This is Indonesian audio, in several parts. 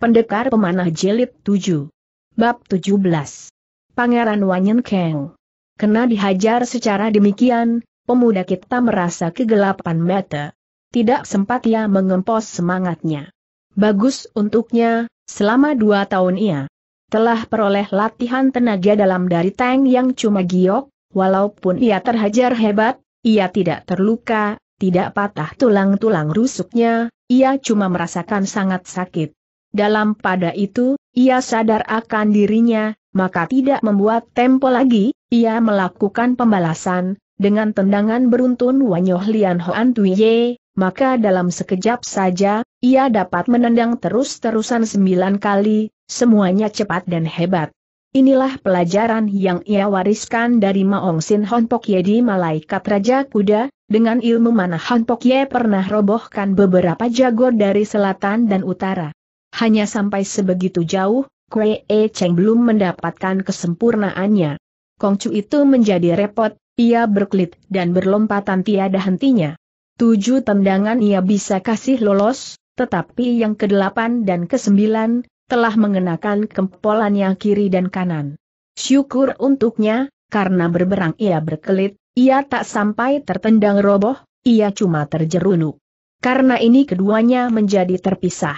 Pendekar Pemanah Jelit 7. Bab 17. Pangeran Wanyen Keng. Kena dihajar secara demikian, pemuda kita merasa kegelapan mata. Tidak sempat ia mengempos semangatnya. Bagus untuknya, selama dua tahun ia telah peroleh latihan tenaga dalam dari tank yang cuma giok, walaupun ia terhajar hebat, ia tidak terluka, tidak patah tulang-tulang rusuknya, ia cuma merasakan sangat sakit. Dalam pada itu, ia sadar akan dirinya, maka tidak membuat tempo lagi, ia melakukan pembalasan, dengan tendangan beruntun Wanyoh Lian Hoan Tuiye, maka dalam sekejap saja, ia dapat menendang terus-terusan sembilan kali, semuanya cepat dan hebat. Inilah pelajaran yang ia wariskan dari Maong Sin Hon Pokye di Malaikat Raja Kuda, dengan ilmu mana Hon Pokye pernah robohkan beberapa jago dari selatan dan utara. Hanya sampai sebegitu jauh, Kue E Cheng belum mendapatkan kesempurnaannya. Kongcu itu menjadi repot, ia berkelit dan berlompatan tiada hentinya. Tujuh tendangan ia bisa kasih lolos, tetapi yang kedelapan dan kesembilan, telah mengenakan kempolannya kiri dan kanan. Syukur untuknya, karena berberang ia berkelit, ia tak sampai tertendang roboh, ia cuma terjerunuk. Karena ini keduanya menjadi terpisah.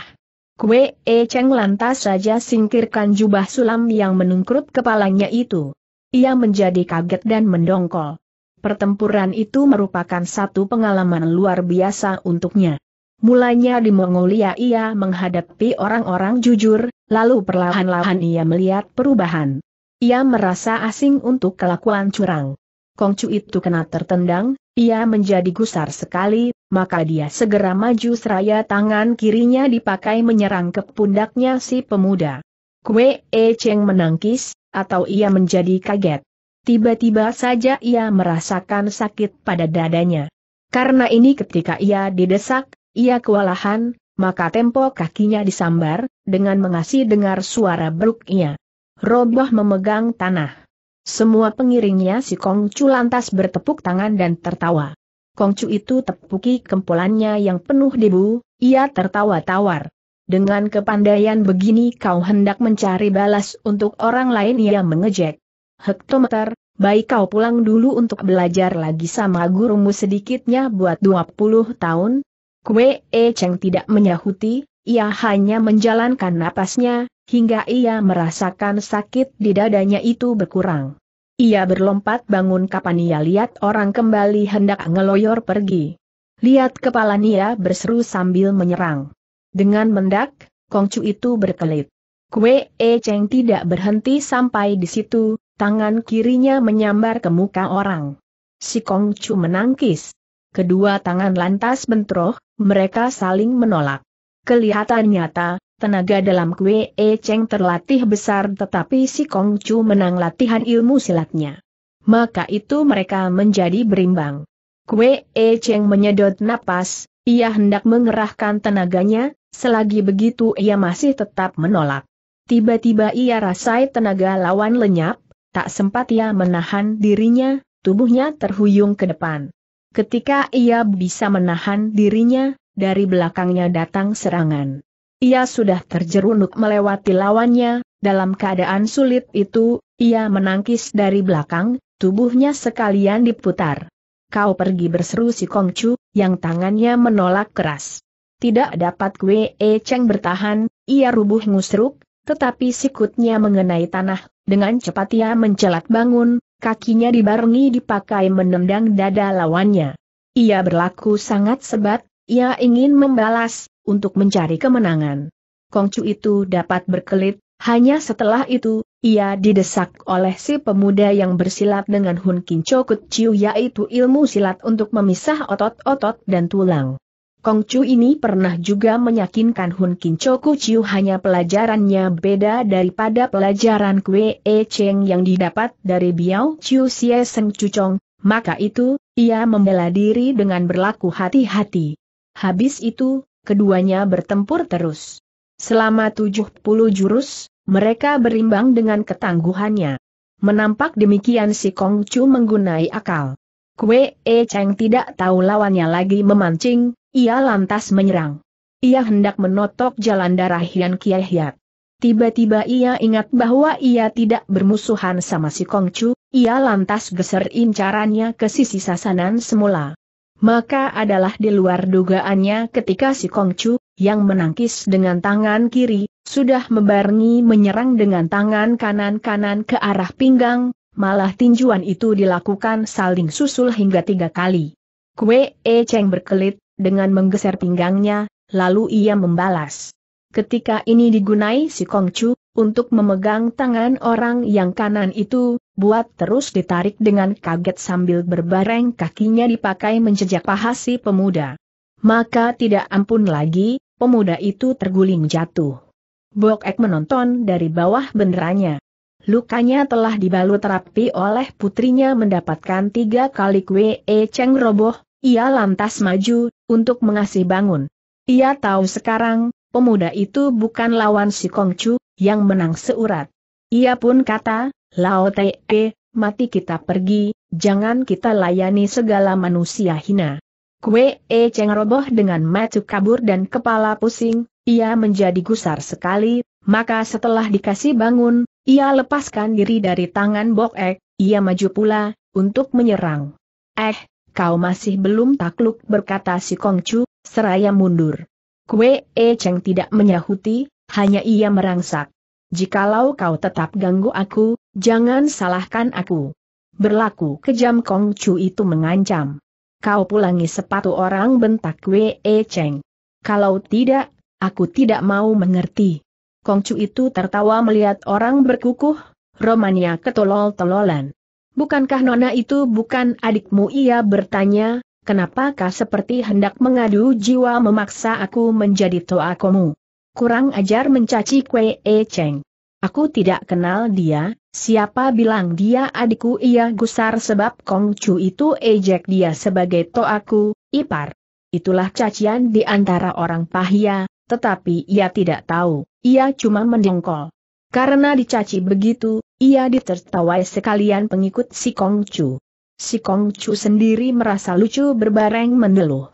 Kue E Cheng lantas saja singkirkan jubah sulam yang menungkrut kepalanya itu. Ia menjadi kaget dan mendongkol. Pertempuran itu merupakan satu pengalaman luar biasa untuknya. Mulanya di Mongolia ia menghadapi orang-orang jujur, lalu perlahan-lahan ia melihat perubahan. Ia merasa asing untuk kelakuan curang. Kongcu itu kena tertendang, ia menjadi gusar sekali, maka dia segera maju seraya tangan kirinya dipakai menyerang ke pundaknya si pemuda. Kue E Cheng menangkis, atau ia menjadi kaget. Tiba-tiba saja ia merasakan sakit pada dadanya. Karena ini ketika ia didesak, ia kewalahan, maka tempo kakinya disambar, dengan mengasih dengar suara beruknya. Roboh memegang tanah. Semua pengiringnya si Kongcu lantas bertepuk tangan dan tertawa. Kongcu itu tepuki kempulannya yang penuh debu, ia tertawa tawar. Dengan kepandaian begini kau hendak mencari balas untuk orang lain ia mengejek. Hektometer, baik kau pulang dulu untuk belajar lagi sama gurumu sedikitnya buat 20 tahun. Kue E Cheng tidak menyahuti, ia hanya menjalankan napasnya, hingga ia merasakan sakit di dadanya itu berkurang. Ia berlompat bangun kapan ia lihat orang kembali hendak ngeloyor pergi. Lihat kepala Nia berseru sambil menyerang. Dengan mendak, Kongcu itu berkelit. Kue E Cheng tidak berhenti sampai di situ, tangan kirinya menyambar ke muka orang. Si Kongcu menangkis. Kedua tangan lantas bentroh, mereka saling menolak. Kelihatan nyata, Tenaga dalam Kwe E Cheng terlatih besar tetapi si Kong Chu menang latihan ilmu silatnya. Maka itu mereka menjadi berimbang. Kwe E Cheng menyedot napas, ia hendak mengerahkan tenaganya, selagi begitu ia masih tetap menolak. Tiba-tiba ia rasai tenaga lawan lenyap, tak sempat ia menahan dirinya, tubuhnya terhuyung ke depan. Ketika ia bisa menahan dirinya, dari belakangnya datang serangan. Ia sudah terjerunuk melewati lawannya, dalam keadaan sulit itu, ia menangkis dari belakang, tubuhnya sekalian diputar. Kau pergi berseru si Kongcu, yang tangannya menolak keras. Tidak dapat Kwe E Cheng bertahan, ia rubuh ngusruk, tetapi sikutnya mengenai tanah, dengan cepat ia mencelat bangun, kakinya dibarengi dipakai menendang dada lawannya. Ia berlaku sangat sebat, ia ingin membalas, untuk mencari kemenangan. Kongcu itu dapat berkelit, hanya setelah itu, ia didesak oleh si pemuda yang bersilat dengan Hun Kin Kut Chiu yaitu ilmu silat untuk memisah otot-otot dan tulang. Kongcu ini pernah juga meyakinkan Hun Kin Kut Chiu hanya pelajarannya beda daripada pelajaran Kue E Cheng yang didapat dari Biao Chiu Xie Seng Chong, maka itu, ia membela diri dengan berlaku hati-hati. Habis itu, keduanya bertempur terus. Selama 70 jurus, mereka berimbang dengan ketangguhannya. Menampak demikian si Kong Chu menggunai akal. Kue E Cheng tidak tahu lawannya lagi memancing, ia lantas menyerang. Ia hendak menotok jalan darah Hian Kiai Hiat. Tiba-tiba ia ingat bahwa ia tidak bermusuhan sama si Kong Chu, ia lantas geser incarannya ke sisi sasanan semula maka adalah di luar dugaannya ketika si Kongcu, yang menangkis dengan tangan kiri, sudah membarengi menyerang dengan tangan kanan-kanan ke arah pinggang, malah tinjuan itu dilakukan saling susul hingga tiga kali. Kue E Cheng berkelit, dengan menggeser pinggangnya, lalu ia membalas. Ketika ini digunai si Kongcu, untuk memegang tangan orang yang kanan itu, buat terus ditarik dengan kaget sambil berbareng kakinya dipakai menjejak paha si pemuda. Maka tidak ampun lagi, pemuda itu terguling jatuh. Bok Ek menonton dari bawah benderanya. Lukanya telah dibalut rapi oleh putrinya mendapatkan tiga kali kue e ceng roboh, ia lantas maju, untuk mengasih bangun. Ia tahu sekarang, pemuda itu bukan lawan si Kongcu, yang menang seurat. Ia pun kata, Lao Te, eh, mati kita pergi, jangan kita layani segala manusia hina. Kue E Cheng roboh dengan matu kabur dan kepala pusing, ia menjadi gusar sekali, maka setelah dikasih bangun, ia lepaskan diri dari tangan Bok Ek, ia maju pula, untuk menyerang. Eh, kau masih belum takluk berkata si Kongcu, seraya mundur. Kue E Cheng tidak menyahuti, hanya ia merangsak. Jikalau kau tetap ganggu aku, jangan salahkan aku. Berlaku kejam Kong Chu itu mengancam. Kau pulangi sepatu orang bentak Kue E Cheng. Kalau tidak, aku tidak mau mengerti. Kong Chu itu tertawa melihat orang berkukuh, Romania ketolol-tololan. Bukankah Nona itu bukan adikmu? Ia bertanya, kenapakah seperti hendak mengadu jiwa memaksa aku menjadi toakomu? Kurang ajar mencaci Kwe E Cheng. Aku tidak kenal dia, siapa bilang dia adikku ia gusar sebab Kong Chu itu ejek dia sebagai toaku, ipar. Itulah cacian di antara orang pahia, tetapi ia tidak tahu, ia cuma mendengkol. Karena dicaci begitu, ia ditertawai sekalian pengikut si Kong Chu. Si Kongcu sendiri merasa lucu berbareng mendeluh.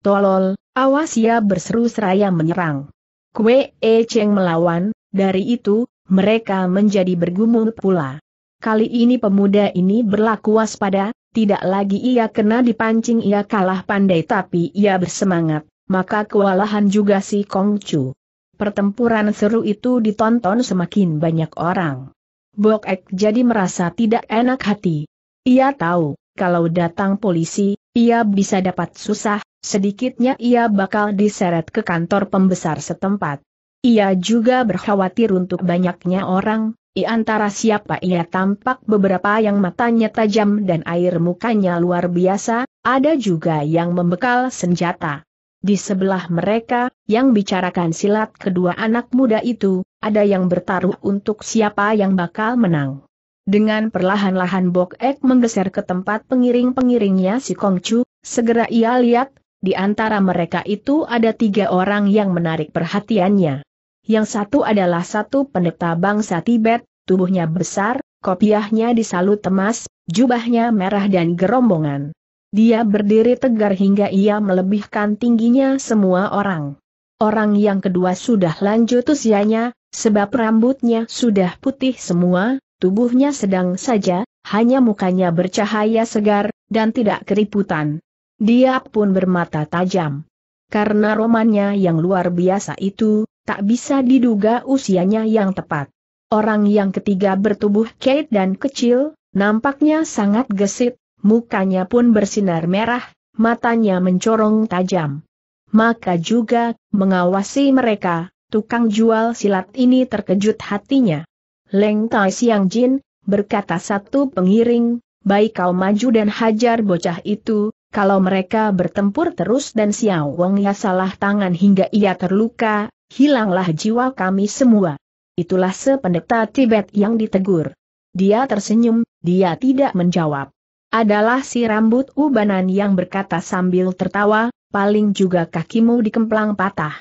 Tolol, awas ya berseru seraya menyerang. Kue E Cheng melawan, dari itu, mereka menjadi bergumul pula. Kali ini pemuda ini berlaku waspada, tidak lagi ia kena dipancing ia kalah pandai tapi ia bersemangat, maka kewalahan juga si Kongcu. Pertempuran seru itu ditonton semakin banyak orang. Bok Ek jadi merasa tidak enak hati, ia tahu, kalau datang polisi, ia bisa dapat susah, sedikitnya ia bakal diseret ke kantor pembesar setempat. Ia juga berkhawatir untuk banyaknya orang, di antara siapa ia tampak beberapa yang matanya tajam dan air mukanya luar biasa, ada juga yang membekal senjata. Di sebelah mereka, yang bicarakan silat kedua anak muda itu, ada yang bertaruh untuk siapa yang bakal menang. Dengan perlahan-lahan Bok Ek menggeser ke tempat pengiring-pengiringnya si Kongcu, segera ia lihat, di antara mereka itu ada tiga orang yang menarik perhatiannya. Yang satu adalah satu pendeta bangsa Tibet, tubuhnya besar, kopiahnya disalut emas, jubahnya merah dan gerombongan. Dia berdiri tegar hingga ia melebihkan tingginya semua orang. Orang yang kedua sudah lanjut usianya, sebab rambutnya sudah putih semua, tubuhnya sedang saja, hanya mukanya bercahaya segar, dan tidak keriputan. Dia pun bermata tajam. Karena romannya yang luar biasa itu, tak bisa diduga usianya yang tepat. Orang yang ketiga bertubuh kait dan kecil, nampaknya sangat gesit, mukanya pun bersinar merah, matanya mencorong tajam. Maka juga, mengawasi mereka, tukang jual silat ini terkejut hatinya. Leng Tai Siang Jin, berkata satu pengiring, baik kau maju dan hajar bocah itu, kalau mereka bertempur terus dan Xiao Wong ya salah tangan hingga ia terluka, hilanglah jiwa kami semua. Itulah sependeta Tibet yang ditegur. Dia tersenyum, dia tidak menjawab. Adalah si rambut ubanan yang berkata sambil tertawa, paling juga kakimu dikemplang patah.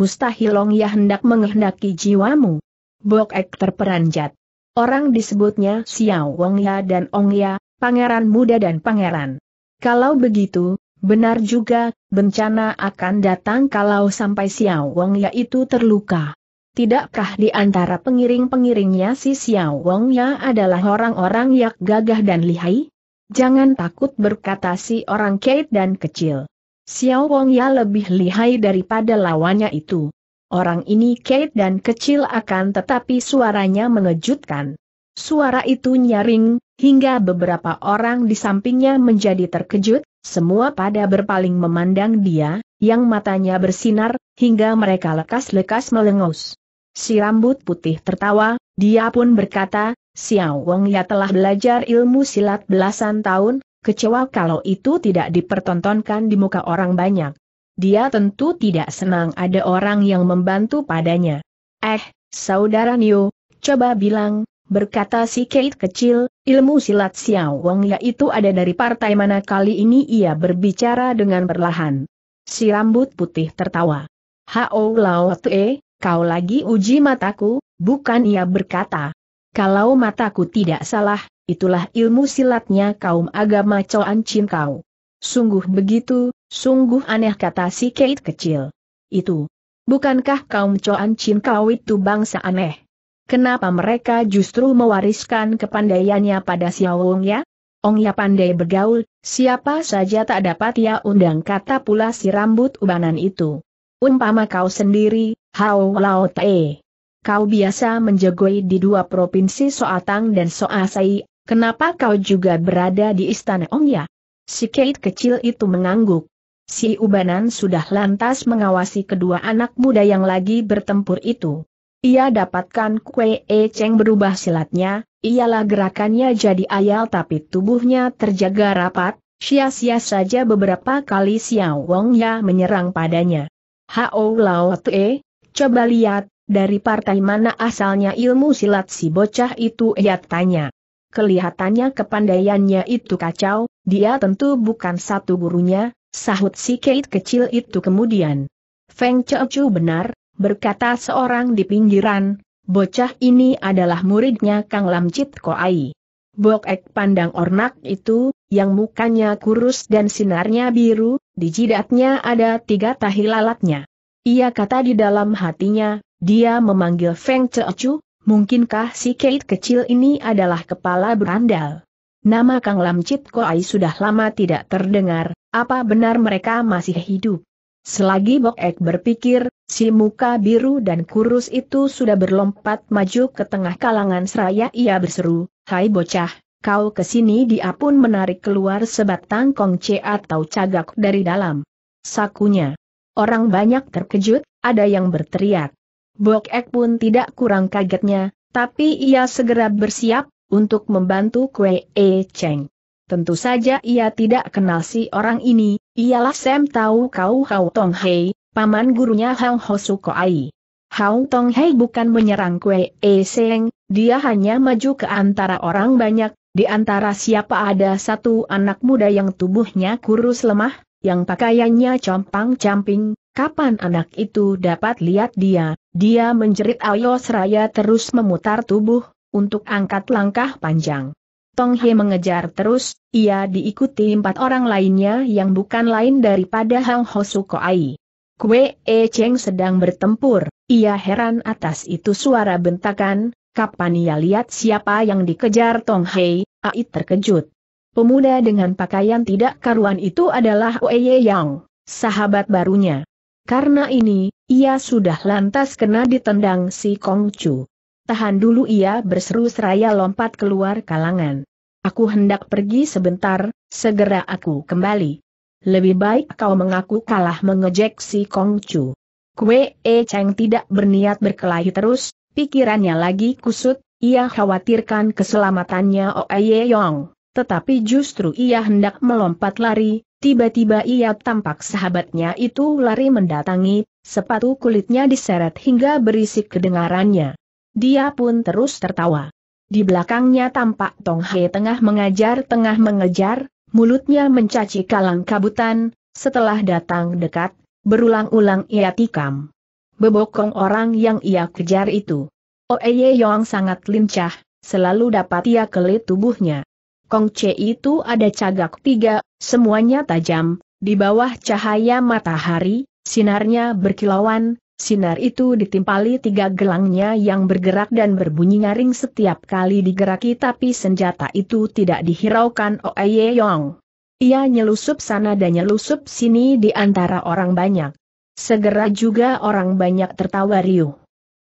Mustahil Long ya hendak menghendaki jiwamu. Bok Ek terperanjat. Orang disebutnya Xiao Wong Ya dan Ong Ya, pangeran muda dan pangeran. Kalau begitu, benar juga, bencana akan datang kalau sampai Xiao Wong Ya itu terluka. Tidakkah di antara pengiring-pengiringnya si Xiao Wong Ya adalah orang-orang yang gagah dan lihai? Jangan takut berkata si orang kait dan kecil. Xiao Wong Ya lebih lihai daripada lawannya itu. Orang ini Kate dan kecil akan tetapi suaranya mengejutkan. Suara itu nyaring, hingga beberapa orang di sampingnya menjadi terkejut, semua pada berpaling memandang dia, yang matanya bersinar, hingga mereka lekas-lekas melengus. Si rambut putih tertawa, dia pun berkata, Xiao Wong ya telah belajar ilmu silat belasan tahun, kecewa kalau itu tidak dipertontonkan di muka orang banyak dia tentu tidak senang ada orang yang membantu padanya. Eh, saudara Nio, coba bilang, berkata si Kate kecil, ilmu silat Xiao Wong yaitu ada dari partai mana kali ini ia berbicara dengan perlahan. Si rambut putih tertawa. Hao Lao Tue, kau lagi uji mataku, bukan ia berkata. Kalau mataku tidak salah, itulah ilmu silatnya kaum agama Coan Chin kau. Sungguh begitu, sungguh aneh kata si Kate kecil. Itu. Bukankah kaum Coan Chin Kau itu bangsa aneh? Kenapa mereka justru mewariskan kepandaiannya pada Xiao Wong ya? Ong ya pandai bergaul, siapa saja tak dapat ya undang kata pula si rambut ubanan itu. Umpama kau sendiri, Hao Lao Tae. Kau biasa menjegoi di dua provinsi Soatang dan Soasai, kenapa kau juga berada di istana Ong ya? Si Kate kecil itu mengangguk. Si Ubanan sudah lantas mengawasi kedua anak muda yang lagi bertempur itu. Ia dapatkan Kue E Cheng berubah silatnya, ialah gerakannya jadi ayal tapi tubuhnya terjaga rapat, sia-sia saja beberapa kali Xiao Wong Ya menyerang padanya. Hao Lao Tue, coba lihat, dari partai mana asalnya ilmu silat si bocah itu ia tanya. Kelihatannya kepandaiannya itu kacau, dia tentu bukan satu gurunya, sahut si Kate kecil itu kemudian. Feng Chu benar, berkata seorang di pinggiran, bocah ini adalah muridnya Kang Lam Chit Koai. Bok Ek pandang ornak itu, yang mukanya kurus dan sinarnya biru, di jidatnya ada tiga tahi lalatnya. Ia kata di dalam hatinya, dia memanggil Feng Chu, Mungkinkah si Kate kecil ini adalah kepala berandal? Nama Kang Lam Chit Koai sudah lama tidak terdengar, apa benar mereka masih hidup? Selagi Bok Ek berpikir, si muka biru dan kurus itu sudah berlompat maju ke tengah kalangan seraya ia berseru, Hai bocah, kau kesini dia pun menarik keluar sebatang kongce atau cagak dari dalam sakunya. Orang banyak terkejut, ada yang berteriak. Bok Ek pun tidak kurang kagetnya, tapi ia segera bersiap untuk membantu Kue E Cheng. Tentu saja ia tidak kenal si orang ini, ialah Sam Tau Kau Hau Tong Hei, paman gurunya Hang Ai. Hau Tong Hei bukan menyerang Kue E Cheng, dia hanya maju ke antara orang banyak, di antara siapa ada satu anak muda yang tubuhnya kurus lemah, yang pakaiannya compang-camping, Kapan anak itu dapat lihat dia, dia menjerit Ayo Seraya terus memutar tubuh, untuk angkat langkah panjang. Tong He mengejar terus, ia diikuti empat orang lainnya yang bukan lain daripada Hang Hosuko Ai. Kue E Cheng sedang bertempur, ia heran atas itu suara bentakan, kapan ia lihat siapa yang dikejar Tong He, Ai terkejut. Pemuda dengan pakaian tidak karuan itu adalah Oeye Yang, sahabat barunya. Karena ini, ia sudah lantas kena ditendang si Kong Chu. Tahan dulu ia berseru seraya lompat keluar kalangan. Aku hendak pergi sebentar, segera aku kembali. Lebih baik kau mengaku kalah mengejek si Kong Chu. Kue E Cheng tidak berniat berkelahi terus, pikirannya lagi kusut, ia khawatirkan keselamatannya Oe Yong. Tetapi justru ia hendak melompat lari, tiba-tiba ia tampak sahabatnya itu lari mendatangi, sepatu kulitnya diseret hingga berisik kedengarannya. Dia pun terus tertawa. Di belakangnya tampak Tong He tengah mengajar tengah mengejar, mulutnya mencaci kalang kabutan, setelah datang dekat, berulang-ulang ia tikam. Bebokong orang yang ia kejar itu. Oeye Yong sangat lincah, selalu dapat ia kelit tubuhnya. Kongce itu ada cagak tiga, semuanya tajam, di bawah cahaya matahari, sinarnya berkilauan, sinar itu ditimpali tiga gelangnya yang bergerak dan berbunyi nyaring setiap kali digeraki tapi senjata itu tidak dihiraukan Oye Yong. Ia nyelusup sana dan nyelusup sini di antara orang banyak. Segera juga orang banyak tertawa riuh.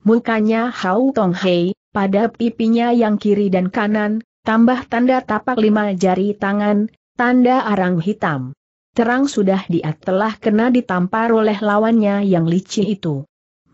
Mukanya Hau Tong Hei, pada pipinya yang kiri dan kanan, Tambah tanda tapak lima jari tangan, tanda arang hitam. Terang sudah dia telah kena ditampar oleh lawannya yang licin itu.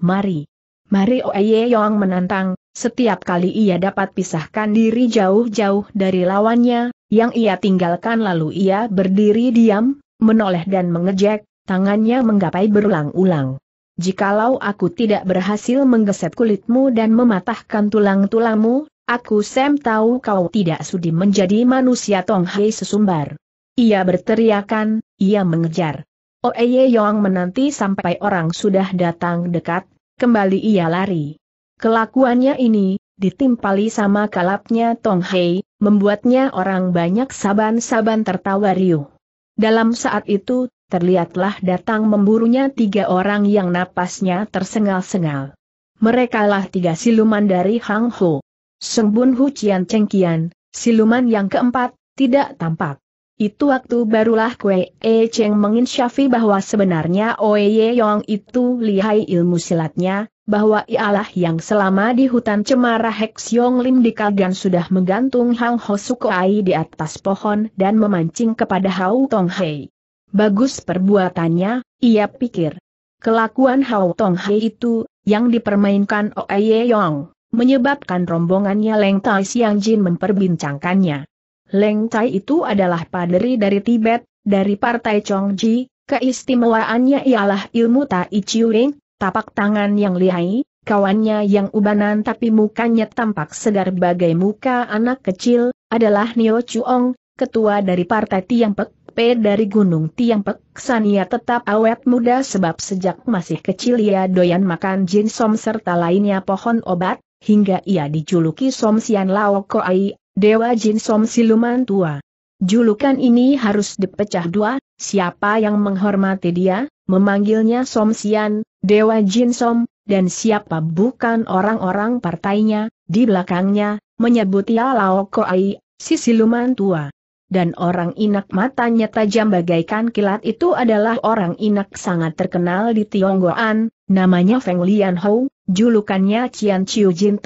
Mari. Mari Oye Yong menantang, setiap kali ia dapat pisahkan diri jauh-jauh dari lawannya, yang ia tinggalkan lalu ia berdiri diam, menoleh dan mengejek, tangannya menggapai berulang-ulang. Jikalau aku tidak berhasil menggeset kulitmu dan mematahkan tulang-tulangmu, Aku Sam tahu kau tidak sudi menjadi manusia Tong Hei sesumbar. Ia berteriakan, ia mengejar. Oeye oh, Yong menanti sampai orang sudah datang dekat, kembali ia lari. Kelakuannya ini, ditimpali sama kalapnya Tong Hei, membuatnya orang banyak saban-saban tertawa riuh. Dalam saat itu, terlihatlah datang memburunya tiga orang yang napasnya tersengal-sengal. Merekalah tiga siluman dari Hang Ho. Sembun Hucian Cengkian, siluman yang keempat, tidak tampak. Itu waktu barulah Kue E Cheng menginsyafi bahwa sebenarnya oye Yong itu lihai ilmu silatnya, bahwa ialah yang selama di hutan cemara Hex Yong Lim di Kalgan sudah menggantung Hang Ho Sukoai di atas pohon dan memancing kepada Hau Tong Hei. Bagus perbuatannya, ia pikir. Kelakuan Hau Tong Hei itu, yang dipermainkan oye Yong menyebabkan rombongannya Leng Tai Siang Jin memperbincangkannya. Leng Tai itu adalah paderi dari Tibet, dari partai Chongji, keistimewaannya ialah ilmu Tai Chiuring, tapak tangan yang lihai, kawannya yang ubanan tapi mukanya tampak segar bagai muka anak kecil, adalah Nio Chuong, ketua dari partai Tiang Pek P dari Gunung Tiang Pek Sania tetap awet muda sebab sejak masih kecil ia doyan makan jinsom serta lainnya pohon obat, hingga ia dijuluki Som Sian Lao Koai, Dewa Jin Som Siluman Tua. Julukan ini harus dipecah dua, siapa yang menghormati dia, memanggilnya Som Sian, Dewa Jin Som, dan siapa bukan orang-orang partainya, di belakangnya, menyebut ia Lao Koai, si Siluman Tua dan orang inak matanya tajam bagaikan kilat itu adalah orang inak sangat terkenal di Tionggoan, namanya Feng Lian julukannya Qian Chiu Jin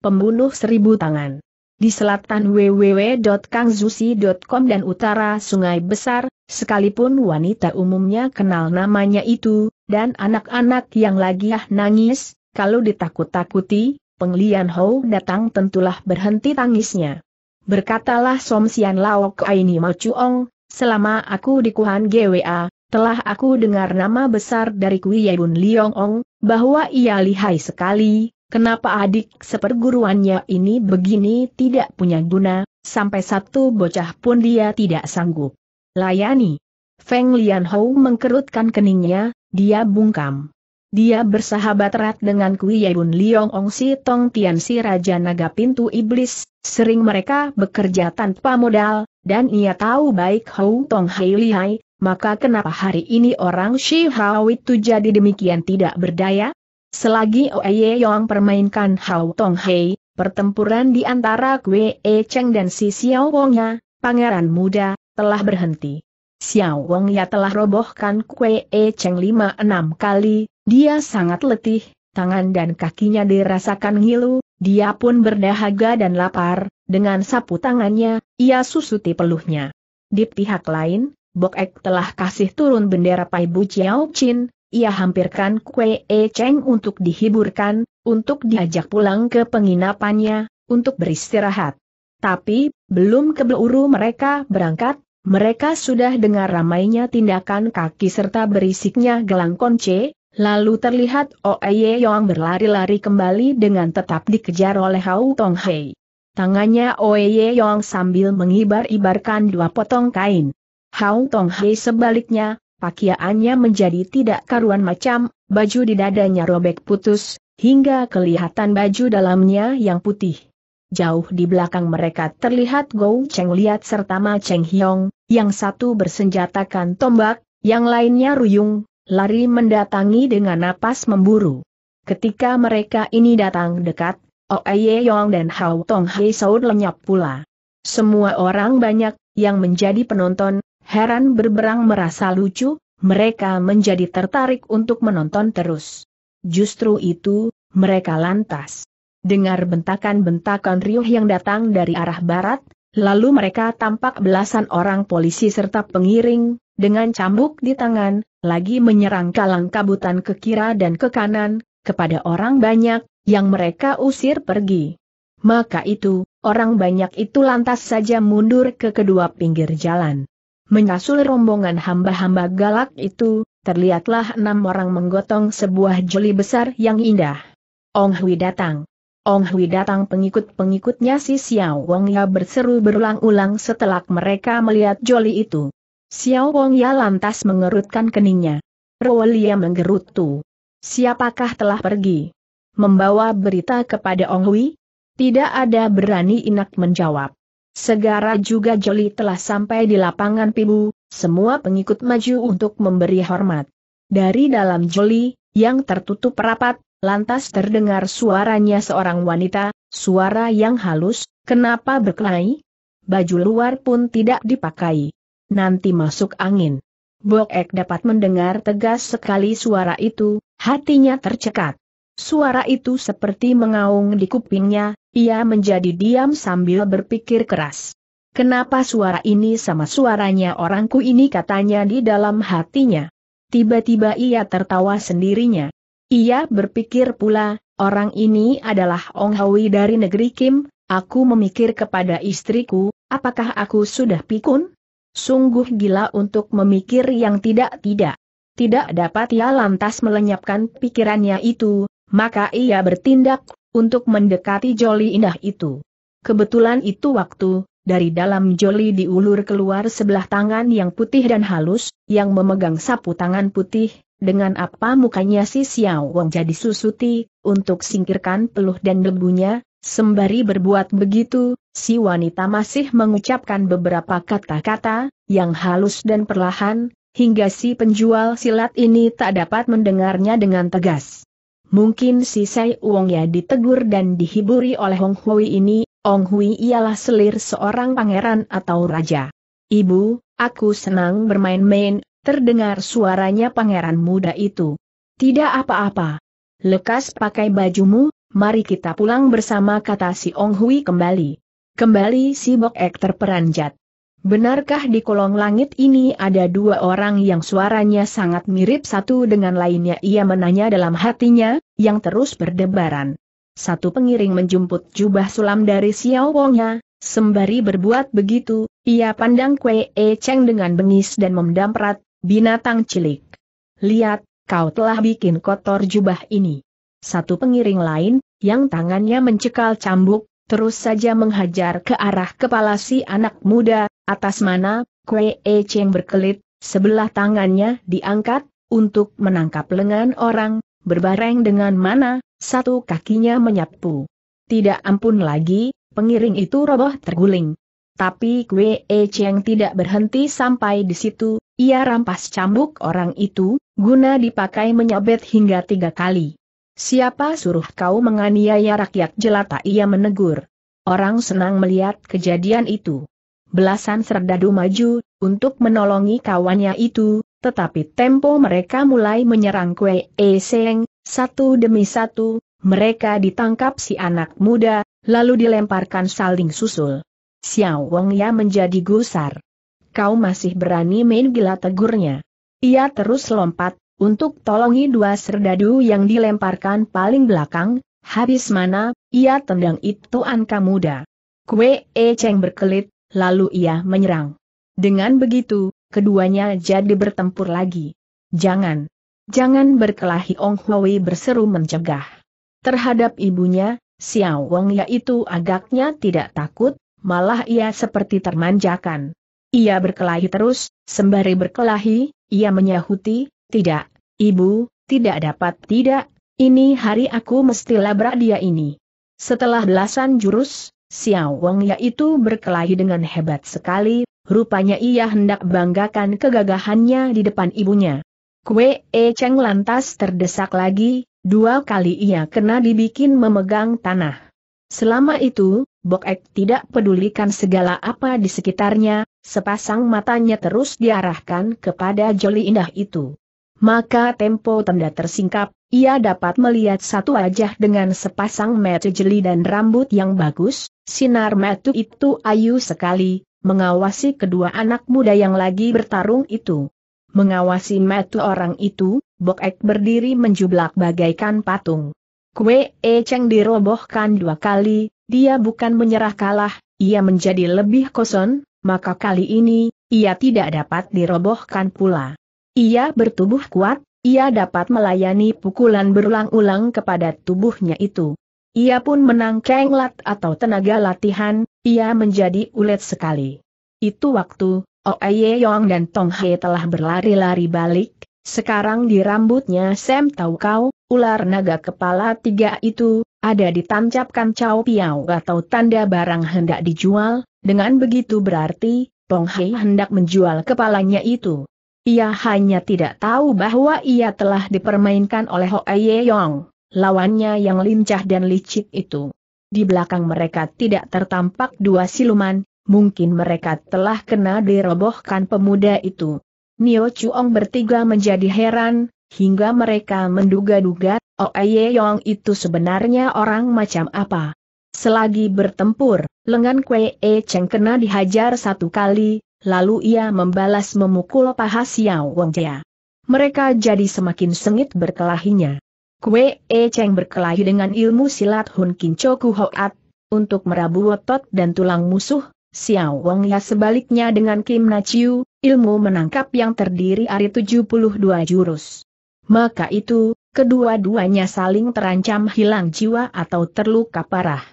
pembunuh seribu tangan. Di selatan www.kangzusi.com dan utara sungai besar, sekalipun wanita umumnya kenal namanya itu, dan anak-anak yang lagi ah nangis, kalau ditakut-takuti, penglian Hou datang tentulah berhenti tangisnya berkatalah Som Sian Lao Aini Mao Chuong, selama aku di Kuhan GWA, telah aku dengar nama besar dari Kui Yebun Liong Ong, bahwa ia lihai sekali, kenapa adik seperguruannya ini begini tidak punya guna, sampai satu bocah pun dia tidak sanggup. Layani. Feng Lian mengkerutkan keningnya, dia bungkam. Dia bersahabat erat dengan Kui Yebun Liong Ong Si Tong Tian Si Raja Naga Pintu Iblis, sering mereka bekerja tanpa modal, dan ia tahu baik Hou Tong Hai Lihai, maka kenapa hari ini orang Shi Hao itu jadi demikian tidak berdaya? Selagi Oeye Yong permainkan Hou Tong Hai, pertempuran di antara Kui E Cheng dan si Xiao Wongnya, pangeran muda, telah berhenti. Xiao Wong ya telah robohkan Kue E Cheng lima enam kali, dia sangat letih, tangan dan kakinya dirasakan ngilu, dia pun berdahaga dan lapar, dengan sapu tangannya, ia susuti peluhnya. Di pihak lain, Bok Ek telah kasih turun bendera Pai Bu Chiao Chin, ia hampirkan Kue E Cheng untuk dihiburkan, untuk diajak pulang ke penginapannya, untuk beristirahat. Tapi, belum keburu mereka berangkat, mereka sudah dengar ramainya tindakan kaki serta berisiknya gelang konce, Lalu terlihat Oe Yong berlari-lari kembali dengan tetap dikejar oleh Hau Tong Hei. Tangannya Oe Yong sambil mengibar-ibarkan dua potong kain. Hau Tong Hei sebaliknya, pakaiannya menjadi tidak karuan macam, baju di dadanya robek putus, hingga kelihatan baju dalamnya yang putih. Jauh di belakang mereka terlihat Gou Cheng Liat serta Ma Cheng Hiong, yang satu bersenjatakan tombak, yang lainnya ruyung, lari mendatangi dengan napas memburu. Ketika mereka ini datang dekat, Oeye oh Yong dan Hao Tong Hei Saud lenyap pula. Semua orang banyak, yang menjadi penonton, heran berberang merasa lucu, mereka menjadi tertarik untuk menonton terus. Justru itu, mereka lantas. Dengar bentakan-bentakan riuh yang datang dari arah barat, lalu mereka tampak belasan orang polisi serta pengiring, dengan cambuk di tangan, lagi menyerang kalang kabutan ke kira dan ke kanan, kepada orang banyak, yang mereka usir pergi. Maka itu, orang banyak itu lantas saja mundur ke kedua pinggir jalan. Menyusul rombongan hamba-hamba galak itu, terlihatlah enam orang menggotong sebuah joli besar yang indah. Ong Hui datang. Ong Hui datang pengikut-pengikutnya si Xiao Wong Ya berseru berulang-ulang setelah mereka melihat joli itu. Xiao Wong Ya lantas mengerutkan keningnya. Lia menggerutu. Siapakah telah pergi? Membawa berita kepada Ong Hui? Tidak ada berani inak menjawab. Segara juga Joli telah sampai di lapangan Pibu, semua pengikut maju untuk memberi hormat. Dari dalam Joli, yang tertutup rapat, lantas terdengar suaranya seorang wanita, suara yang halus, kenapa berkelahi? Baju luar pun tidak dipakai nanti masuk angin. Bok Ek dapat mendengar tegas sekali suara itu, hatinya tercekat. Suara itu seperti mengaung di kupingnya, ia menjadi diam sambil berpikir keras. Kenapa suara ini sama suaranya orangku ini katanya di dalam hatinya. Tiba-tiba ia tertawa sendirinya. Ia berpikir pula, orang ini adalah Ong Hawi dari negeri Kim, aku memikir kepada istriku, apakah aku sudah pikun? Sungguh gila untuk memikir yang tidak-tidak. Tidak dapat ia lantas melenyapkan pikirannya itu, maka ia bertindak untuk mendekati joli indah itu. Kebetulan itu waktu, dari dalam joli diulur keluar sebelah tangan yang putih dan halus, yang memegang sapu tangan putih, dengan apa mukanya si Xiao Wong jadi susuti, untuk singkirkan peluh dan debunya, sembari berbuat begitu, Si wanita masih mengucapkan beberapa kata-kata, yang halus dan perlahan, hingga si penjual silat ini tak dapat mendengarnya dengan tegas. Mungkin si Sai ya ditegur dan dihiburi oleh Hong Hui ini, Hong Hui ialah selir seorang pangeran atau raja. Ibu, aku senang bermain-main, terdengar suaranya pangeran muda itu. Tidak apa-apa. Lekas pakai bajumu, mari kita pulang bersama kata si Hong Hui kembali. Kembali si Bok Ek terperanjat. Benarkah di kolong langit ini ada dua orang yang suaranya sangat mirip satu dengan lainnya? Ia menanya dalam hatinya, yang terus berdebaran. Satu pengiring menjemput jubah sulam dari Xiao Wongnya, sembari berbuat begitu, ia pandang Kue E Cheng dengan bengis dan memdamprat, binatang cilik. Lihat, kau telah bikin kotor jubah ini. Satu pengiring lain, yang tangannya mencekal cambuk, terus saja menghajar ke arah kepala si anak muda, atas mana, Kue E Cheng berkelit, sebelah tangannya diangkat, untuk menangkap lengan orang, berbareng dengan mana, satu kakinya menyapu. Tidak ampun lagi, pengiring itu roboh terguling. Tapi Kue E Cheng tidak berhenti sampai di situ, ia rampas cambuk orang itu, guna dipakai menyabet hingga tiga kali. Siapa suruh kau menganiaya rakyat jelata ia menegur. Orang senang melihat kejadian itu. Belasan serdadu maju, untuk menolongi kawannya itu, tetapi tempo mereka mulai menyerang kue. E Seng, satu demi satu, mereka ditangkap si anak muda, lalu dilemparkan saling susul. Xiao Wong Ya menjadi gusar. Kau masih berani main gila tegurnya. Ia terus lompat, untuk tolongi dua serdadu yang dilemparkan paling belakang, habis mana, ia tendang itu anka muda. Kue E Cheng berkelit, lalu ia menyerang. Dengan begitu, keduanya jadi bertempur lagi. Jangan, jangan berkelahi Ong Hwei berseru mencegah. Terhadap ibunya, Xiao wang yaitu agaknya tidak takut, malah ia seperti termanjakan. Ia berkelahi terus, sembari berkelahi, ia menyahuti, tidak, Ibu, tidak dapat tidak, ini hari aku mesti labrak dia ini. Setelah belasan jurus, Xiao Wang yaitu berkelahi dengan hebat sekali, rupanya ia hendak banggakan kegagahannya di depan ibunya. Kue E Cheng lantas terdesak lagi, dua kali ia kena dibikin memegang tanah. Selama itu, Bok Ek tidak pedulikan segala apa di sekitarnya, sepasang matanya terus diarahkan kepada joli indah itu maka tempo tanda tersingkap, ia dapat melihat satu wajah dengan sepasang mata jeli dan rambut yang bagus, sinar mata itu ayu sekali, mengawasi kedua anak muda yang lagi bertarung itu. Mengawasi mata orang itu, Bok berdiri menjublak bagaikan patung. Kue E Cheng dirobohkan dua kali, dia bukan menyerah kalah, ia menjadi lebih kosong, maka kali ini, ia tidak dapat dirobohkan pula. Ia bertubuh kuat, ia dapat melayani pukulan berulang-ulang kepada tubuhnya itu. Ia pun menang kenglat atau tenaga latihan, ia menjadi ulet sekali. Itu waktu, Oe Yong dan Tong He telah berlari-lari balik, sekarang di rambutnya Sam tahu kau, ular naga kepala tiga itu, ada ditancapkan cao piao atau tanda barang hendak dijual, dengan begitu berarti, Tong He hendak menjual kepalanya itu. Ia hanya tidak tahu bahwa ia telah dipermainkan oleh Hoeye Yong, lawannya yang lincah dan licik itu. Di belakang mereka tidak tertampak dua siluman, mungkin mereka telah kena dirobohkan pemuda itu. Nio Chuong bertiga menjadi heran, hingga mereka menduga-duga, Oeye Yong itu sebenarnya orang macam apa. Selagi bertempur, lengan Kwe E Cheng kena dihajar satu kali, lalu ia membalas memukul paha Xiao Wengjia. Mereka jadi semakin sengit berkelahinya. Kue E Cheng berkelahi dengan ilmu silat Hun Kin Kincho Kuhoat, untuk merabu otot dan tulang musuh, Xiao Wang sebaliknya dengan Kim Na Chiu, ilmu menangkap yang terdiri dari 72 jurus. Maka itu, kedua-duanya saling terancam hilang jiwa atau terluka parah.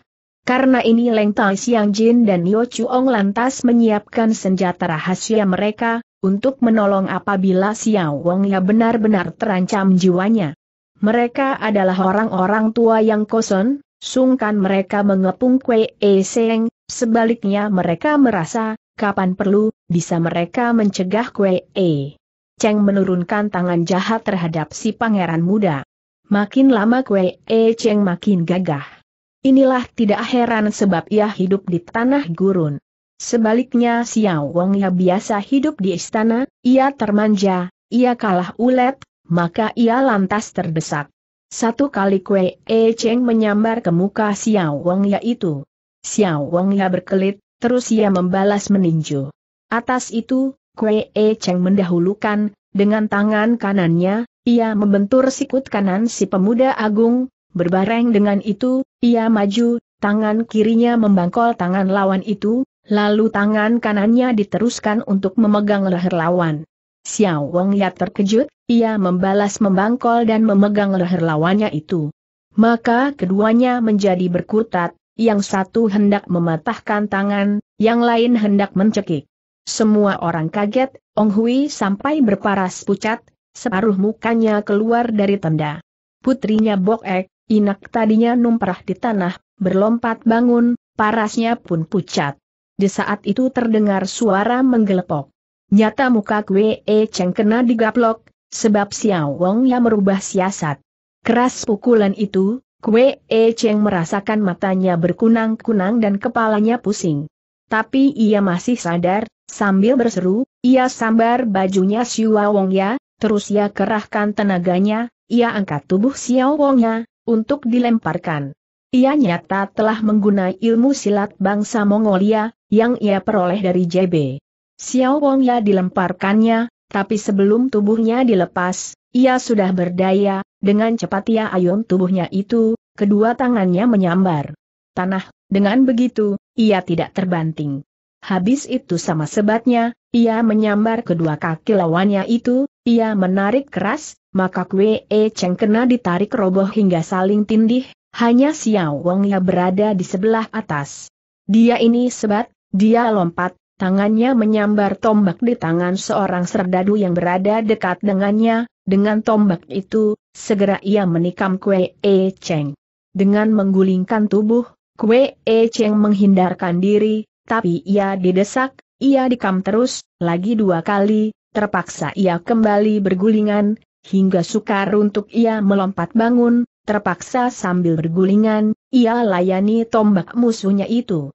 Karena ini Leng Tai Siang Jin dan Yo Chuong lantas menyiapkan senjata rahasia mereka, untuk menolong apabila Xiao Wong Ya benar-benar terancam jiwanya. Mereka adalah orang-orang tua yang kosong, sungkan mereka mengepung Kwe E Seng, sebaliknya mereka merasa, kapan perlu, bisa mereka mencegah Kwe E. Cheng menurunkan tangan jahat terhadap si pangeran muda. Makin lama Kwe E Cheng makin gagah. Inilah tidak heran sebab ia hidup di tanah gurun. Sebaliknya Xiao Wong ia biasa hidup di istana, ia termanja, ia kalah ulet, maka ia lantas terdesak. Satu kali Kue E Cheng menyambar ke muka Xiao Wong itu. Xiao Wong ia berkelit, terus ia membalas meninju. Atas itu, Kue E Cheng mendahulukan, dengan tangan kanannya, ia membentur sikut kanan si pemuda agung, Berbareng dengan itu, ia maju, tangan kirinya membangkol tangan lawan itu, lalu tangan kanannya diteruskan untuk memegang leher lawan. Xiao Wang Yat terkejut, ia membalas membangkol dan memegang leher lawannya itu. Maka keduanya menjadi berkutat, yang satu hendak mematahkan tangan, yang lain hendak mencekik. Semua orang kaget, Ong Hui sampai berparas pucat, separuh mukanya keluar dari tenda. Putrinya Bok Ek, Inak tadinya numprah di tanah, berlompat bangun, parasnya pun pucat. Di saat itu terdengar suara menggelepok. Nyata muka Kwe e Cheng kena digaplok, sebab Xiao Wong yang merubah siasat. Keras pukulan itu, Kwe e Cheng merasakan matanya berkunang-kunang dan kepalanya pusing. Tapi ia masih sadar, sambil berseru, ia sambar bajunya Xiao Wong ya, terus ia kerahkan tenaganya, ia angkat tubuh Xiao ya, untuk dilemparkan. Ia nyata telah menggunakan ilmu silat bangsa Mongolia, yang ia peroleh dari JB. Xiao Wong Ya dilemparkannya, tapi sebelum tubuhnya dilepas, ia sudah berdaya, dengan cepat ia ayun tubuhnya itu, kedua tangannya menyambar. Tanah, dengan begitu, ia tidak terbanting. Habis itu sama sebatnya, ia menyambar kedua kaki lawannya itu, ia menarik keras, maka Kwe E Cheng kena ditarik roboh hingga saling tindih, hanya Xiao Wong yang berada di sebelah atas. Dia ini sebat, dia lompat, tangannya menyambar tombak di tangan seorang serdadu yang berada dekat dengannya, dengan tombak itu, segera ia menikam Kwe E Cheng. Dengan menggulingkan tubuh, Kwe E Cheng menghindarkan diri, tapi ia didesak, ia dikam terus, lagi dua kali, terpaksa ia kembali bergulingan, hingga sukar untuk ia melompat bangun, terpaksa sambil bergulingan, ia layani tombak musuhnya itu.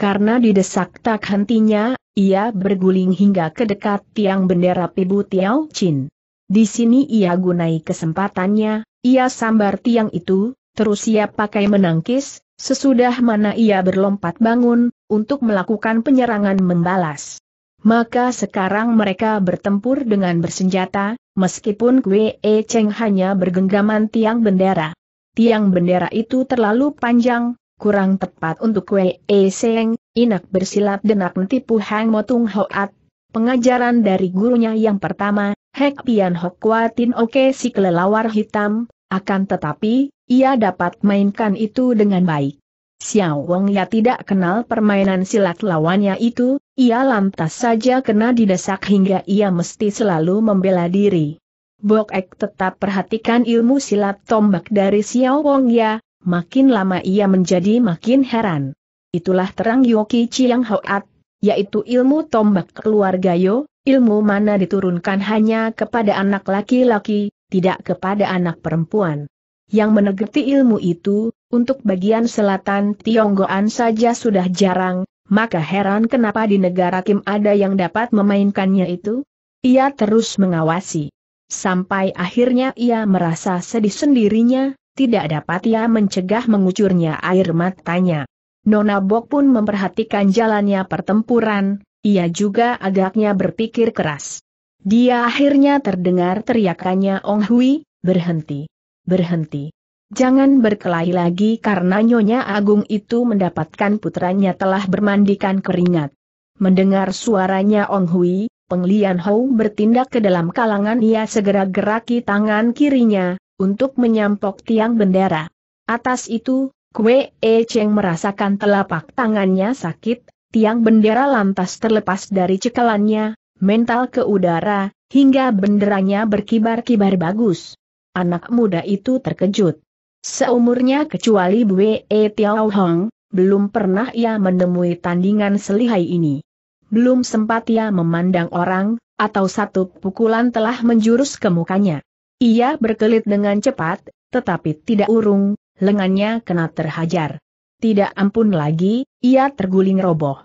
Karena didesak tak hentinya, ia berguling hingga ke dekat tiang bendera Pibu Tiao Chin. Di sini ia gunai kesempatannya, ia sambar tiang itu, terus ia pakai menangkis, sesudah mana ia berlompat bangun, untuk melakukan penyerangan membalas. Maka sekarang mereka bertempur dengan bersenjata, meskipun Kwe e Cheng hanya bergenggaman tiang bendera. Tiang bendera itu terlalu panjang, kurang tepat untuk Kwe e Cheng, inak bersilat denak tipu Hang Motung Hoat. Pengajaran dari gurunya yang pertama, Hek Pian Hok Kuatin Oke si kelelawar hitam, akan tetapi, ia dapat mainkan itu dengan baik. Xiao Wangya ya tidak kenal permainan silat lawannya itu, ia lantas saja kena didesak hingga ia mesti selalu membela diri. Bok Ek tetap perhatikan ilmu silat tombak dari Xiao Wangya, ya, makin lama ia menjadi makin heran. Itulah terang Yoki Chiang Hoat, yaitu ilmu tombak keluarga Yo, ilmu mana diturunkan hanya kepada anak laki-laki, tidak kepada anak perempuan. Yang menegeti ilmu itu, untuk bagian selatan Tionggoan saja sudah jarang, maka heran kenapa di negara Kim ada yang dapat memainkannya itu? Ia terus mengawasi. Sampai akhirnya ia merasa sedih sendirinya, tidak dapat ia mencegah mengucurnya air matanya. Nona Bok pun memperhatikan jalannya pertempuran, ia juga agaknya berpikir keras. Dia akhirnya terdengar teriakannya Ong Hui, berhenti, berhenti. Jangan berkelahi lagi karena Nyonya Agung itu mendapatkan putranya telah bermandikan keringat. Mendengar suaranya Ong Hui, Penglian Hou bertindak ke dalam kalangan ia segera geraki tangan kirinya, untuk menyampok tiang bendera. Atas itu, Kue E Cheng merasakan telapak tangannya sakit, tiang bendera lantas terlepas dari cekalannya, mental ke udara, hingga benderanya berkibar-kibar bagus. Anak muda itu terkejut. Seumurnya kecuali Bue e Tiao Hong, belum pernah ia menemui tandingan selihai ini. Belum sempat ia memandang orang, atau satu pukulan telah menjurus ke mukanya. Ia berkelit dengan cepat, tetapi tidak urung, lengannya kena terhajar. Tidak ampun lagi, ia terguling roboh.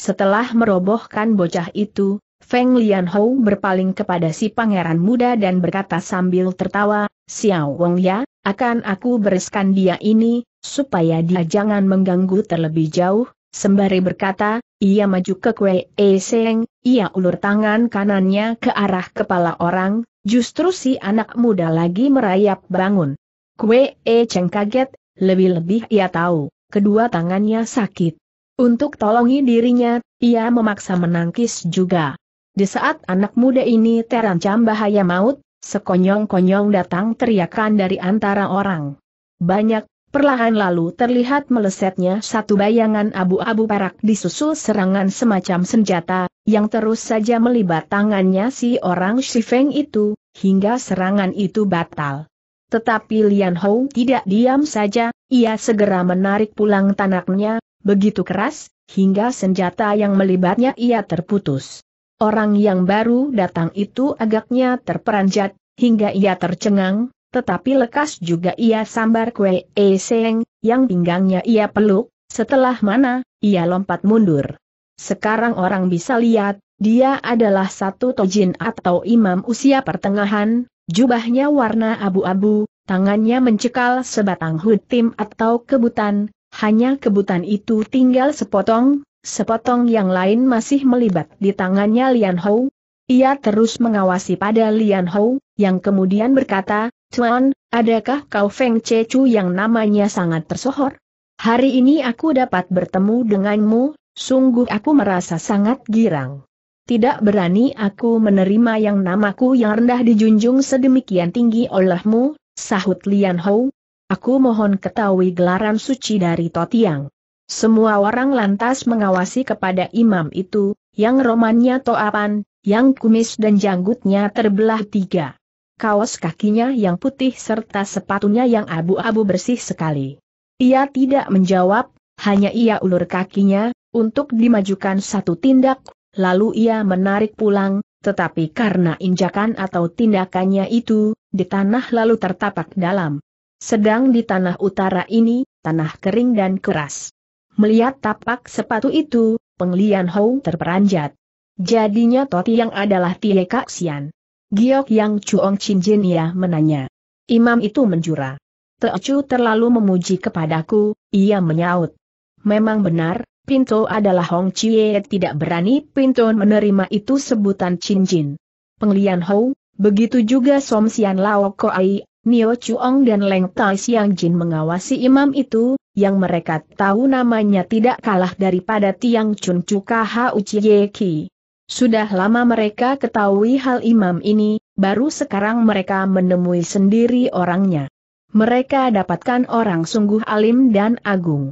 Setelah merobohkan bocah itu, Feng Lianhou berpaling kepada si pangeran muda dan berkata sambil tertawa, Xiao Wong ya, akan aku bereskan dia ini, supaya dia jangan mengganggu terlebih jauh, sembari berkata, ia maju ke kue E Seng, ia ulur tangan kanannya ke arah kepala orang, justru si anak muda lagi merayap bangun. Kue E ceng kaget, lebih-lebih ia tahu, kedua tangannya sakit. Untuk tolongi dirinya, ia memaksa menangkis juga. Di saat anak muda ini terancam bahaya maut, Sekonyong-konyong datang teriakan dari antara orang. Banyak, perlahan lalu terlihat melesetnya satu bayangan abu-abu perak disusul serangan semacam senjata, yang terus saja melibat tangannya si orang Shifeng itu, hingga serangan itu batal. Tetapi Lian Hou tidak diam saja, ia segera menarik pulang tanaknya, begitu keras, hingga senjata yang melibatnya ia terputus. Orang yang baru datang itu agaknya terperanjat, hingga ia tercengang, tetapi lekas juga ia sambar kue eseng, yang pinggangnya ia peluk, setelah mana, ia lompat mundur. Sekarang orang bisa lihat, dia adalah satu tojin atau imam usia pertengahan, jubahnya warna abu-abu, tangannya mencekal sebatang hutim atau kebutan, hanya kebutan itu tinggal sepotong, sepotong yang lain masih melibat di tangannya Lian Hou. Ia terus mengawasi pada Lian Hou, yang kemudian berkata, Tuan, adakah kau Feng Chechu yang namanya sangat tersohor? Hari ini aku dapat bertemu denganmu, sungguh aku merasa sangat girang. Tidak berani aku menerima yang namaku yang rendah dijunjung sedemikian tinggi olehmu, sahut Lian Hou. Aku mohon ketahui gelaran suci dari Totiang. Semua orang lantas mengawasi kepada imam itu, yang romannya toapan, yang kumis dan janggutnya terbelah tiga. Kaos kakinya yang putih serta sepatunya yang abu-abu bersih sekali. Ia tidak menjawab, hanya ia ulur kakinya, untuk dimajukan satu tindak, lalu ia menarik pulang, tetapi karena injakan atau tindakannya itu, di tanah lalu tertapak dalam. Sedang di tanah utara ini, tanah kering dan keras. Melihat tapak sepatu itu, penglian Hou terperanjat. Jadinya Toti yang adalah Tie Kaksian. Giok Yang Chuong Chin Jin ya menanya. Imam itu menjura. Teocu terlalu memuji kepadaku, ia menyaut. Memang benar, Pinto adalah Hong Chie tidak berani Pinto menerima itu sebutan Chin Jin. Penglian Hou, begitu juga Som Sian Lao Koai Nio Chuong dan Leng Tai Siang Jin mengawasi imam itu, yang mereka tahu namanya tidak kalah daripada Tiang Chun Chuka Hau Chie Ki. Sudah lama mereka ketahui hal imam ini, baru sekarang mereka menemui sendiri orangnya. Mereka dapatkan orang sungguh alim dan agung.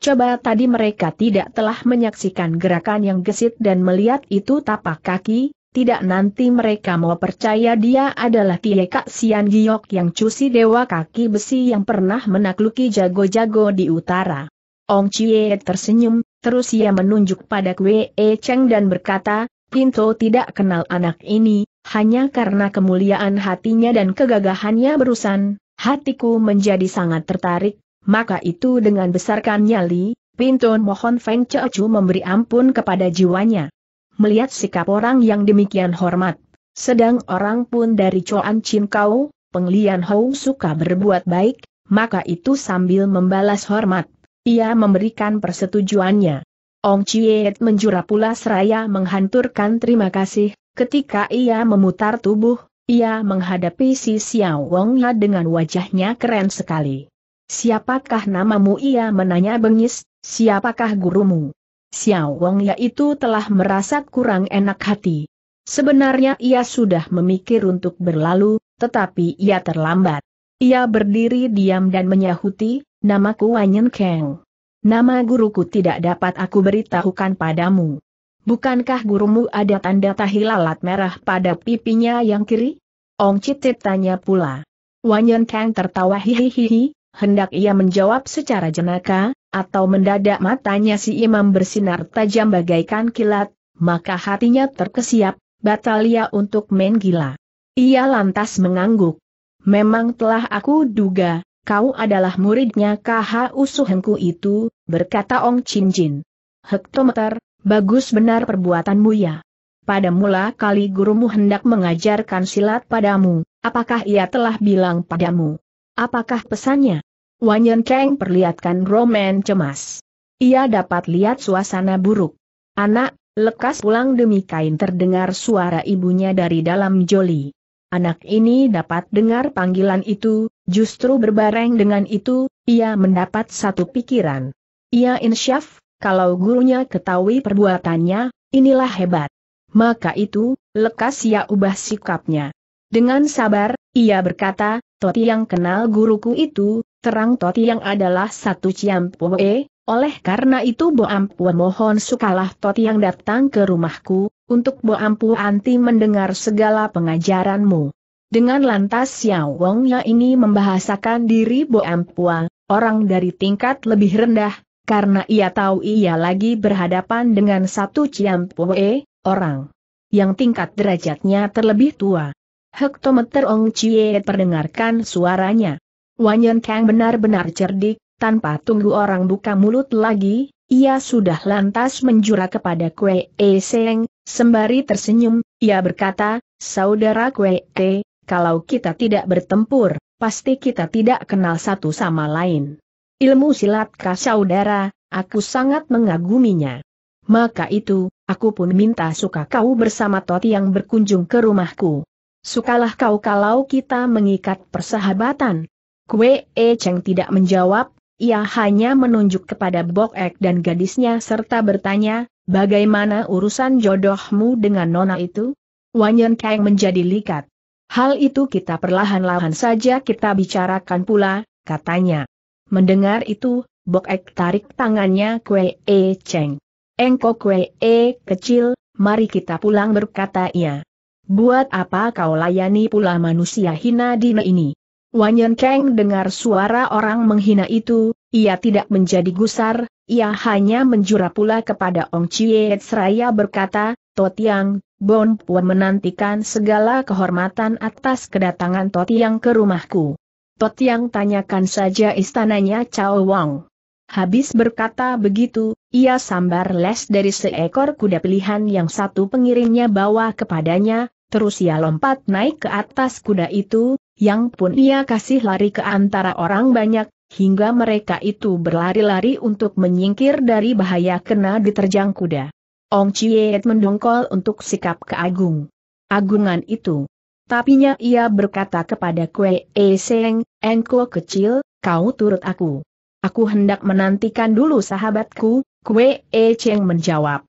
Coba tadi mereka tidak telah menyaksikan gerakan yang gesit dan melihat itu tapak kaki, tidak nanti mereka mau percaya dia adalah Kie Kak Sian Giok yang cusi dewa kaki besi yang pernah menakluki jago-jago di utara. Ong Chie tersenyum, terus ia menunjuk pada Kwe E Cheng dan berkata, Pinto tidak kenal anak ini, hanya karena kemuliaan hatinya dan kegagahannya berusan, hatiku menjadi sangat tertarik, maka itu dengan besarkan nyali, Pinto mohon Feng Chu memberi ampun kepada jiwanya melihat sikap orang yang demikian hormat. Sedang orang pun dari Coan Chin Kau, penglian Hou suka berbuat baik, maka itu sambil membalas hormat. Ia memberikan persetujuannya. Ong Chiet menjura pula seraya menghanturkan terima kasih, ketika ia memutar tubuh, ia menghadapi si Xiao Wong Ya dengan wajahnya keren sekali. Siapakah namamu ia menanya bengis, siapakah gurumu? Xiao Wang yaitu telah merasa kurang enak hati. Sebenarnya ia sudah memikir untuk berlalu, tetapi ia terlambat. Ia berdiri diam dan menyahuti, namaku Wanyen Kang. Nama guruku tidak dapat aku beritahukan padamu. Bukankah gurumu ada tanda tahi lalat merah pada pipinya yang kiri? Ong Citit tanya pula. Wanyen Kang tertawa hihihi, hendak ia menjawab secara jenaka, atau mendadak matanya si imam bersinar tajam bagaikan kilat, maka hatinya terkesiap, batalia untuk main gila. Ia lantas mengangguk. Memang telah aku duga, kau adalah muridnya KH Usuhengku itu, berkata Ong Chin Jin. Hektometer, bagus benar perbuatanmu ya. Pada mula kali gurumu hendak mengajarkan silat padamu, apakah ia telah bilang padamu? Apakah pesannya? Wanyan Cheng perlihatkan Roman cemas. Ia dapat lihat suasana buruk. Anak, lekas pulang demi kain terdengar suara ibunya dari dalam joli. Anak ini dapat dengar panggilan itu, justru berbareng dengan itu, ia mendapat satu pikiran. Ia insyaf, kalau gurunya ketahui perbuatannya, inilah hebat. Maka itu, lekas ia ubah sikapnya. Dengan sabar, ia berkata, Toti yang kenal guruku itu, Terang Toti yang adalah satu Ciampoe, oleh karena itu Bo ampu mohon sukalah Toti yang datang ke rumahku, untuk Bo Ampu Anti mendengar segala pengajaranmu. Dengan lantas Xiao ya ini membahasakan diri Bo ampu, orang dari tingkat lebih rendah, karena ia tahu ia lagi berhadapan dengan satu Ciampoe, orang yang tingkat derajatnya terlebih tua. Hektometer Ong Chie perdengarkan suaranya. Wanyan Kang benar-benar cerdik, tanpa tunggu orang buka mulut lagi, ia sudah lantas menjura kepada Kue E Seng, sembari tersenyum, ia berkata, Saudara Kue E, kalau kita tidak bertempur, pasti kita tidak kenal satu sama lain. Ilmu silat kah saudara, aku sangat mengaguminya. Maka itu, aku pun minta suka kau bersama Toti yang berkunjung ke rumahku. Sukalah kau kalau kita mengikat persahabatan, Kue E Cheng tidak menjawab, ia hanya menunjuk kepada Bok Ek dan gadisnya serta bertanya, bagaimana urusan jodohmu dengan Nona itu? Wanyan Kang menjadi likat. Hal itu kita perlahan-lahan saja kita bicarakan pula, katanya. Mendengar itu, Bok Ek tarik tangannya Kue E Cheng. Engko Kue E kecil, mari kita pulang berkata ia. Buat apa kau layani pula manusia hina dina ini? Wanyan Kang dengar suara orang menghina itu, ia tidak menjadi gusar, ia hanya menjura pula kepada Ong Chie Seraya berkata, Totiang, Bon Puan menantikan segala kehormatan atas kedatangan Totiang ke rumahku. Totiang tanyakan saja istananya Cao Wang. Habis berkata begitu, ia sambar les dari seekor kuda pilihan yang satu pengiringnya bawa kepadanya, terus ia lompat naik ke atas kuda itu, yang pun ia kasih lari ke antara orang banyak, hingga mereka itu berlari-lari untuk menyingkir dari bahaya kena diterjang kuda. Ong Chiet mendongkol untuk sikap keagung. Agungan itu. Tapinya ia berkata kepada Kue E Seng, Engko kecil, kau turut aku. Aku hendak menantikan dulu sahabatku, Kue E Cheng menjawab.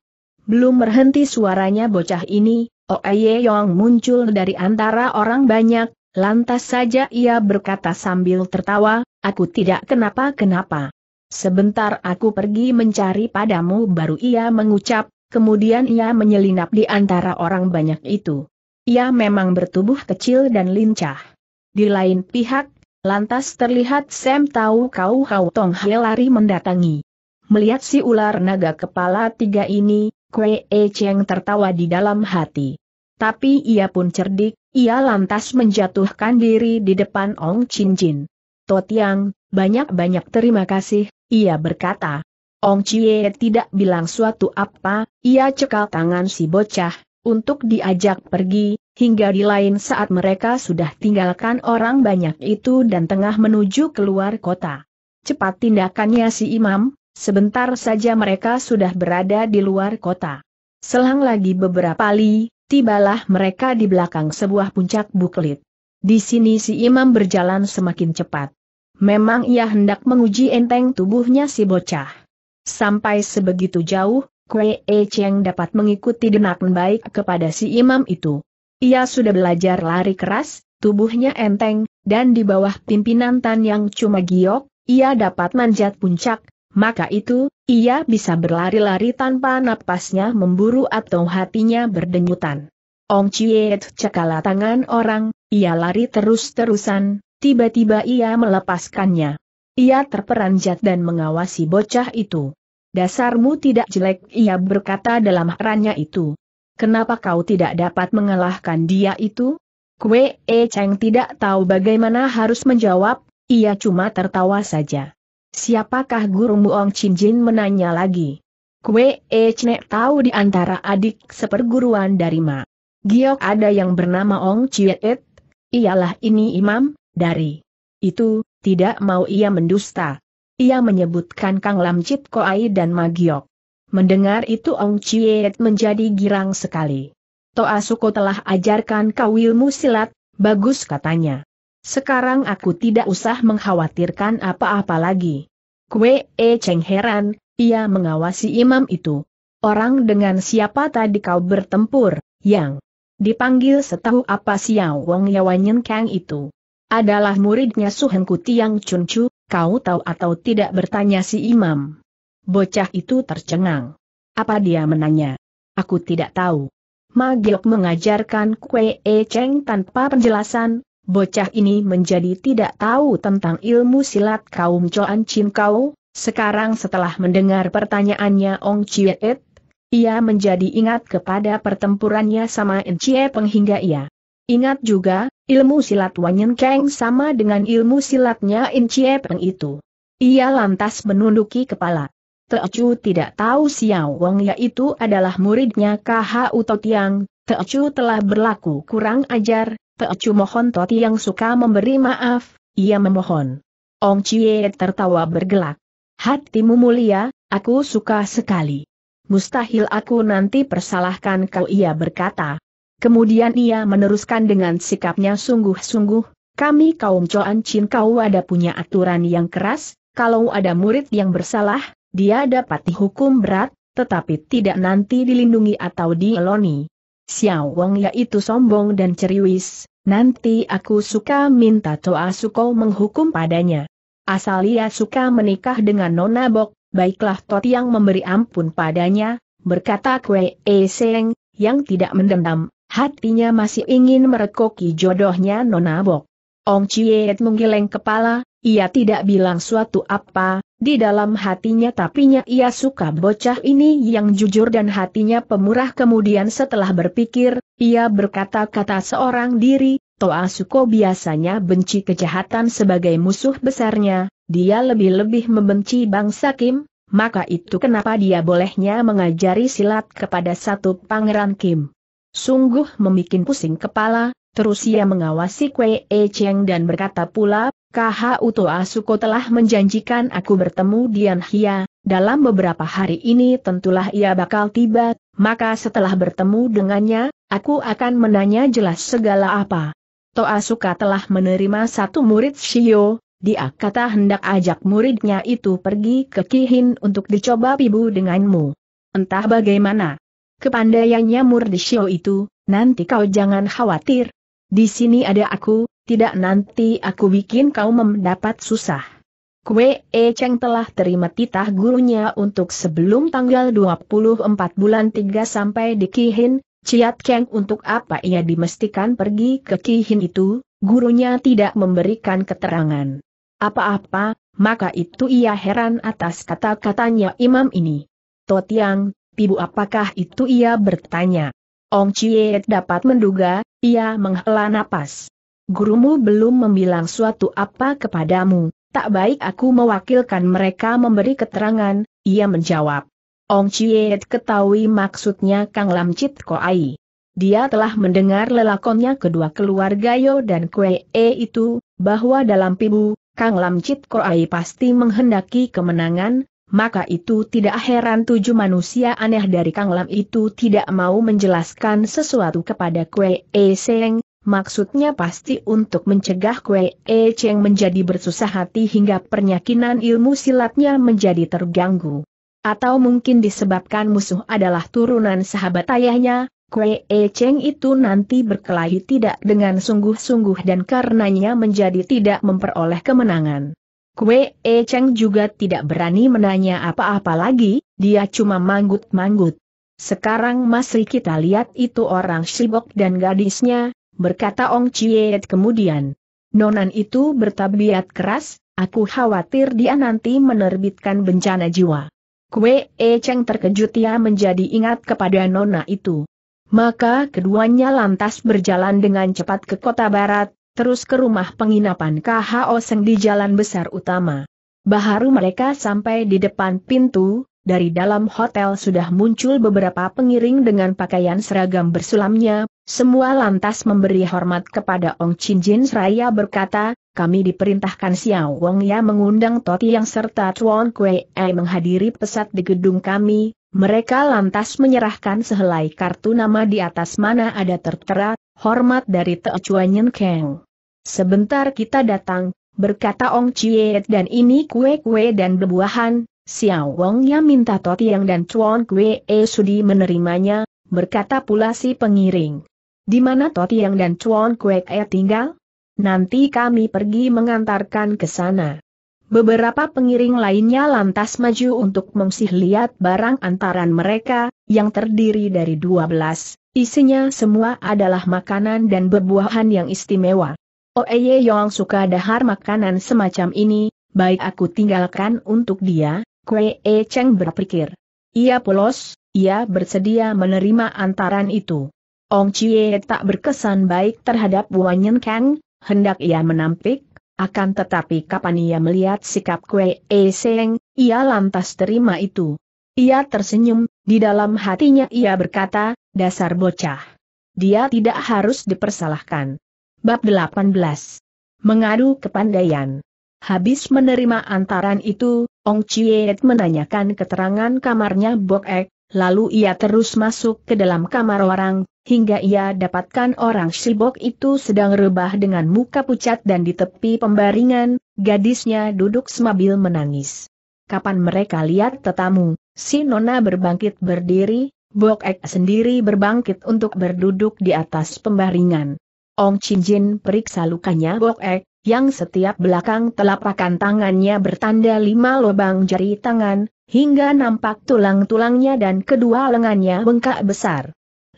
Belum berhenti suaranya bocah ini, Oeye Yong muncul dari antara orang banyak, Lantas saja ia berkata sambil tertawa, aku tidak kenapa-kenapa. Sebentar aku pergi mencari padamu baru ia mengucap, kemudian ia menyelinap di antara orang banyak itu. Ia memang bertubuh kecil dan lincah. Di lain pihak, lantas terlihat Sam tahu kau Hau Tong hai lari mendatangi. Melihat si ular naga kepala tiga ini, Kwe E Cheng tertawa di dalam hati. Tapi ia pun cerdik, ia lantas menjatuhkan diri di depan Ong Chin Jin. Totiang, banyak-banyak terima kasih, ia berkata. Ong Chie tidak bilang suatu apa, ia cekal tangan si bocah, untuk diajak pergi, hingga di lain saat mereka sudah tinggalkan orang banyak itu dan tengah menuju keluar kota. Cepat tindakannya si imam, sebentar saja mereka sudah berada di luar kota. Selang lagi beberapa li, Tibalah mereka di belakang sebuah puncak buklit. Di sini si imam berjalan semakin cepat. Memang ia hendak menguji enteng tubuhnya si bocah. Sampai sebegitu jauh, Kue E Cheng dapat mengikuti denak baik kepada si imam itu. Ia sudah belajar lari keras, tubuhnya enteng, dan di bawah pimpinan Tan Yang Cuma Giok, ia dapat manjat puncak, maka itu, ia bisa berlari-lari tanpa napasnya memburu atau hatinya berdenyutan. Ong Chiet cekala tangan orang, ia lari terus-terusan, tiba-tiba ia melepaskannya. Ia terperanjat dan mengawasi bocah itu. Dasarmu tidak jelek, ia berkata dalam herannya itu. Kenapa kau tidak dapat mengalahkan dia itu? Kue E Cheng tidak tahu bagaimana harus menjawab, ia cuma tertawa saja. Siapakah guru Muong Chin Jin menanya lagi. Kue E tahu di antara adik seperguruan dari Ma. Giok ada yang bernama Ong Chiet, ialah ini imam, dari itu, tidak mau ia mendusta. Ia menyebutkan Kang Lam Chit Koai dan Ma Giok. Mendengar itu Ong Chiet menjadi girang sekali. Toa Suko telah ajarkan kau ilmu silat, bagus katanya. Sekarang aku tidak usah mengkhawatirkan apa-apa lagi. Kue E Cheng heran, ia mengawasi imam itu. Orang dengan siapa tadi kau bertempur, yang dipanggil setahu apa Xiao Wong Yawanyen Kang itu. Adalah muridnya Suhenku Tiang Chu, kau tahu atau tidak bertanya si imam. Bocah itu tercengang. Apa dia menanya? Aku tidak tahu. Magiok mengajarkan Kue E Cheng tanpa penjelasan, bocah ini menjadi tidak tahu tentang ilmu silat kaum Coan Chin Kau, sekarang setelah mendengar pertanyaannya Ong Chiet, ia menjadi ingat kepada pertempurannya sama En Chie Peng hingga ia. Ingat juga, ilmu silat Wanyen Kang sama dengan ilmu silatnya In Chie Peng itu. Ia lantas menunduki kepala. Chu tidak tahu Xiao Wong yaitu adalah muridnya KH Utotiang. Teo Chu telah berlaku kurang ajar, Teocu mohon Toti yang suka memberi maaf, ia memohon. Ong Chie tertawa bergelak. Hatimu mulia, aku suka sekali. Mustahil aku nanti persalahkan kau ia berkata. Kemudian ia meneruskan dengan sikapnya sungguh-sungguh, kami kaum Coan Chin kau ada punya aturan yang keras, kalau ada murid yang bersalah, dia dapat dihukum berat, tetapi tidak nanti dilindungi atau dieloni. Xiao Wang yaitu sombong dan ceriwis, nanti aku suka minta Toa Suko menghukum padanya. Asal ia suka menikah dengan Nona Bok, baiklah Tot yang memberi ampun padanya, berkata Kwe E Seng, yang tidak mendendam, hatinya masih ingin merekoki jodohnya Nona Bok. Ong Chiet menggeleng kepala, ia tidak bilang suatu apa, di dalam hatinya tapinya ia suka bocah ini yang jujur dan hatinya pemurah kemudian setelah berpikir, ia berkata-kata seorang diri, Toa Suko biasanya benci kejahatan sebagai musuh besarnya, dia lebih-lebih membenci bangsa Kim, maka itu kenapa dia bolehnya mengajari silat kepada satu pangeran Kim. Sungguh membuat pusing kepala, Terus ia mengawasi Kwe E Cheng dan berkata pula, KH Uto Asuko telah menjanjikan aku bertemu Dian Hia, dalam beberapa hari ini tentulah ia bakal tiba, maka setelah bertemu dengannya, aku akan menanya jelas segala apa. suka telah menerima satu murid Shio, dia kata hendak ajak muridnya itu pergi ke Kihin untuk dicoba pibu denganmu. Entah bagaimana. Kepandaiannya murid Shio itu, nanti kau jangan khawatir, di sini ada aku, tidak nanti aku bikin kau mendapat susah. Kue E Cheng telah terima titah gurunya untuk sebelum tanggal 24 bulan 3 sampai di Kihin, Ciat Keng untuk apa ia dimestikan pergi ke Kihin itu, gurunya tidak memberikan keterangan. Apa-apa, maka itu ia heran atas kata-katanya imam ini. Totiang, pibu apakah itu ia bertanya. Ong Chie dapat menduga, ia menghela napas. Gurumu belum membilang suatu apa kepadamu, tak baik aku mewakilkan mereka memberi keterangan, ia menjawab. Ong Chie ketahui maksudnya Kang Lam Chit Koai. Dia telah mendengar lelakonnya kedua keluarga Yo dan kuee itu, bahwa dalam pibu, Kang Lam Chit Koai pasti menghendaki kemenangan, maka itu tidak heran tujuh manusia aneh dari Kang Lam itu tidak mau menjelaskan sesuatu kepada Kue E Seng, maksudnya pasti untuk mencegah Kue E Cheng menjadi bersusah hati hingga pernyakinan ilmu silatnya menjadi terganggu. Atau mungkin disebabkan musuh adalah turunan sahabat ayahnya, Kue E Cheng itu nanti berkelahi tidak dengan sungguh-sungguh dan karenanya menjadi tidak memperoleh kemenangan. Kue E Cheng juga tidak berani menanya apa-apa lagi, dia cuma manggut-manggut. Sekarang masri kita lihat itu orang Shibok dan gadisnya, berkata Ong Chiet kemudian. Nonan itu bertabiat keras, aku khawatir dia nanti menerbitkan bencana jiwa. Kue E Cheng terkejut ia menjadi ingat kepada Nona itu. Maka keduanya lantas berjalan dengan cepat ke kota barat, terus ke rumah penginapan KHO Seng di jalan besar utama. Baharu mereka sampai di depan pintu, dari dalam hotel sudah muncul beberapa pengiring dengan pakaian seragam bersulamnya, semua lantas memberi hormat kepada Ong Chin Jin Seraya berkata, kami diperintahkan Xiao Wong Ya mengundang Toti yang serta Tuan Kuei menghadiri pesat di gedung kami, mereka lantas menyerahkan sehelai kartu nama di atas mana ada tertera, hormat dari Tuan Kang. Sebentar kita datang, berkata Ong Chiet dan ini kue-kue dan buahan, Xiao Wong yang minta Totiang dan Chuan Kue E Sudi menerimanya, berkata pula si pengiring. Di mana Totiang dan Chuan Kue E tinggal? Nanti kami pergi mengantarkan ke sana. Beberapa pengiring lainnya lantas maju untuk mengsih lihat barang antaran mereka, yang terdiri dari dua belas. isinya semua adalah makanan dan berbuahan yang istimewa. Oeye Yong suka dahar makanan semacam ini, baik aku tinggalkan untuk dia, Kwee E Cheng berpikir. Ia polos, ia bersedia menerima antaran itu. Ong Chie tak berkesan baik terhadap Wanyen Kang, hendak ia menampik, akan tetapi kapan ia melihat sikap Kue E Seng, ia lantas terima itu. Ia tersenyum, di dalam hatinya ia berkata, dasar bocah. Dia tidak harus dipersalahkan. Bab 18. Mengadu kepandaian. Habis menerima antaran itu, Ong Chiet menanyakan keterangan kamarnya Bok Ek, lalu ia terus masuk ke dalam kamar orang, hingga ia dapatkan orang Shibok itu sedang rebah dengan muka pucat dan di tepi pembaringan, gadisnya duduk semabil menangis. Kapan mereka lihat tetamu, si Nona berbangkit berdiri, Bok Ek sendiri berbangkit untuk berduduk di atas pembaringan. Ong Chin Jin periksa lukanya Bok Ek, yang setiap belakang telapakan tangannya bertanda lima lubang jari tangan, hingga nampak tulang-tulangnya dan kedua lengannya bengkak besar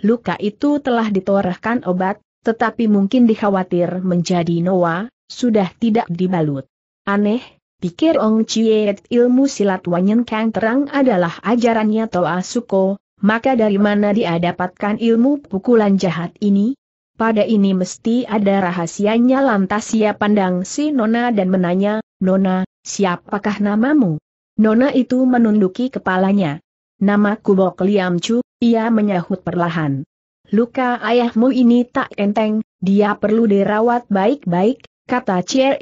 luka itu telah ditorehkan obat, tetapi mungkin dikhawatir menjadi noa, sudah tidak dibalut. Aneh, pikir Ong Chiet ilmu silat Wanyen Kang terang adalah ajarannya Toa Suko, maka dari mana dia dapatkan ilmu pukulan jahat ini? Pada ini mesti ada rahasianya lantas ia pandang si Nona dan menanya, Nona, siapakah namamu? Nona itu menunduki kepalanya. Nama kubok Liam Chu, ia menyahut perlahan. Luka ayahmu ini tak enteng, dia perlu dirawat baik-baik, kata Cher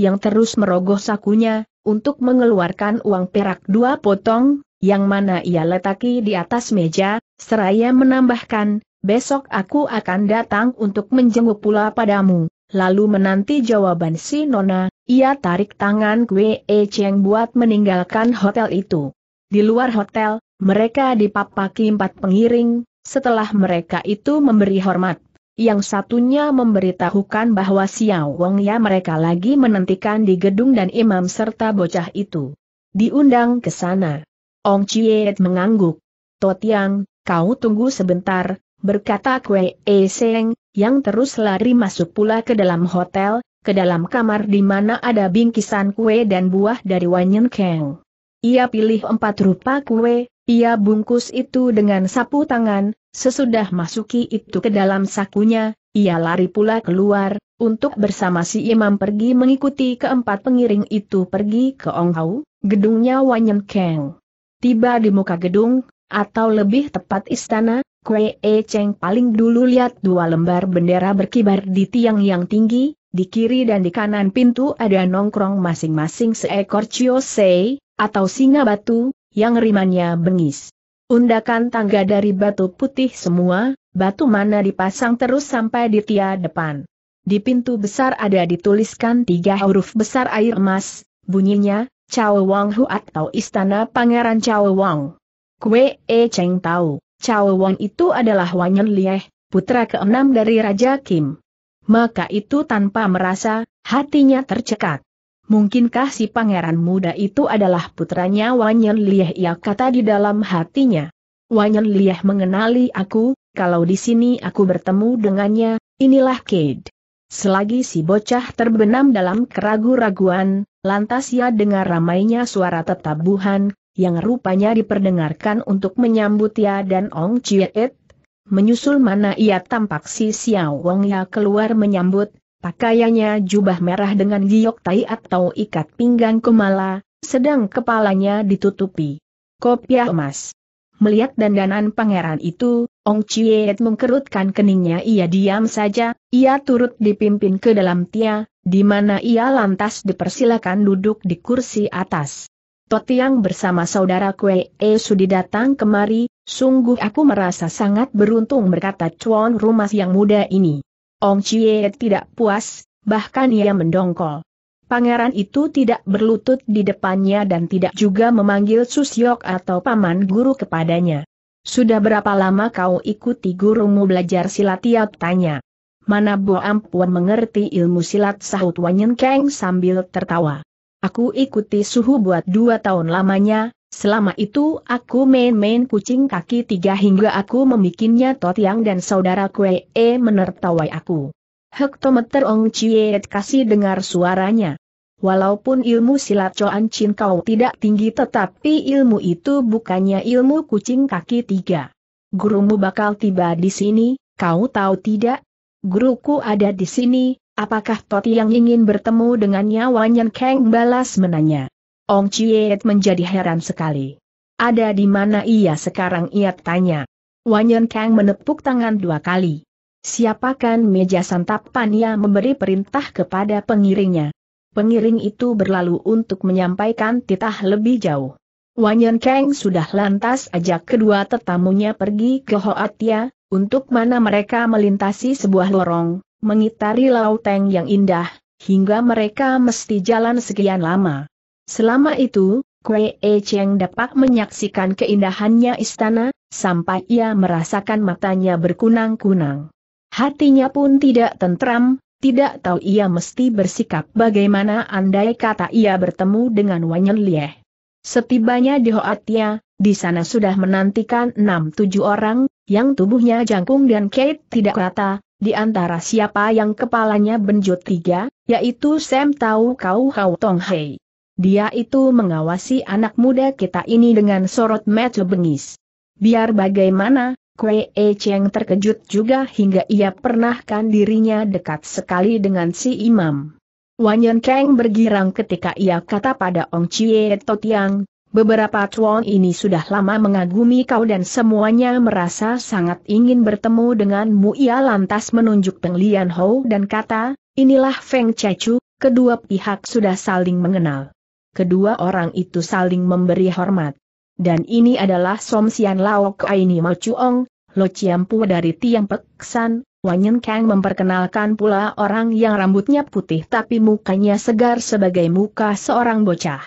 yang terus merogoh sakunya, untuk mengeluarkan uang perak dua potong, yang mana ia letaki di atas meja, seraya menambahkan, besok aku akan datang untuk menjenguk pula padamu. Lalu menanti jawaban si Nona, ia tarik tangan Kwe e Cheng buat meninggalkan hotel itu. Di luar hotel, mereka dipapaki empat pengiring, setelah mereka itu memberi hormat. Yang satunya memberitahukan bahwa Xiao Wong ya mereka lagi menentikan di gedung dan imam serta bocah itu. Diundang ke sana. Ong Chieh mengangguk. Totiang, kau tunggu sebentar, berkata Kwe E Seng, yang terus lari masuk pula ke dalam hotel, ke dalam kamar di mana ada bingkisan kue dan buah dari Wanyen Keng. Ia pilih empat rupa kue, ia bungkus itu dengan sapu tangan, sesudah masuki itu ke dalam sakunya, ia lari pula keluar, untuk bersama si imam pergi mengikuti keempat pengiring itu pergi ke ong Onghau, gedungnya wanyan Keng. Tiba di muka gedung, atau lebih tepat istana, Kue E Cheng paling dulu lihat dua lembar bendera berkibar di tiang yang tinggi, di kiri dan di kanan pintu ada nongkrong masing-masing seekor Chiosei, atau singa batu, yang rimannya bengis. Undakan tangga dari batu putih semua, batu mana dipasang terus sampai di tia depan. Di pintu besar ada dituliskan tiga huruf besar air emas, bunyinya, Chao Wang Hu atau Istana Pangeran Chao Wang. Kue E Cheng tahu, Chao Wang itu adalah Wanyan Lieh, putra keenam dari Raja Kim. Maka itu tanpa merasa, hatinya tercekat. Mungkinkah si pangeran muda itu adalah putranya Wanyan Lieh ia kata di dalam hatinya. Wanyan Lieh mengenali aku, kalau di sini aku bertemu dengannya, inilah Kade. Selagi si bocah terbenam dalam keragu-raguan, lantas ia dengar ramainya suara tetabuhan, yang rupanya diperdengarkan untuk menyambut ia dan Ong Chiet. Menyusul mana ia tampak si Xiao Wong ya keluar menyambut, Pakaiannya jubah merah dengan giok tai atau ikat pinggang kemala, sedang kepalanya ditutupi kopiah emas. Melihat dandanan pangeran itu, Ong Chiet mengkerutkan keningnya ia diam saja, ia turut dipimpin ke dalam tia, di mana ia lantas dipersilakan duduk di kursi atas. Totiang bersama saudara Kwe E Sudi datang kemari, sungguh aku merasa sangat beruntung berkata cuan rumah yang muda ini. Ong Chie tidak puas, bahkan ia mendongkol. Pangeran itu tidak berlutut di depannya dan tidak juga memanggil Susyok atau paman guru kepadanya. Sudah berapa lama kau ikuti gurumu belajar silat tiap tanya. Mana Bo Ampuan mengerti ilmu silat sahut Wanyen Kang sambil tertawa. Aku ikuti suhu buat dua tahun lamanya, Selama itu aku main-main kucing kaki tiga hingga aku memikinnya Totiang dan saudara Kue E menertawai aku. Hektometer Ong Chiet kasih dengar suaranya. Walaupun ilmu silat Choan Chin kau tidak tinggi tetapi ilmu itu bukannya ilmu kucing kaki tiga. Gurumu bakal tiba di sini, kau tahu tidak? Guruku ada di sini, apakah Toti yang ingin bertemu dengannya Wanyan Kang balas menanya. Ong Chiet menjadi heran sekali. Ada di mana ia sekarang ia tanya. Wanyan Kang menepuk tangan dua kali. Siapakan meja santapan ia memberi perintah kepada pengiringnya. Pengiring itu berlalu untuk menyampaikan titah lebih jauh. Wanyan Kang sudah lantas ajak kedua tetamunya pergi ke Hoatia, untuk mana mereka melintasi sebuah lorong, mengitari lauteng yang indah, hingga mereka mesti jalan sekian lama. Selama itu, Kue E Cheng dapat menyaksikan keindahannya istana, sampai ia merasakan matanya berkunang-kunang. Hatinya pun tidak tentram, tidak tahu ia mesti bersikap bagaimana andai kata ia bertemu dengan Wanyan Lieh. Setibanya di Hoatia, di sana sudah menantikan enam tujuh orang, yang tubuhnya jangkung dan Kate tidak rata, di antara siapa yang kepalanya benjot tiga, yaitu Sam Tau Kau Hau Tong Hei. Dia itu mengawasi anak muda kita ini dengan sorot mata bengis. Biar bagaimana, Kue E Cheng terkejut juga hingga ia pernahkan dirinya dekat sekali dengan si imam. Wanyan Kang bergirang ketika ia kata pada Ong Chie Totiang, beberapa tuan ini sudah lama mengagumi kau dan semuanya merasa sangat ingin bertemu denganmu. Ia lantas menunjuk Peng Lian Hou dan kata, inilah Feng Chechu, kedua pihak sudah saling mengenal kedua orang itu saling memberi hormat. Dan ini adalah Som Sian Lao Kaini Mao Chuong, Lo Chiampu dari Tiang Peksan, Wanyen Kang memperkenalkan pula orang yang rambutnya putih tapi mukanya segar sebagai muka seorang bocah.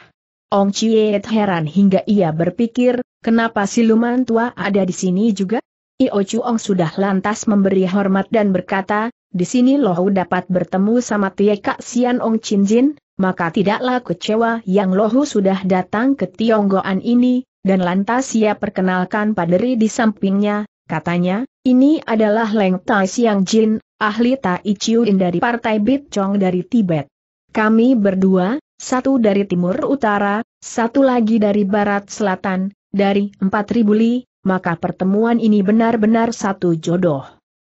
Ong Chiet heran hingga ia berpikir, kenapa siluman tua ada di sini juga? Io Chuong sudah lantas memberi hormat dan berkata, di sini Lohu dapat bertemu sama Kak Sian Ong Chin Jin, maka tidaklah kecewa yang Lohu sudah datang ke Tionggoan ini, dan lantas ia perkenalkan paderi di sampingnya, katanya, ini adalah Leng Tai Siang Jin, ahli Tai Chiuin dari Partai Bit Chong dari Tibet. Kami berdua, satu dari timur utara, satu lagi dari barat selatan, dari empat ribu li, maka pertemuan ini benar-benar satu jodoh.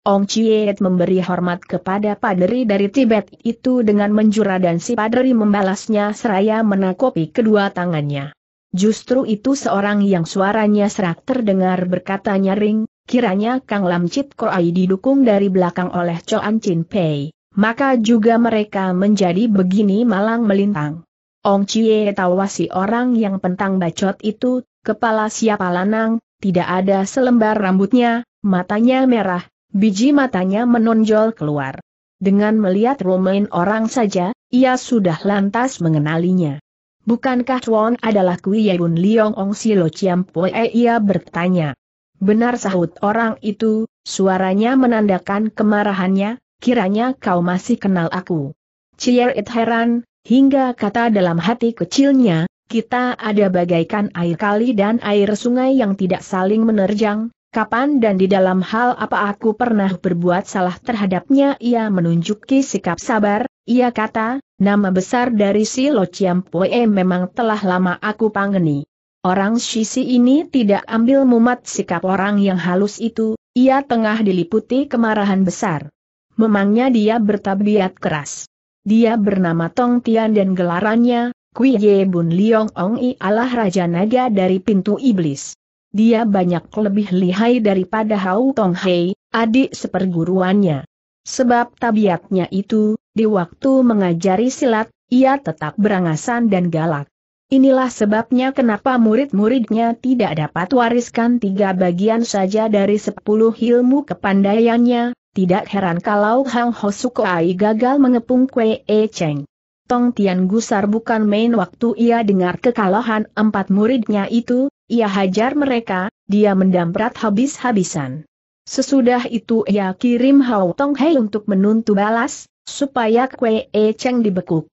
Ong Chiet memberi hormat kepada paderi dari Tibet itu dengan menjura dan si paderi membalasnya seraya menakopi kedua tangannya. Justru itu seorang yang suaranya serak terdengar berkata nyaring, kiranya Kang Lam Chit Koai didukung dari belakang oleh Choan Chin Pei, maka juga mereka menjadi begini malang melintang. Ong Chie tawa si orang yang pentang bacot itu, kepala siapa lanang, tidak ada selembar rambutnya, matanya merah, Biji matanya menonjol keluar. Dengan melihat Romain orang saja, ia sudah lantas mengenalinya. Bukankah Chuan adalah Kui Yeun Liong Ong Silo Chiam Poe ia bertanya. Benar sahut orang itu, suaranya menandakan kemarahannya, kiranya kau masih kenal aku. Cier It heran, hingga kata dalam hati kecilnya, kita ada bagaikan air kali dan air sungai yang tidak saling menerjang, Kapan dan di dalam hal apa aku pernah berbuat salah terhadapnya ia menunjuki sikap sabar, ia kata, nama besar dari si Lo Pue memang telah lama aku pangeni. Orang Shisi ini tidak ambil mumat sikap orang yang halus itu, ia tengah diliputi kemarahan besar. Memangnya dia bertabiat keras. Dia bernama Tong Tian dan gelarannya, Kui Ye Bun Liong Ong I Allah Raja Naga dari Pintu Iblis. Dia banyak lebih lihai daripada Hau Tong Hei, adik seperguruannya. Sebab tabiatnya itu, di waktu mengajari silat, ia tetap berangasan dan galak. Inilah sebabnya kenapa murid-muridnya tidak dapat wariskan tiga bagian saja dari sepuluh ilmu kepandaiannya, tidak heran kalau Hang Sukai gagal mengepung Kue E Cheng. Tong Tian Gusar bukan main waktu ia dengar kekalahan empat muridnya itu, ia hajar mereka, dia mendamprat habis-habisan. Sesudah itu ia kirim Hao Tong Hei untuk menuntut balas, supaya Kwe E Cheng dibekuk.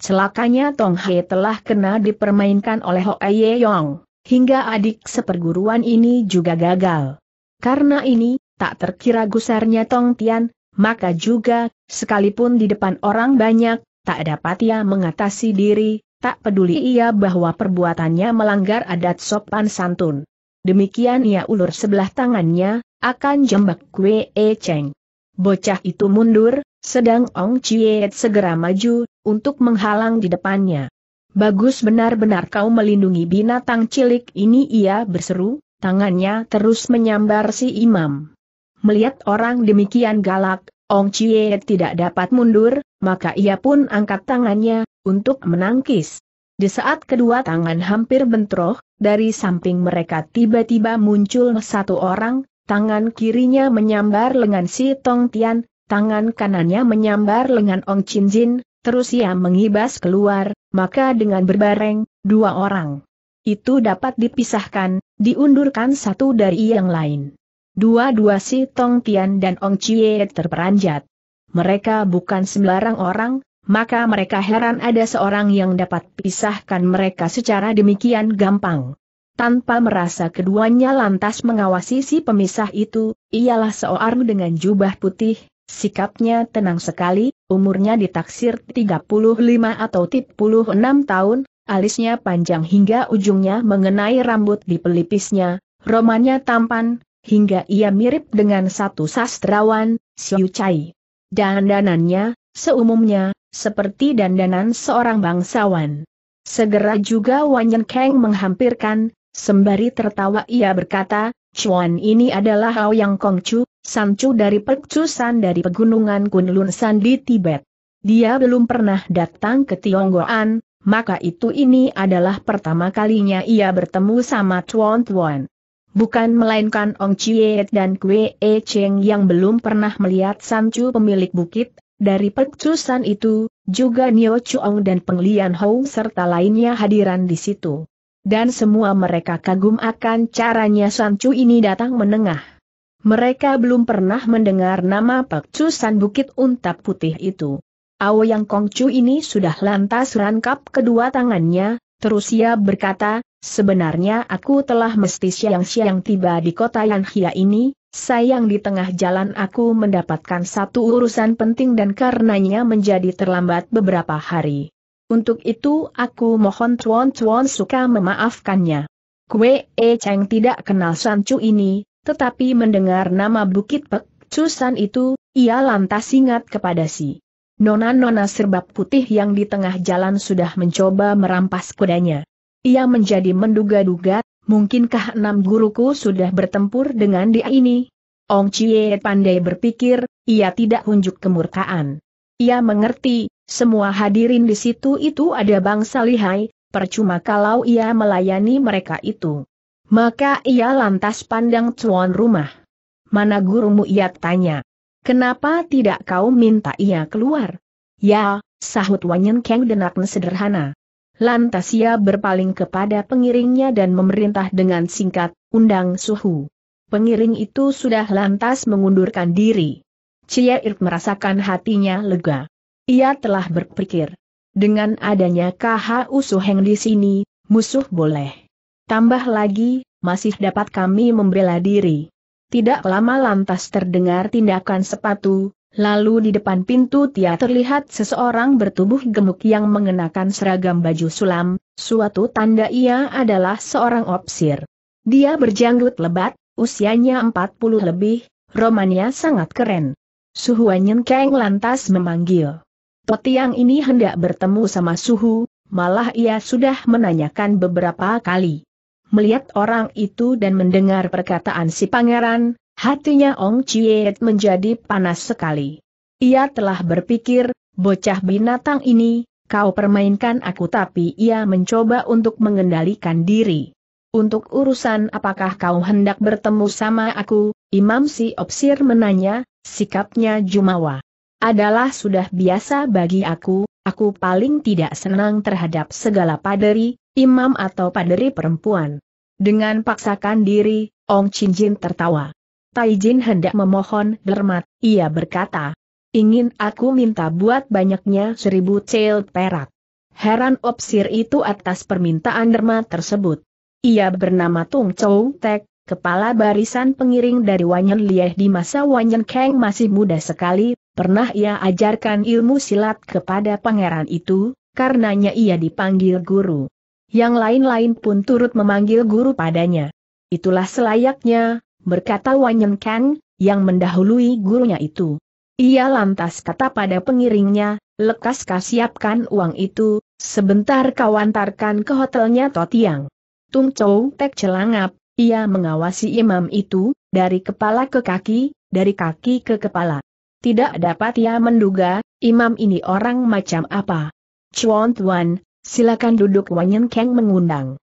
Celakanya Tong Hei telah kena dipermainkan oleh Ho Ye Yong, hingga adik seperguruan ini juga gagal. Karena ini, tak terkira gusarnya Tong Tian, maka juga, sekalipun di depan orang banyak, tak dapat ia mengatasi diri, tak peduli ia bahwa perbuatannya melanggar adat sopan santun. Demikian ia ulur sebelah tangannya, akan jembak Kue E Cheng. Bocah itu mundur, sedang Ong Chiet segera maju, untuk menghalang di depannya. Bagus benar-benar kau melindungi binatang cilik ini ia berseru, tangannya terus menyambar si imam. Melihat orang demikian galak, Ong Chiet tidak dapat mundur, maka ia pun angkat tangannya, untuk menangkis. Di saat kedua tangan hampir bentroh, dari samping mereka tiba-tiba muncul satu orang, tangan kirinya menyambar lengan si Tong Tian, tangan kanannya menyambar lengan Ong Chin Jin, terus ia mengibas keluar, maka dengan berbareng, dua orang. Itu dapat dipisahkan, diundurkan satu dari yang lain. Dua-dua si Tong Tian dan Ong Chie terperanjat. Mereka bukan sembarang orang, maka mereka heran ada seorang yang dapat pisahkan mereka secara demikian gampang. Tanpa merasa keduanya lantas mengawasi si pemisah itu, ialah seorang dengan jubah putih, sikapnya tenang sekali, umurnya ditaksir 35 atau 36 tahun, alisnya panjang hingga ujungnya mengenai rambut di pelipisnya, romannya tampan, hingga ia mirip dengan satu sastrawan, Siu Chai. Dandanannya, seumumnya, seperti dandanan seorang bangsawan. Segera juga Wanyan Kang menghampirkan, sembari tertawa ia berkata, Chuan ini adalah Aoyang Kongcu, Sancu dari Pekcusan dari Pegunungan Kunlun San di Tibet. Dia belum pernah datang ke Tionggoan, maka itu ini adalah pertama kalinya ia bertemu sama Chuan Tuan. Bukan melainkan Ong Chie dan Kue E Cheng yang belum pernah melihat Sancu pemilik bukit, dari pekcusan itu, juga Nio Chuong dan Penglian Hong serta lainnya hadiran di situ. Dan semua mereka kagum akan caranya San Chu ini datang menengah. Mereka belum pernah mendengar nama pekcusan Bukit Untap Putih itu. Ao Yang Chu ini sudah lantas rangkap kedua tangannya, terus ia berkata, Sebenarnya aku telah mesti siang-siang tiba di kota Yanhia ini, sayang di tengah jalan aku mendapatkan satu urusan penting dan karenanya menjadi terlambat beberapa hari. Untuk itu aku mohon Tuan Tuan suka memaafkannya. Kue E Cheng tidak kenal Chu ini, tetapi mendengar nama Bukit Pek, Cusan itu, ia lantas ingat kepada si. Nona-nona serbab putih yang di tengah jalan sudah mencoba merampas kudanya ia menjadi menduga-duga, mungkinkah enam guruku sudah bertempur dengan dia ini? Ong Chie pandai berpikir, ia tidak unjuk kemurkaan. Ia mengerti, semua hadirin di situ itu ada bangsa lihai, percuma kalau ia melayani mereka itu. Maka ia lantas pandang tuan rumah. Mana gurumu ia tanya. Kenapa tidak kau minta ia keluar? Ya, sahut Wanyen Kang dengan sederhana. Lantas ia berpaling kepada pengiringnya dan memerintah dengan singkat, undang suhu. Pengiring itu sudah lantas mengundurkan diri. Cia Irk merasakan hatinya lega. Ia telah berpikir. Dengan adanya KHU Suheng di sini, musuh boleh. Tambah lagi, masih dapat kami membela diri. Tidak lama lantas terdengar tindakan sepatu, Lalu di depan pintu Tia terlihat seseorang bertubuh gemuk yang mengenakan seragam baju sulam, suatu tanda ia adalah seorang opsir. Dia berjanggut lebat, usianya 40 lebih, romannya sangat keren. Suhu Anyen Kang lantas memanggil. Totiang ini hendak bertemu sama Suhu, malah ia sudah menanyakan beberapa kali. Melihat orang itu dan mendengar perkataan si pangeran, Hatinya Ong Chiet menjadi panas sekali. Ia telah berpikir, bocah binatang ini, kau permainkan aku tapi ia mencoba untuk mengendalikan diri. Untuk urusan apakah kau hendak bertemu sama aku, Imam Si Opsir menanya, sikapnya Jumawa. Adalah sudah biasa bagi aku, aku paling tidak senang terhadap segala paderi, imam atau paderi perempuan. Dengan paksakan diri, Ong Chin Jin tertawa. Taijin hendak memohon dermat, ia berkata, ingin aku minta buat banyaknya seribu cel perak. Heran Opsir itu atas permintaan dermat tersebut. Ia bernama Tung Chou Tek, kepala barisan pengiring dari Wanyan Lieh di masa Wanyan Kang masih muda sekali, pernah ia ajarkan ilmu silat kepada pangeran itu, karenanya ia dipanggil guru. Yang lain-lain pun turut memanggil guru padanya. Itulah selayaknya, berkata Wanyen Kan, yang mendahului gurunya itu. Ia lantas kata pada pengiringnya, lekas kau siapkan uang itu, sebentar kau antarkan ke hotelnya Totiang. Tung Chow Tek celangap, ia mengawasi imam itu, dari kepala ke kaki, dari kaki ke kepala. Tidak dapat ia menduga, imam ini orang macam apa. Chuan Tuan, silakan duduk Wanyan Kang mengundang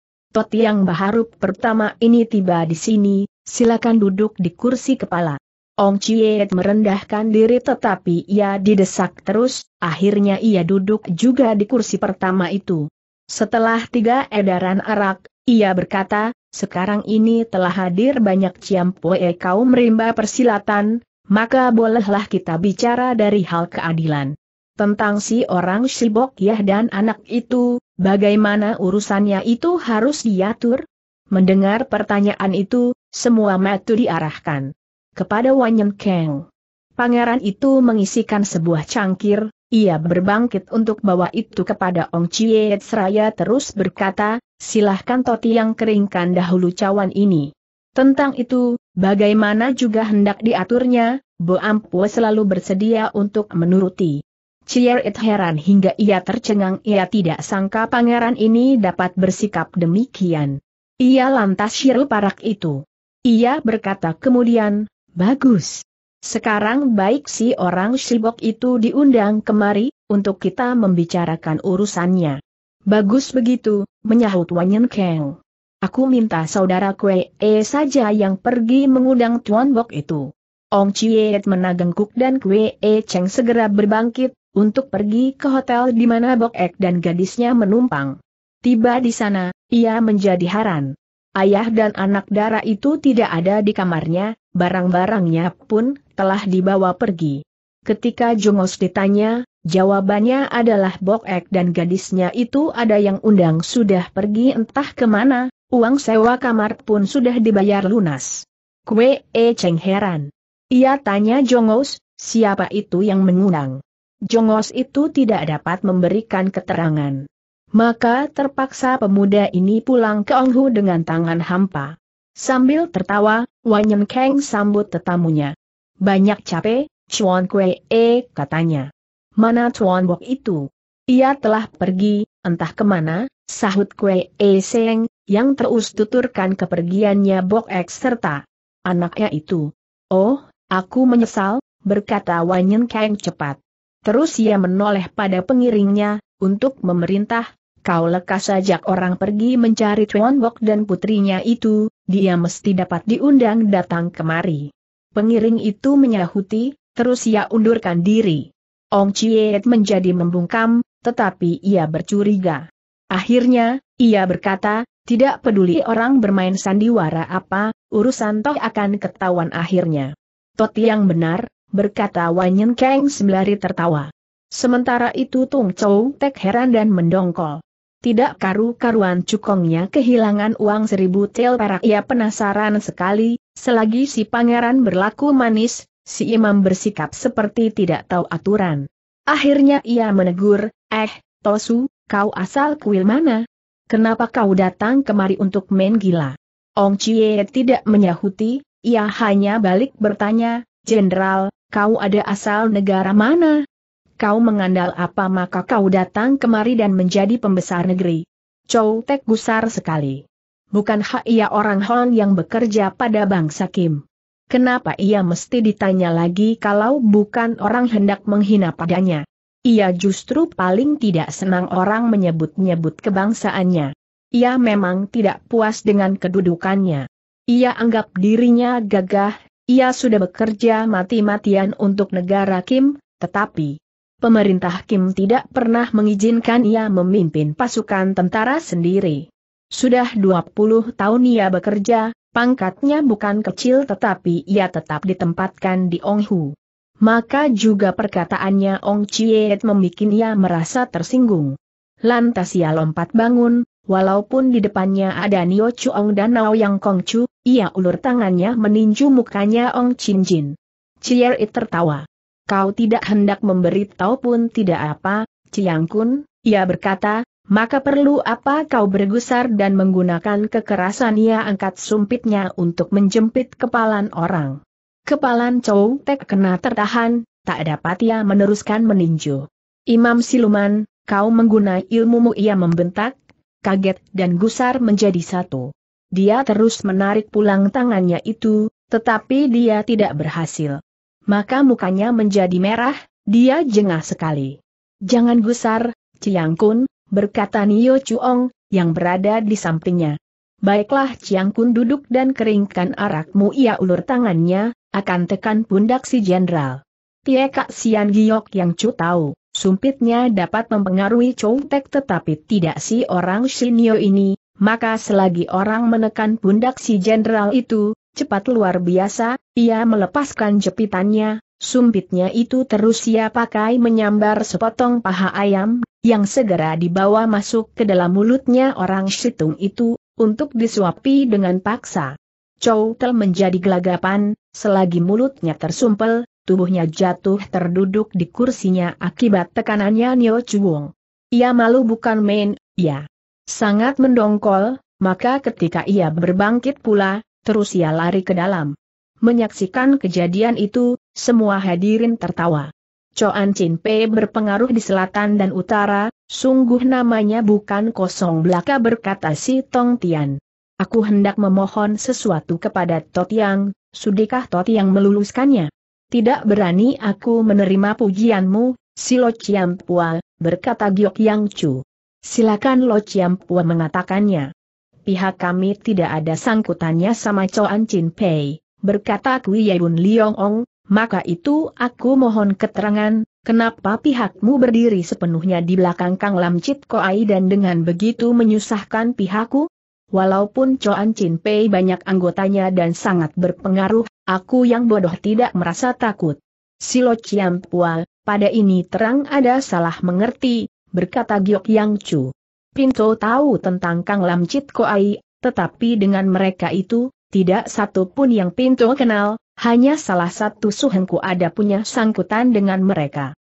yang baharup pertama ini tiba di sini, silakan duduk di kursi kepala. Ong Chiet merendahkan diri tetapi ia didesak terus, akhirnya ia duduk juga di kursi pertama itu. Setelah tiga edaran arak, ia berkata, sekarang ini telah hadir banyak ciampoe kaum rimba persilatan, maka bolehlah kita bicara dari hal keadilan tentang si orang Shibok Yah dan anak itu, bagaimana urusannya itu harus diatur? Mendengar pertanyaan itu, semua mata diarahkan kepada Wanyan Kang. Pangeran itu mengisikan sebuah cangkir, ia berbangkit untuk bawa itu kepada Ong Chie Seraya terus berkata, silahkan Toti yang keringkan dahulu cawan ini. Tentang itu, bagaimana juga hendak diaturnya, Bo Ampue selalu bersedia untuk menuruti. Cier It heran hingga ia tercengang ia tidak sangka pangeran ini dapat bersikap demikian. Ia lantas syiru parak itu. Ia berkata kemudian, bagus. Sekarang baik si orang Shibok itu diundang kemari, untuk kita membicarakan urusannya. Bagus begitu, menyahut Wanyan Keng. Aku minta saudara Kwe E saja yang pergi mengundang Tuan Bok itu. Ong Chie menagengkuk dan Kwe E Cheng segera berbangkit, untuk pergi ke hotel di mana Bok Ek dan gadisnya menumpang. Tiba di sana, ia menjadi heran. Ayah dan anak dara itu tidak ada di kamarnya, barang-barangnya pun telah dibawa pergi. Ketika Jongos ditanya, jawabannya adalah Bok Ek dan gadisnya itu ada yang undang sudah pergi entah kemana, uang sewa kamar pun sudah dibayar lunas. Kue E Cheng heran. Ia tanya Jongos, siapa itu yang mengundang? Jongos itu tidak dapat memberikan keterangan. Maka terpaksa pemuda ini pulang ke Onghu dengan tangan hampa. Sambil tertawa, Wanyan Kang sambut tetamunya. Banyak capek, Chuan Kue E katanya. Mana Chuan Wok itu? Ia telah pergi, entah kemana, sahut Kue E Seng, yang terus tuturkan kepergiannya Bok X serta anaknya itu. Oh, aku menyesal, berkata Wanyan Kang cepat. Terus ia menoleh pada pengiringnya, untuk memerintah, kau lekas ajak orang pergi mencari Tuan Bok dan putrinya itu, dia mesti dapat diundang datang kemari. Pengiring itu menyahuti, terus ia undurkan diri. Ong Chiet menjadi membungkam, tetapi ia bercuriga. Akhirnya, ia berkata, tidak peduli orang bermain sandiwara apa, urusan toh akan ketahuan akhirnya. Tot yang benar, berkata Wanyen Kang sembari tertawa. Sementara itu Tung Chou Tek heran dan mendongkol. Tidak karu-karuan cukongnya kehilangan uang seribu tel perak. Ia penasaran sekali, selagi si pangeran berlaku manis, si imam bersikap seperti tidak tahu aturan. Akhirnya ia menegur, eh, Tosu, kau asal kuil mana? Kenapa kau datang kemari untuk main gila? Ong Chie tidak menyahuti, ia hanya balik bertanya, Jenderal, kau ada asal negara mana? Kau mengandal apa maka kau datang kemari dan menjadi pembesar negeri? Chow Tek gusar sekali. Bukan hak ia orang Hon yang bekerja pada bangsa Kim. Kenapa ia mesti ditanya lagi kalau bukan orang hendak menghina padanya? Ia justru paling tidak senang orang menyebut-nyebut kebangsaannya. Ia memang tidak puas dengan kedudukannya. Ia anggap dirinya gagah ia sudah bekerja mati-matian untuk negara Kim, tetapi pemerintah Kim tidak pernah mengizinkan ia memimpin pasukan tentara sendiri. Sudah 20 tahun ia bekerja, pangkatnya bukan kecil tetapi ia tetap ditempatkan di Ong Hu. Maka juga perkataannya Ong Chiet membuat ia merasa tersinggung. Lantas ia lompat bangun, Walaupun di depannya ada Nio Chuong dan Nao Yang Kong Chu, ia ulur tangannya meninju mukanya Ong Chin Jin. Cier It tertawa. Kau tidak hendak tahu pun tidak apa, Chiang Kun, ia berkata, maka perlu apa kau bergusar dan menggunakan kekerasan ia angkat sumpitnya untuk menjepit kepalan orang. Kepalan Chow Tek kena tertahan, tak dapat ia meneruskan meninju. Imam Siluman, kau menggunakan ilmumu ia membentak, kaget dan gusar menjadi satu. Dia terus menarik pulang tangannya itu, tetapi dia tidak berhasil. Maka mukanya menjadi merah, dia jengah sekali. Jangan gusar, Ciangkun, berkata Nio Chuong, yang berada di sampingnya. Baiklah Ciangkun duduk dan keringkan arakmu ia ulur tangannya, akan tekan pundak si jenderal. Tie Kak Sian Giok yang cu tahu. Sumpitnya dapat mempengaruhi Chou Tek tetapi tidak si orang Shinyo ini, maka selagi orang menekan pundak si jenderal itu, cepat luar biasa, ia melepaskan jepitannya, sumpitnya itu terus ia pakai menyambar sepotong paha ayam, yang segera dibawa masuk ke dalam mulutnya orang Shitung itu, untuk disuapi dengan paksa. Chou Tel menjadi gelagapan, selagi mulutnya tersumpel, tubuhnya jatuh terduduk di kursinya akibat tekanannya Nio Chuong. Ia malu bukan main, ya. sangat mendongkol, maka ketika ia berbangkit pula, terus ia lari ke dalam. Menyaksikan kejadian itu, semua hadirin tertawa. Coan Chin Pei berpengaruh di selatan dan utara, sungguh namanya bukan kosong belaka berkata si Tong Tian. Aku hendak memohon sesuatu kepada Totiang, sudikah Totiang meluluskannya? Tidak berani aku menerima pujianmu, si Lo Pua, berkata Giok Yang Chu. Silakan Lo Pua mengatakannya. Pihak kami tidak ada sangkutannya sama Coan Chin Pei, berkata Kui Liong Ong, maka itu aku mohon keterangan, kenapa pihakmu berdiri sepenuhnya di belakang Kang Lam Chit Koai dan dengan begitu menyusahkan pihakku? Walaupun Choan Chin Pei banyak anggotanya dan sangat berpengaruh, aku yang bodoh tidak merasa takut. Silo Chiam Pual, pada ini terang ada salah mengerti, berkata Giok Yang Chu. Pinto tahu tentang Kang Lam Chit Koai, tetapi dengan mereka itu, tidak satu pun yang Pinto kenal, hanya salah satu suhengku ada punya sangkutan dengan mereka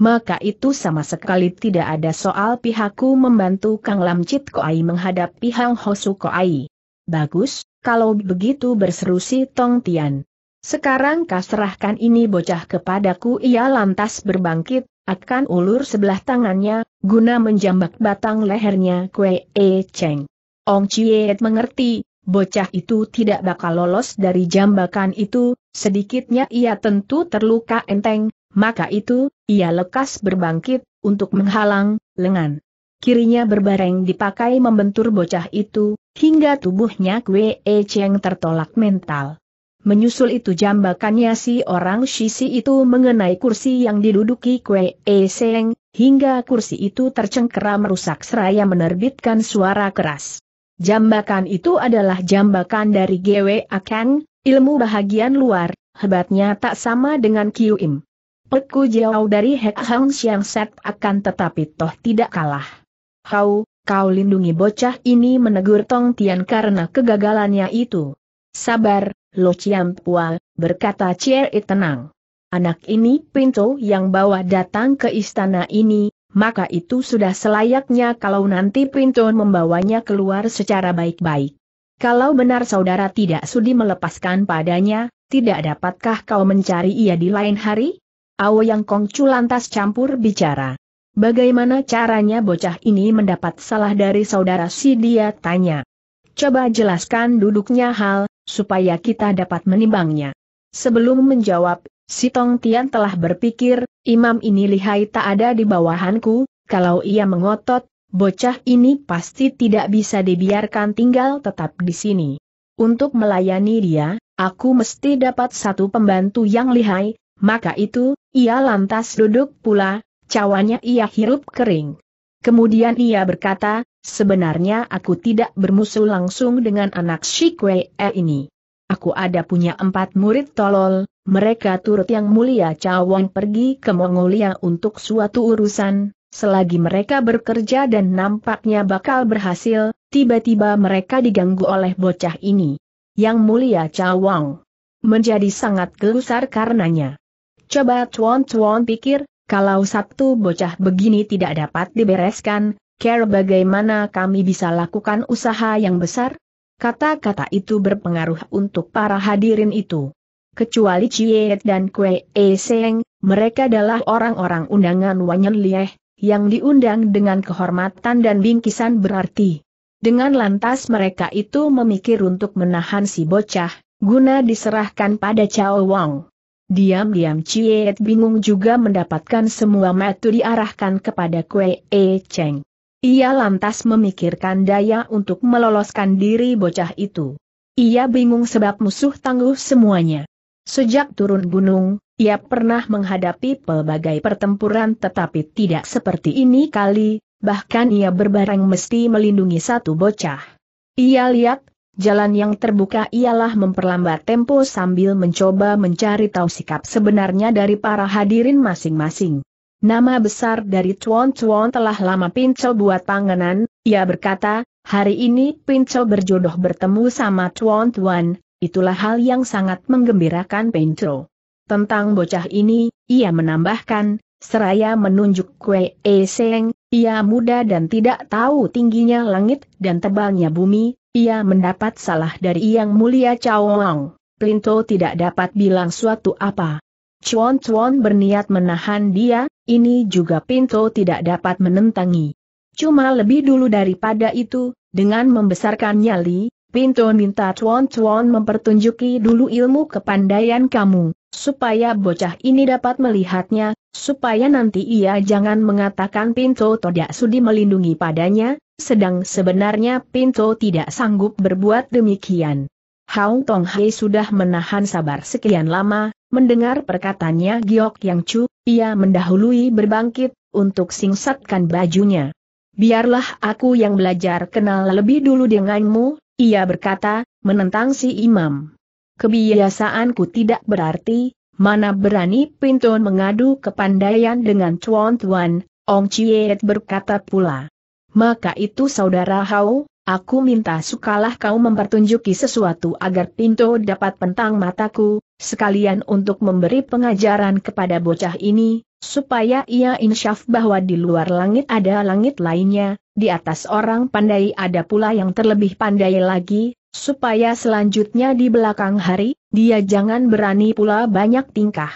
maka itu sama sekali tidak ada soal pihakku membantu Kang Lam Chit Koai menghadapi Hang Hosu Koai. Bagus, kalau begitu berseru si Tong Tian. Sekarang kau serahkan ini bocah kepadaku ia lantas berbangkit, akan ulur sebelah tangannya, guna menjambak batang lehernya Kue E Cheng. Ong Chiet mengerti, bocah itu tidak bakal lolos dari jambakan itu, sedikitnya ia tentu terluka enteng, maka itu, ia lekas berbangkit, untuk menghalang, lengan. Kirinya berbareng dipakai membentur bocah itu, hingga tubuhnya Kwe E Cheng tertolak mental. Menyusul itu jambakannya si orang Shisi itu mengenai kursi yang diduduki Kwe E Cheng, hingga kursi itu tercengkeram rusak seraya menerbitkan suara keras. Jambakan itu adalah jambakan dari Gwe Akang, ilmu bahagian luar, hebatnya tak sama dengan Kiu Im. Peku jauh dari Hek Hang Siang Set akan tetapi toh tidak kalah. Hau, kau lindungi bocah ini menegur Tong Tian karena kegagalannya itu. Sabar, Lo Chiam Pua, berkata Cie tenang. Anak ini pintu yang bawa datang ke istana ini, maka itu sudah selayaknya kalau nanti pintu membawanya keluar secara baik-baik. Kalau benar saudara tidak sudi melepaskan padanya, tidak dapatkah kau mencari ia di lain hari? Awo Yang Kongcu lantas campur bicara. Bagaimana caranya bocah ini mendapat salah dari saudara si dia tanya. Coba jelaskan duduknya hal, supaya kita dapat menimbangnya. Sebelum menjawab, si Tong Tian telah berpikir, imam ini lihai tak ada di bawahanku, kalau ia mengotot, bocah ini pasti tidak bisa dibiarkan tinggal tetap di sini. Untuk melayani dia, aku mesti dapat satu pembantu yang lihai, maka itu, ia lantas duduk pula, cawannya ia hirup kering. Kemudian ia berkata, sebenarnya aku tidak bermusuh langsung dengan anak Shikwe e ini. Aku ada punya empat murid tolol, mereka turut yang mulia Cawan pergi ke Mongolia untuk suatu urusan, selagi mereka bekerja dan nampaknya bakal berhasil, tiba-tiba mereka diganggu oleh bocah ini. Yang mulia Cawang menjadi sangat gelusar karenanya. Coba tuan-tuan pikir, kalau Sabtu bocah begini tidak dapat dibereskan, care bagaimana kami bisa lakukan usaha yang besar? Kata-kata itu berpengaruh untuk para hadirin itu. Kecuali Ciet dan Kue E Seng, mereka adalah orang-orang undangan Wanyan Lieh, yang diundang dengan kehormatan dan bingkisan berarti. Dengan lantas mereka itu memikir untuk menahan si bocah, guna diserahkan pada Chao Wang. Diam-diam Ciet bingung juga mendapatkan semua metu diarahkan kepada Kue E Cheng. Ia lantas memikirkan daya untuk meloloskan diri bocah itu. Ia bingung sebab musuh tangguh semuanya. Sejak turun gunung, ia pernah menghadapi pelbagai pertempuran tetapi tidak seperti ini kali, bahkan ia berbareng mesti melindungi satu bocah. Ia lihat, Jalan yang terbuka ialah memperlambat tempo sambil mencoba mencari tahu sikap sebenarnya dari para hadirin masing-masing. Nama besar dari Tuan Tuan telah lama pincel buat panganan, ia berkata, hari ini pincel berjodoh bertemu sama Tuan Tuan, itulah hal yang sangat menggembirakan pincel. Tentang bocah ini, ia menambahkan, seraya menunjuk kue eseng, ia muda dan tidak tahu tingginya langit dan tebalnya bumi, ia mendapat salah dari Yang Mulia Chow Wang. Plinto tidak dapat bilang suatu apa. Chuan Chuan berniat menahan dia, ini juga Plinto tidak dapat menentangi. Cuma lebih dulu daripada itu, dengan membesarkan nyali, Pinto minta Chuan Chuan mempertunjuki dulu ilmu kepandaian kamu, supaya bocah ini dapat melihatnya, supaya nanti ia jangan mengatakan Pinto tidak sudi melindungi padanya, sedang sebenarnya Pinto tidak sanggup berbuat demikian. Hao Tong Hei sudah menahan sabar sekian lama, mendengar perkataannya Giok Yang Chu, ia mendahului berbangkit, untuk singsatkan bajunya. Biarlah aku yang belajar kenal lebih dulu denganmu, ia berkata, menentang si imam. Kebiasaanku tidak berarti, mana berani Pinto mengadu kepandaian dengan Chuan Tuan, Ong Chiet berkata pula maka itu saudara Hao, aku minta sukalah kau mempertunjuki sesuatu agar pintu dapat pentang mataku, sekalian untuk memberi pengajaran kepada bocah ini, supaya ia insyaf bahwa di luar langit ada langit lainnya, di atas orang pandai ada pula yang terlebih pandai lagi, supaya selanjutnya di belakang hari, dia jangan berani pula banyak tingkah.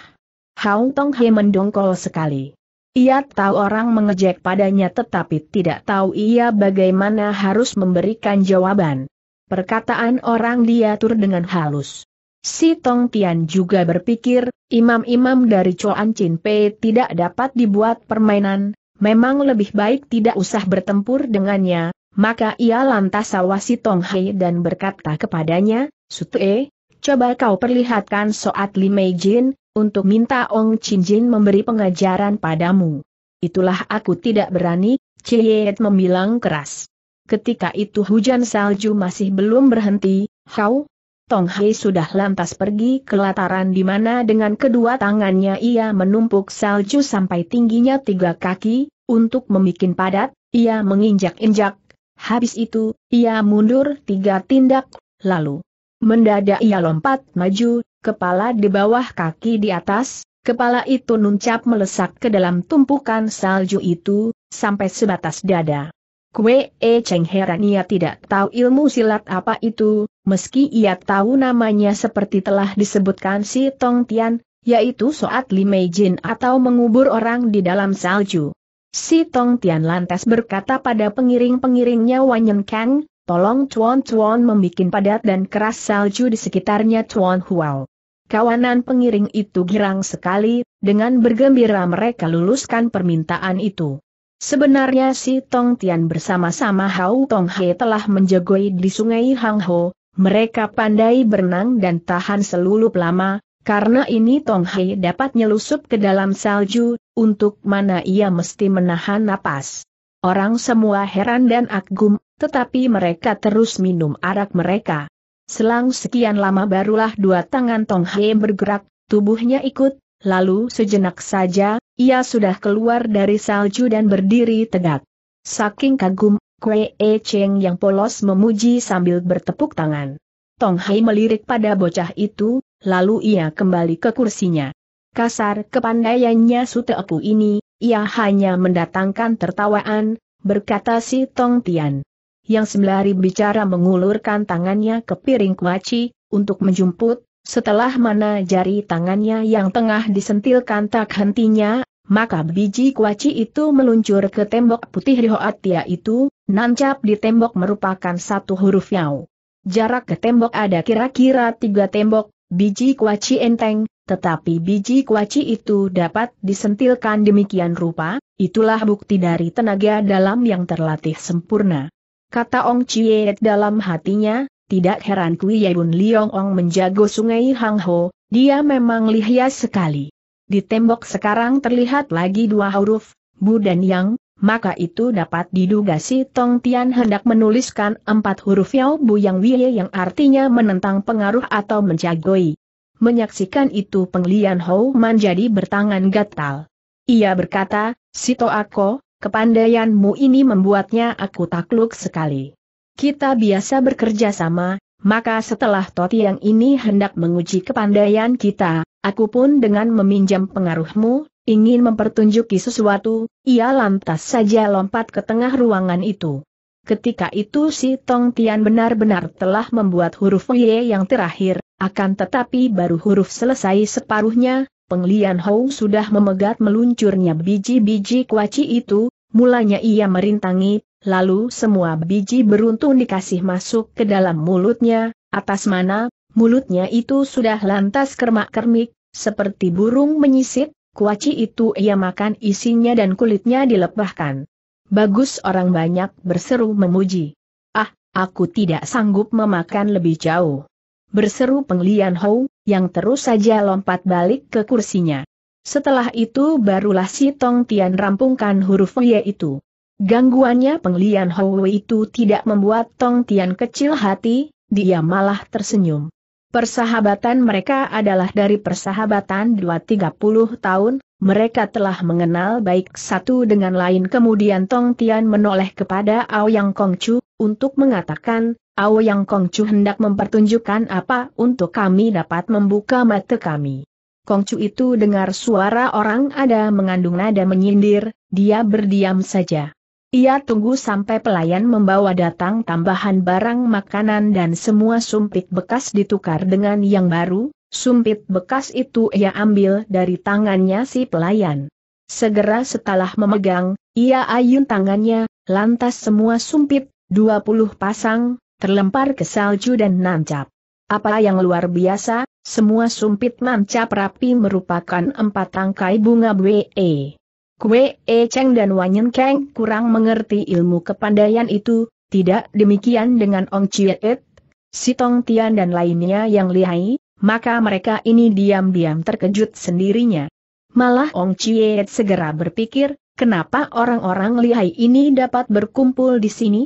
Hao Tong He mendongkol sekali. Ia tahu orang mengejek padanya tetapi tidak tahu ia bagaimana harus memberikan jawaban. Perkataan orang diatur dengan halus. Si Tong Tian juga berpikir, imam-imam dari Choan Chin Pei tidak dapat dibuat permainan, memang lebih baik tidak usah bertempur dengannya, maka ia lantas awasi Tong Hai dan berkata kepadanya, E, coba kau perlihatkan soat Mei Jin, untuk minta Ong Chin Jin memberi pengajaran padamu. Itulah aku tidak berani, Ciet membilang keras. Ketika itu hujan salju masih belum berhenti, Hau, Tong Hei sudah lantas pergi ke lataran di mana dengan kedua tangannya ia menumpuk salju sampai tingginya tiga kaki, untuk membuat padat, ia menginjak-injak. Habis itu, ia mundur tiga tindak, lalu mendadak ia lompat maju, kepala di bawah kaki di atas, kepala itu nuncap melesak ke dalam tumpukan salju itu, sampai sebatas dada. Kue E Cheng heran ia tidak tahu ilmu silat apa itu, meski ia tahu namanya seperti telah disebutkan si Tong Tian, yaitu soat jin atau mengubur orang di dalam salju. Si Tong Tian lantas berkata pada pengiring-pengiringnya Wanyan Kang, tolong Chuan Chuan membuat padat dan keras salju di sekitarnya Chuan Huao. Kawanan pengiring itu girang sekali, dengan bergembira mereka luluskan permintaan itu. Sebenarnya si Tong Tian bersama-sama Hau Tong He telah menjagoi di sungai Hang Ho, mereka pandai berenang dan tahan selulup lama, karena ini Tong He dapat nyelusup ke dalam salju, untuk mana ia mesti menahan napas. Orang semua heran dan agum, tetapi mereka terus minum arak mereka. Selang sekian lama barulah dua tangan Tong He bergerak, tubuhnya ikut, lalu sejenak saja, ia sudah keluar dari salju dan berdiri tegak. Saking kagum, Kwe E Cheng yang polos memuji sambil bertepuk tangan. Tong Hai melirik pada bocah itu, lalu ia kembali ke kursinya. Kasar kepandaiannya aku ini, ia hanya mendatangkan tertawaan, berkata si Tong Tian yang sembari bicara mengulurkan tangannya ke piring kuaci, untuk menjumput, setelah mana jari tangannya yang tengah disentilkan tak hentinya, maka biji kuaci itu meluncur ke tembok putih Rihoatia itu, nancap di tembok merupakan satu huruf yau. Jarak ke tembok ada kira-kira tiga tembok, biji kuaci enteng, tetapi biji kuaci itu dapat disentilkan demikian rupa, itulah bukti dari tenaga dalam yang terlatih sempurna kata Ong Chie dalam hatinya, tidak heran Kui Yebun Liong Ong menjago sungai Hang Ho, dia memang lihya sekali. Di tembok sekarang terlihat lagi dua huruf, Bu dan Yang, maka itu dapat diduga si Tong Tian hendak menuliskan empat huruf Yao Bu Yang Wie yang artinya menentang pengaruh atau menjagoi. Menyaksikan itu penglian Hou menjadi bertangan gatal. Ia berkata, Sito Ako, Kepandaianmu ini membuatnya aku takluk sekali. Kita biasa bekerja sama, maka setelah Toti yang ini hendak menguji kepandaian kita, aku pun dengan meminjam pengaruhmu, ingin mempertunjuki sesuatu, ia lantas saja lompat ke tengah ruangan itu. Ketika itu si Tong Tian benar-benar telah membuat huruf Y yang terakhir, akan tetapi baru huruf selesai separuhnya, Penglian Hou sudah memegat meluncurnya biji-biji kuaci itu, Mulanya ia merintangi, lalu semua biji beruntung dikasih masuk ke dalam mulutnya, atas mana, mulutnya itu sudah lantas kermak-kermik, seperti burung menyisit, kuaci itu ia makan isinya dan kulitnya dilepahkan. Bagus orang banyak berseru memuji. Ah, aku tidak sanggup memakan lebih jauh. Berseru penglian Hou, yang terus saja lompat balik ke kursinya. Setelah itu barulah si Tong Tian rampungkan huruf Y itu. Gangguannya penglian Hou itu tidak membuat Tong Tian kecil hati, dia malah tersenyum. Persahabatan mereka adalah dari persahabatan 230 tahun, mereka telah mengenal baik satu dengan lain kemudian Tong Tian menoleh kepada Aoyang Chu, untuk mengatakan, Aoyang Chu hendak mempertunjukkan apa untuk kami dapat membuka mata kami. Kongcu itu dengar suara orang ada mengandung nada menyindir, dia berdiam saja. Ia tunggu sampai pelayan membawa datang tambahan barang makanan dan semua sumpit bekas ditukar dengan yang baru, sumpit bekas itu ia ambil dari tangannya si pelayan. Segera setelah memegang, ia ayun tangannya, lantas semua sumpit, 20 pasang, terlempar ke salju dan nancap. Apa yang luar biasa, semua sumpit mancap rapi merupakan empat tangkai bunga Bwe. E. Kue E Cheng dan Wanyen Keng kurang mengerti ilmu kepandaian itu, tidak demikian dengan Ong Chiet, Si Tong Tian dan lainnya yang lihai, maka mereka ini diam-diam terkejut sendirinya. Malah Ong Et segera berpikir, kenapa orang-orang lihai ini dapat berkumpul di sini?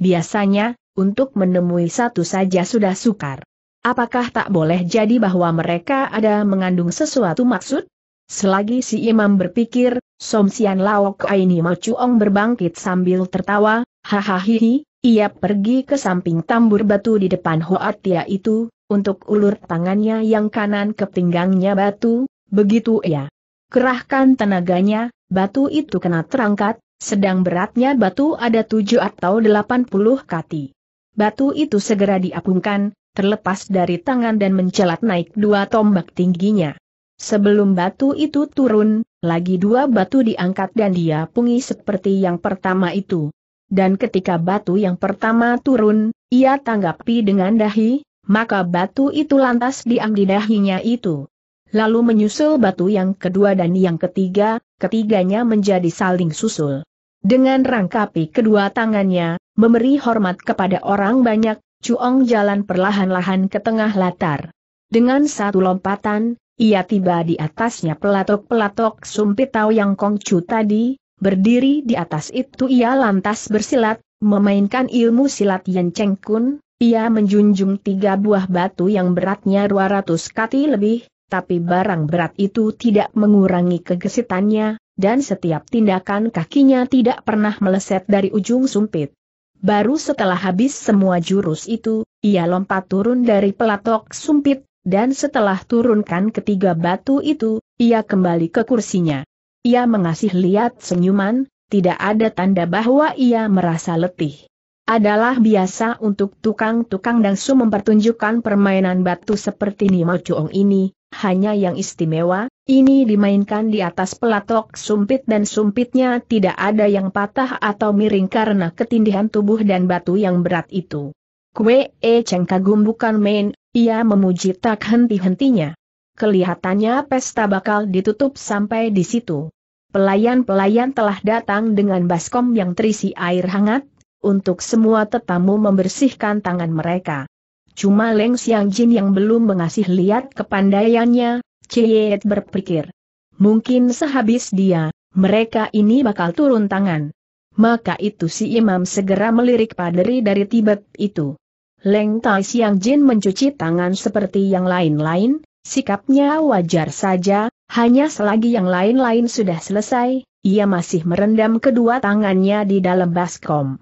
Biasanya, untuk menemui satu saja sudah sukar. Apakah tak boleh jadi bahwa mereka ada mengandung sesuatu maksud? Selagi si imam berpikir, Somsian Laok Aini Mau Chuong berbangkit sambil tertawa, hahaha, ia pergi ke samping tambur batu di depan Hoatia itu, untuk ulur tangannya yang kanan ke pinggangnya batu, begitu ia kerahkan tenaganya, batu itu kena terangkat, sedang beratnya batu ada tujuh atau delapan puluh kati. Batu itu segera diapungkan, terlepas dari tangan dan mencelat naik dua tombak tingginya. Sebelum batu itu turun, lagi dua batu diangkat dan dia pungi seperti yang pertama itu. Dan ketika batu yang pertama turun, ia tanggapi dengan dahi, maka batu itu lantas diam di dahinya itu. Lalu menyusul batu yang kedua dan yang ketiga, ketiganya menjadi saling susul. Dengan rangkapi kedua tangannya, memberi hormat kepada orang banyak, Cuong jalan perlahan-lahan ke tengah latar. Dengan satu lompatan, ia tiba di atasnya pelatok-pelatok sumpitau yang kongcu tadi, berdiri di atas itu ia lantas bersilat, memainkan ilmu silat Yen Cheng Kun, ia menjunjung tiga buah batu yang beratnya 200 kati lebih, tapi barang berat itu tidak mengurangi kegesitannya, dan setiap tindakan kakinya tidak pernah meleset dari ujung sumpit. Baru setelah habis semua jurus itu, ia lompat turun dari pelatok sumpit, dan setelah turunkan ketiga batu itu, ia kembali ke kursinya. Ia mengasih lihat senyuman, tidak ada tanda bahwa ia merasa letih adalah biasa untuk tukang-tukang dangsu mempertunjukkan permainan batu seperti Nimo Chuong ini, hanya yang istimewa, ini dimainkan di atas pelatok sumpit dan sumpitnya tidak ada yang patah atau miring karena ketindihan tubuh dan batu yang berat itu. Kue E Cheng kagum bukan main, ia memuji tak henti-hentinya. Kelihatannya pesta bakal ditutup sampai di situ. Pelayan-pelayan telah datang dengan baskom yang terisi air hangat, untuk semua tetamu membersihkan tangan mereka. Cuma Leng Xiang Jin yang belum mengasih lihat kepandaiannya, Ciet berpikir. Mungkin sehabis dia, mereka ini bakal turun tangan. Maka itu si imam segera melirik paderi dari Tibet itu. Leng Tai Siang Jin mencuci tangan seperti yang lain-lain, sikapnya wajar saja, hanya selagi yang lain-lain sudah selesai, ia masih merendam kedua tangannya di dalam baskom.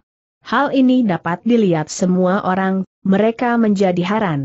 Hal ini dapat dilihat semua orang, mereka menjadi haran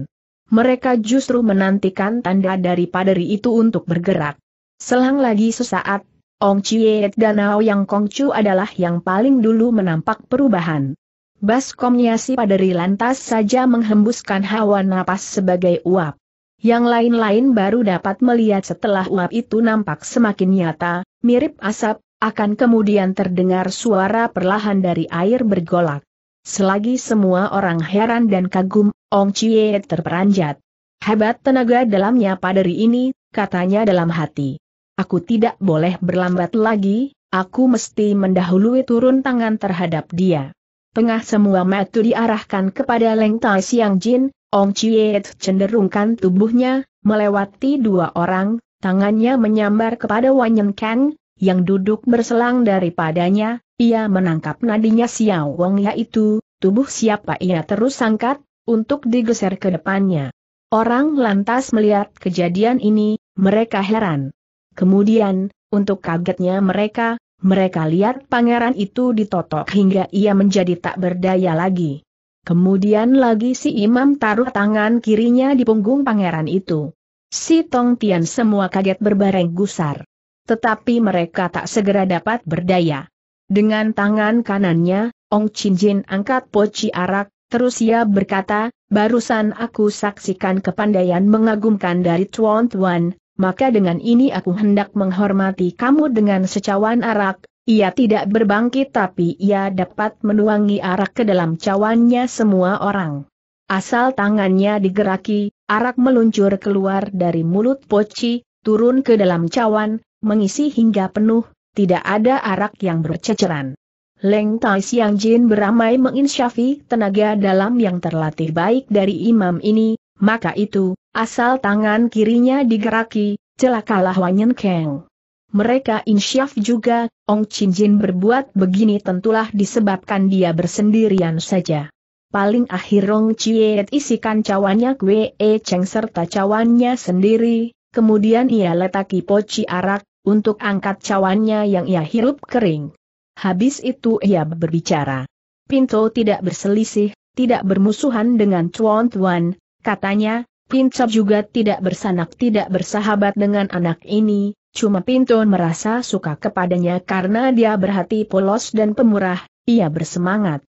mereka justru menantikan tanda dari paderi itu untuk bergerak. Selang lagi sesaat, Ong Chiet dan Ao Yang Kongcu adalah yang paling dulu menampak perubahan. Baskomnya si paderi lantas saja menghembuskan hawa napas sebagai uap. Yang lain-lain baru dapat melihat setelah uap itu nampak semakin nyata, mirip asap, akan kemudian terdengar suara perlahan dari air bergolak. Selagi semua orang heran dan kagum, Ong Chie terperanjat. Hebat tenaga dalamnya padari ini, katanya dalam hati. Aku tidak boleh berlambat lagi, aku mesti mendahului turun tangan terhadap dia. Tengah semua metu diarahkan kepada Leng Tai Siang Jin, Ong Chie cenderungkan tubuhnya, melewati dua orang, tangannya menyambar kepada Wanyan Kang, yang duduk berselang daripadanya, ia menangkap nadinya Xiao Wong yaitu, tubuh siapa ia terus angkat, untuk digeser ke depannya. Orang lantas melihat kejadian ini, mereka heran. Kemudian, untuk kagetnya mereka, mereka lihat pangeran itu ditotok hingga ia menjadi tak berdaya lagi. Kemudian lagi si imam taruh tangan kirinya di punggung pangeran itu. Si Tong Tian semua kaget berbareng gusar. Tetapi mereka tak segera dapat berdaya. Dengan tangan kanannya, Ong Chin Jin angkat poci arak, terus ia berkata, barusan aku saksikan kepandaian mengagumkan dari Tuan Tuan, maka dengan ini aku hendak menghormati kamu dengan secawan arak, ia tidak berbangkit tapi ia dapat menuangi arak ke dalam cawannya semua orang. Asal tangannya digeraki, arak meluncur keluar dari mulut poci, turun ke dalam cawan, mengisi hingga penuh, tidak ada arak yang berceceran. Leng Tai Siang Jin beramai menginsyafi tenaga dalam yang terlatih baik dari imam ini, maka itu, asal tangan kirinya digeraki, celakalah Wanyen Keng. Mereka insyaf juga, Ong Chin Jin berbuat begini tentulah disebabkan dia bersendirian saja. Paling akhir Ong Chiet isikan cawannya Kwe E Cheng serta cawannya sendiri, kemudian ia letaki poci arak, untuk angkat cawannya yang ia hirup kering. Habis itu ia berbicara. Pinto tidak berselisih, tidak bermusuhan dengan Chuan Tuan, katanya, Pinto juga tidak bersanak tidak bersahabat dengan anak ini, cuma Pinto merasa suka kepadanya karena dia berhati polos dan pemurah, ia bersemangat.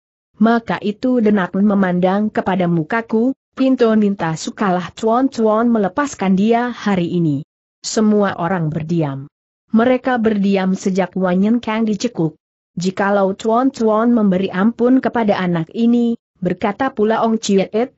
Maka itu Denak memandang kepada mukaku, Pinto minta sukalah cuan-cuan melepaskan dia hari ini. Semua orang berdiam mereka berdiam sejak Wanyen Kang dicekuk. Jikalau Tuan Tuan memberi ampun kepada anak ini, berkata pula Ong Chiet,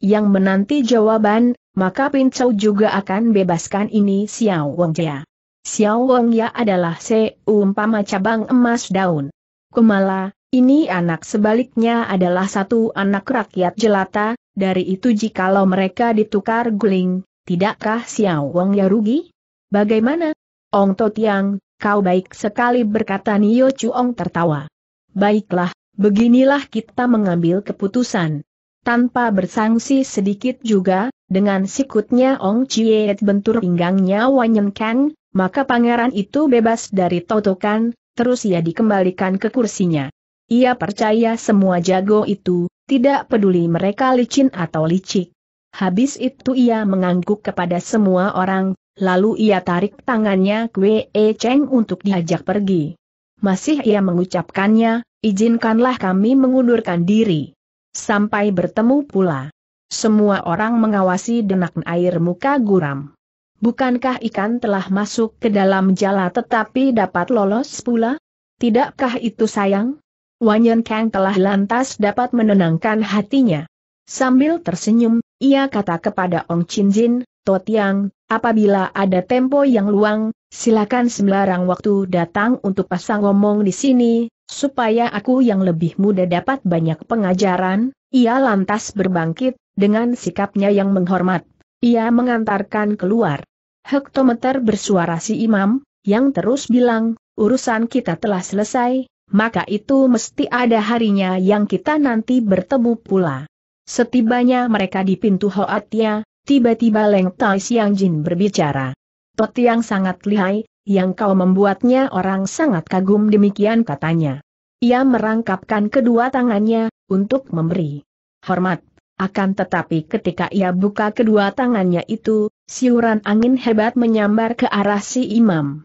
yang menanti jawaban, maka Pin Chow juga akan bebaskan ini Xiao Wong Ya. Xiao Wong Ya adalah seumpama cabang emas daun. Kumala, ini anak sebaliknya adalah satu anak rakyat jelata, dari itu jikalau mereka ditukar guling, tidakkah Xiao Wong Ya rugi? Bagaimana? Ong Totiang, kau baik sekali berkata Nio Chuong tertawa. Baiklah, beginilah kita mengambil keputusan. Tanpa bersangsi sedikit juga, dengan sikutnya Ong Chiet bentur pinggangnya Wanyen Kang, maka pangeran itu bebas dari totokan, terus ia dikembalikan ke kursinya. Ia percaya semua jago itu, tidak peduli mereka licin atau licik. Habis itu ia mengangguk kepada semua orang, Lalu ia tarik tangannya Kwe E Cheng untuk diajak pergi. Masih ia mengucapkannya, izinkanlah kami mengundurkan diri. Sampai bertemu pula. Semua orang mengawasi denak air muka guram. Bukankah ikan telah masuk ke dalam jala tetapi dapat lolos pula? Tidakkah itu sayang? Wanyan Kang telah lantas dapat menenangkan hatinya. Sambil tersenyum, ia kata kepada Ong Chin Jin, Totiang, Apabila ada tempo yang luang, silakan sembarang waktu datang untuk pasang ngomong di sini, supaya aku yang lebih muda dapat banyak pengajaran, ia lantas berbangkit, dengan sikapnya yang menghormat. Ia mengantarkan keluar. Hektometer bersuara si imam, yang terus bilang, urusan kita telah selesai, maka itu mesti ada harinya yang kita nanti bertemu pula. Setibanya mereka di pintu Hoatia, Tiba-tiba Leng Tai Siang Jin berbicara. Tot yang sangat lihai, yang kau membuatnya orang sangat kagum demikian katanya. Ia merangkapkan kedua tangannya, untuk memberi hormat. Akan tetapi ketika ia buka kedua tangannya itu, siuran angin hebat menyambar ke arah si imam.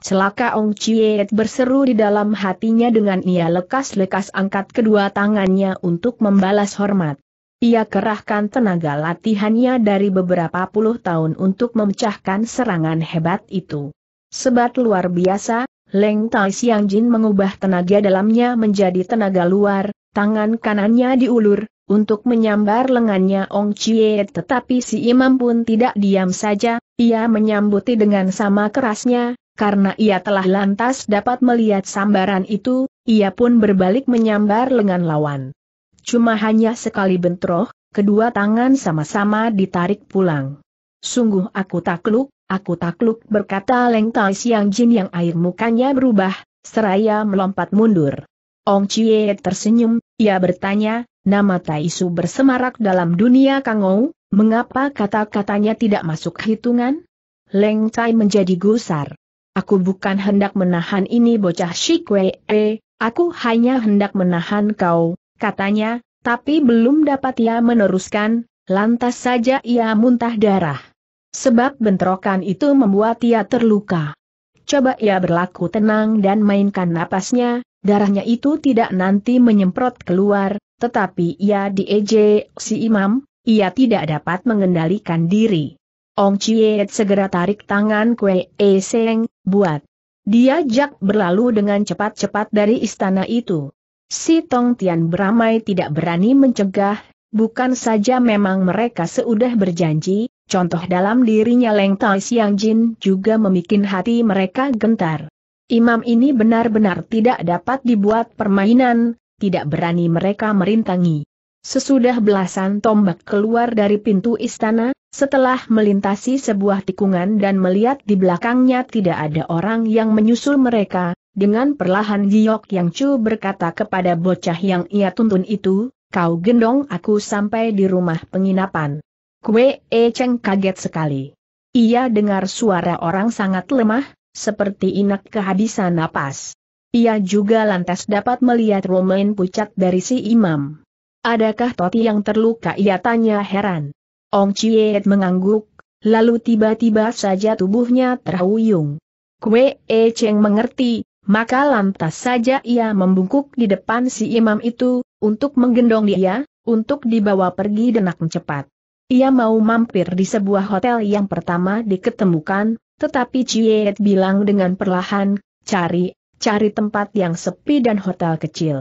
Celaka Ong Chiet berseru di dalam hatinya dengan ia lekas-lekas angkat kedua tangannya untuk membalas hormat. Ia kerahkan tenaga latihannya dari beberapa puluh tahun untuk memecahkan serangan hebat itu. Sebat luar biasa, Leng Tai Siang Jin mengubah tenaga dalamnya menjadi tenaga luar, tangan kanannya diulur, untuk menyambar lengannya Ong Chie tetapi si imam pun tidak diam saja, ia menyambuti dengan sama kerasnya, karena ia telah lantas dapat melihat sambaran itu, ia pun berbalik menyambar lengan lawan. Cuma hanya sekali bentroh, kedua tangan sama-sama ditarik pulang. Sungguh aku takluk, aku takluk berkata Leng Tai Siang Jin yang air mukanya berubah, seraya melompat mundur. Ong Chie tersenyum, ia bertanya, nama Tai Su bersemarak dalam dunia Kangou, mengapa kata-katanya tidak masuk hitungan? Leng Tai menjadi gusar. Aku bukan hendak menahan ini bocah Shikwe, aku hanya hendak menahan kau, katanya, tapi belum dapat ia meneruskan, lantas saja ia muntah darah. Sebab bentrokan itu membuat ia terluka. Coba ia berlaku tenang dan mainkan napasnya, darahnya itu tidak nanti menyemprot keluar, tetapi ia diejek si imam, ia tidak dapat mengendalikan diri. Ong Chiet segera tarik tangan Kue E Seng, buat. Dia jak berlalu dengan cepat-cepat dari istana itu. Si Tong Tian beramai tidak berani mencegah, bukan saja memang mereka seudah berjanji, contoh dalam dirinya Leng Tai Siang Jin juga memikin hati mereka gentar. Imam ini benar-benar tidak dapat dibuat permainan, tidak berani mereka merintangi. Sesudah belasan tombak keluar dari pintu istana, setelah melintasi sebuah tikungan dan melihat di belakangnya tidak ada orang yang menyusul mereka, dengan perlahan Giok Yang Chu berkata kepada bocah yang ia tuntun itu, kau gendong aku sampai di rumah penginapan. Kue E Cheng kaget sekali. Ia dengar suara orang sangat lemah, seperti inak kehabisan napas. Ia juga lantas dapat melihat Romain pucat dari si imam. Adakah Toti yang terluka ia tanya heran. Ong Chiet mengangguk, lalu tiba-tiba saja tubuhnya terhuyung. Kue E Cheng mengerti, maka lantas saja ia membungkuk di depan si imam itu, untuk menggendong dia, untuk dibawa pergi denak cepat. Ia mau mampir di sebuah hotel yang pertama diketemukan, tetapi Ciet bilang dengan perlahan, cari, cari tempat yang sepi dan hotel kecil.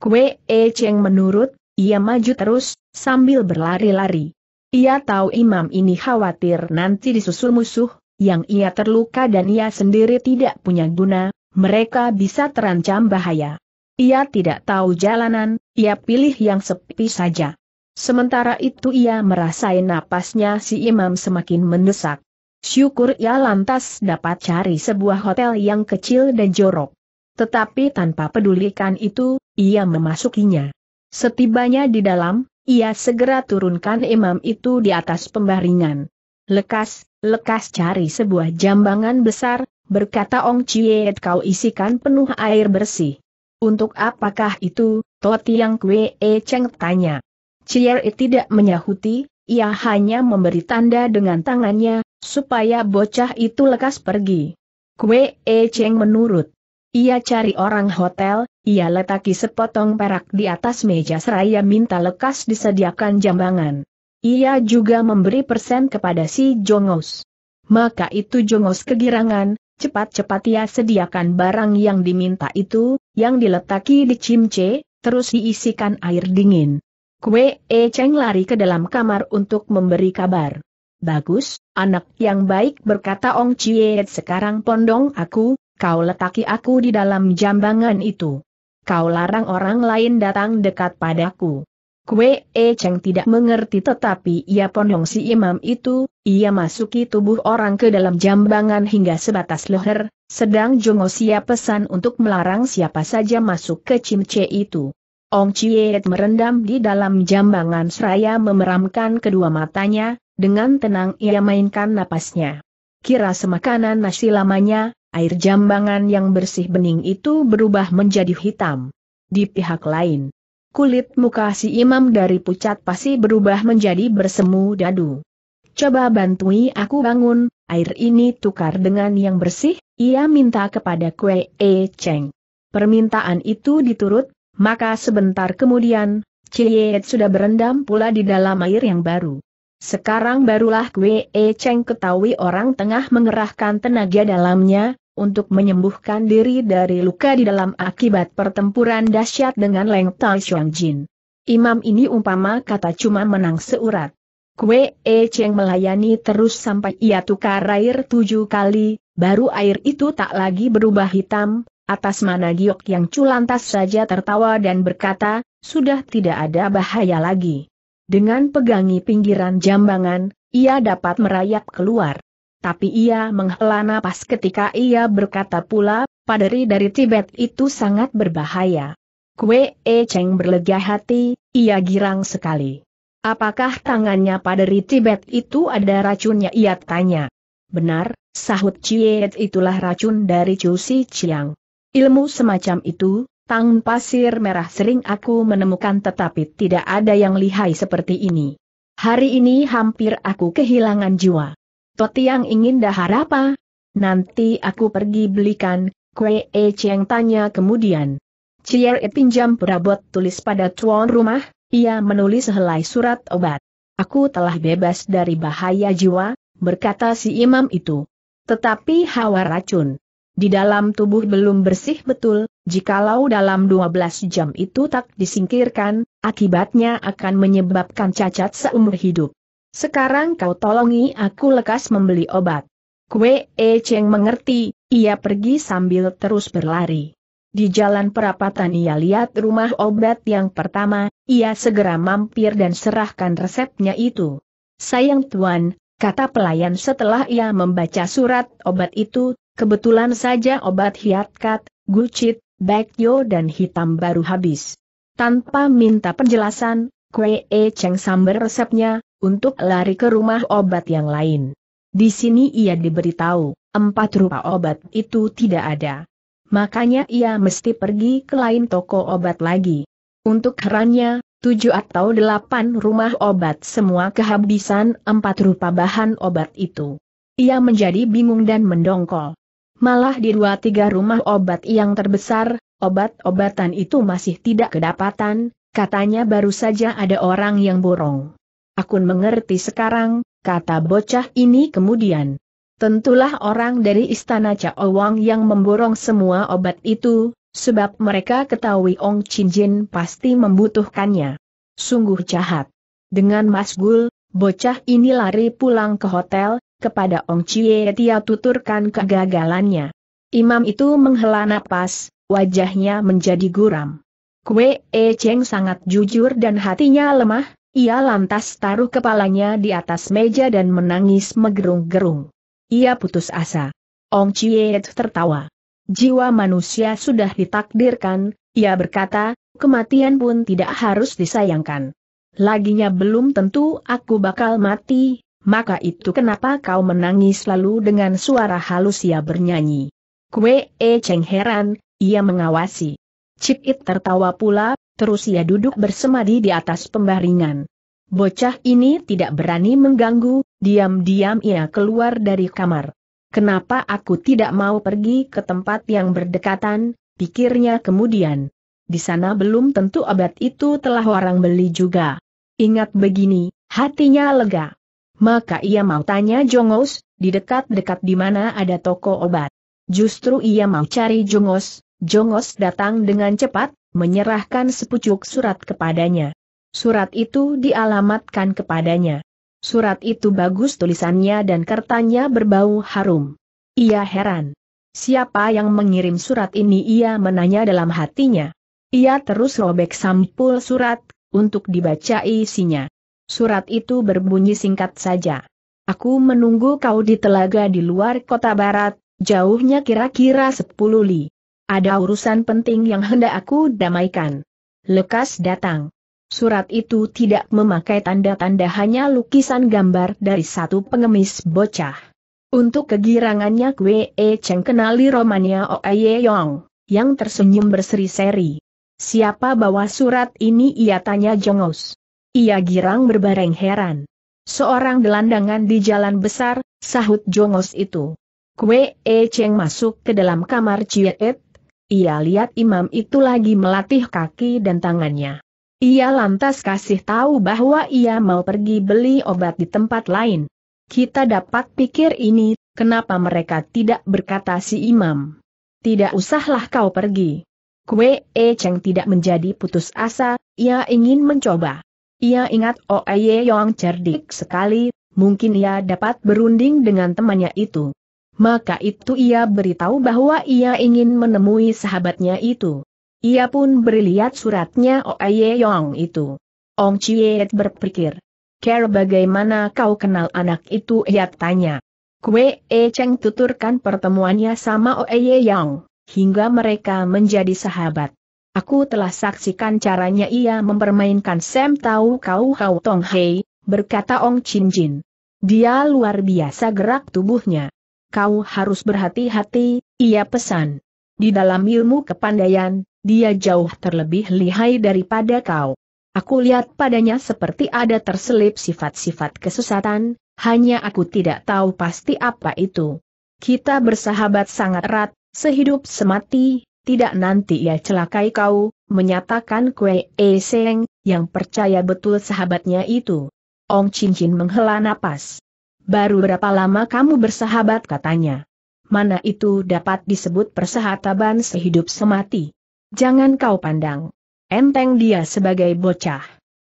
Kue E Cheng menurut, ia maju terus, sambil berlari-lari. Ia tahu imam ini khawatir nanti disusul musuh, yang ia terluka dan ia sendiri tidak punya guna, mereka bisa terancam bahaya. Ia tidak tahu jalanan, ia pilih yang sepi saja. Sementara itu ia merasai napasnya si imam semakin mendesak. Syukur ia lantas dapat cari sebuah hotel yang kecil dan jorok. Tetapi tanpa pedulikan itu, ia memasukinya. Setibanya di dalam, ia segera turunkan imam itu di atas pembaringan. Lekas, lekas cari sebuah jambangan besar, berkata Ong Chiet kau isikan penuh air bersih. Untuk apakah itu, Toti yang Kwee E Cheng tanya. Chier e tidak menyahuti, ia hanya memberi tanda dengan tangannya, supaya bocah itu lekas pergi. Kue E Cheng menurut. Ia cari orang hotel, ia letaki sepotong perak di atas meja seraya minta lekas disediakan jambangan. Ia juga memberi persen kepada si Jongos. Maka itu Jongos kegirangan, cepat-cepat ia sediakan barang yang diminta itu, yang diletaki di cimce, terus diisikan air dingin. Kue E Cheng lari ke dalam kamar untuk memberi kabar. Bagus, anak yang baik berkata Ong Chie sekarang pondong aku, kau letaki aku di dalam jambangan itu. Kau larang orang lain datang dekat padaku. Kue E Cheng tidak mengerti tetapi ia ponong si imam itu, ia masuki tubuh orang ke dalam jambangan hingga sebatas leher, sedang Jongo Sia pesan untuk melarang siapa saja masuk ke Cimce itu. Ong Chiet merendam di dalam jambangan seraya memeramkan kedua matanya, dengan tenang ia mainkan napasnya. Kira semakanan nasi lamanya, air jambangan yang bersih bening itu berubah menjadi hitam. Di pihak lain, kulit muka si imam dari pucat pasti berubah menjadi bersemu dadu. Coba bantui aku bangun, air ini tukar dengan yang bersih, ia minta kepada Kue E Cheng. Permintaan itu diturut, maka sebentar kemudian, Cie sudah berendam pula di dalam air yang baru. Sekarang barulah Kue E Cheng ketahui orang tengah mengerahkan tenaga dalamnya, untuk menyembuhkan diri dari luka di dalam akibat pertempuran dahsyat dengan Leng Tai Xiang Jin. Imam ini umpama kata cuma menang seurat. Kue E Cheng melayani terus sampai ia tukar air tujuh kali, baru air itu tak lagi berubah hitam, atas mana Giok yang culantas saja tertawa dan berkata, sudah tidak ada bahaya lagi. Dengan pegangi pinggiran jambangan, ia dapat merayap keluar tapi ia menghela napas ketika ia berkata pula, paderi dari Tibet itu sangat berbahaya. Kue E Cheng berlega hati, ia girang sekali. Apakah tangannya paderi Tibet itu ada racunnya ia tanya. Benar, sahut Ciet itulah racun dari Cusi Chiang. Ilmu semacam itu, tang pasir merah sering aku menemukan tetapi tidak ada yang lihai seperti ini. Hari ini hampir aku kehilangan jiwa. Totiang ingin dahar apa? Nanti aku pergi belikan, Kue E Cheng tanya kemudian. Cier E pinjam perabot tulis pada tuan rumah, ia menulis helai surat obat. Aku telah bebas dari bahaya jiwa, berkata si imam itu. Tetapi hawa racun di dalam tubuh belum bersih betul, jikalau dalam 12 jam itu tak disingkirkan, akibatnya akan menyebabkan cacat seumur hidup. Sekarang kau tolongi aku lekas membeli obat. Kue E Cheng mengerti, ia pergi sambil terus berlari. Di jalan perapatan ia lihat rumah obat yang pertama, ia segera mampir dan serahkan resepnya itu. Sayang tuan, kata pelayan setelah ia membaca surat obat itu, kebetulan saja obat hiatkat, gucit, bakyo dan hitam baru habis. Tanpa minta penjelasan, Kue E Cheng sambar resepnya, untuk lari ke rumah obat yang lain. Di sini ia diberitahu, empat rupa obat itu tidak ada. Makanya ia mesti pergi ke lain toko obat lagi. Untuk herannya, tujuh atau delapan rumah obat semua kehabisan empat rupa bahan obat itu. Ia menjadi bingung dan mendongkol. Malah di dua tiga rumah obat yang terbesar, obat-obatan itu masih tidak kedapatan, Katanya baru saja ada orang yang borong. Aku mengerti sekarang, kata bocah ini kemudian. Tentulah orang dari istana Caowang yang memborong semua obat itu, sebab mereka ketahui Ong Chin Jin pasti membutuhkannya. Sungguh jahat. Dengan Mas Gul, bocah ini lari pulang ke hotel, kepada Ong Chie Tia tuturkan kegagalannya. Imam itu menghela napas, wajahnya menjadi guram. Kue E Cheng sangat jujur dan hatinya lemah, ia lantas taruh kepalanya di atas meja dan menangis menggerung-gerung. Ia putus asa. Ong Chiet tertawa. Jiwa manusia sudah ditakdirkan, ia berkata, kematian pun tidak harus disayangkan. Laginya belum tentu aku bakal mati, maka itu kenapa kau menangis lalu dengan suara halus ia bernyanyi. Kue E Cheng heran, ia mengawasi. Cikit tertawa pula, terus ia duduk bersemadi di atas pembaringan. Bocah ini tidak berani mengganggu, diam-diam ia keluar dari kamar. Kenapa aku tidak mau pergi ke tempat yang berdekatan, pikirnya kemudian. Di sana belum tentu obat itu telah orang beli juga. Ingat begini, hatinya lega. Maka ia mau tanya Jongos, di dekat-dekat di mana ada toko obat. Justru ia mau cari Jongos, Jongos datang dengan cepat, menyerahkan sepucuk surat kepadanya. Surat itu dialamatkan kepadanya. Surat itu bagus tulisannya dan kertanya berbau harum. Ia heran. Siapa yang mengirim surat ini ia menanya dalam hatinya. Ia terus robek sampul surat, untuk dibaca isinya. Surat itu berbunyi singkat saja. Aku menunggu kau di telaga di luar kota barat, jauhnya kira-kira 10 li. Ada urusan penting yang hendak aku damaikan. Lekas datang. Surat itu tidak memakai tanda-tanda hanya lukisan gambar dari satu pengemis bocah. Untuk kegirangannya Kwe E Cheng kenali romannya Oe Yong, yang tersenyum berseri-seri. Siapa bawa surat ini ia tanya Jongos. Ia girang berbareng heran. Seorang gelandangan di jalan besar, sahut Jongos itu. Kwe E Cheng masuk ke dalam kamar Ciet ia lihat imam itu lagi melatih kaki dan tangannya. Ia lantas kasih tahu bahwa ia mau pergi beli obat di tempat lain. Kita dapat pikir ini, kenapa mereka tidak berkata si imam. Tidak usahlah kau pergi. Kue E Cheng tidak menjadi putus asa, ia ingin mencoba. Ia ingat Oe aye Yong cerdik sekali, mungkin ia dapat berunding dengan temannya itu maka itu ia beritahu bahwa ia ingin menemui sahabatnya itu. Ia pun berlihat suratnya Oye Yong itu. Ong Chiet berpikir, Care bagaimana kau kenal anak itu ia tanya. Kue E Cheng tuturkan pertemuannya sama Oye Yong, hingga mereka menjadi sahabat. Aku telah saksikan caranya ia mempermainkan Sam Tau Kau Hau Tong Hei, berkata Ong Chin Jin. Dia luar biasa gerak tubuhnya kau harus berhati-hati, ia pesan. Di dalam ilmu kepandaian, dia jauh terlebih lihai daripada kau. Aku lihat padanya seperti ada terselip sifat-sifat kesesatan, hanya aku tidak tahu pasti apa itu. Kita bersahabat sangat erat, sehidup semati, tidak nanti ia celakai kau, menyatakan Kue E Seng, yang percaya betul sahabatnya itu. Ong Cincin menghela napas. Baru berapa lama kamu bersahabat katanya. Mana itu dapat disebut persahabatan sehidup semati. Jangan kau pandang. Enteng dia sebagai bocah.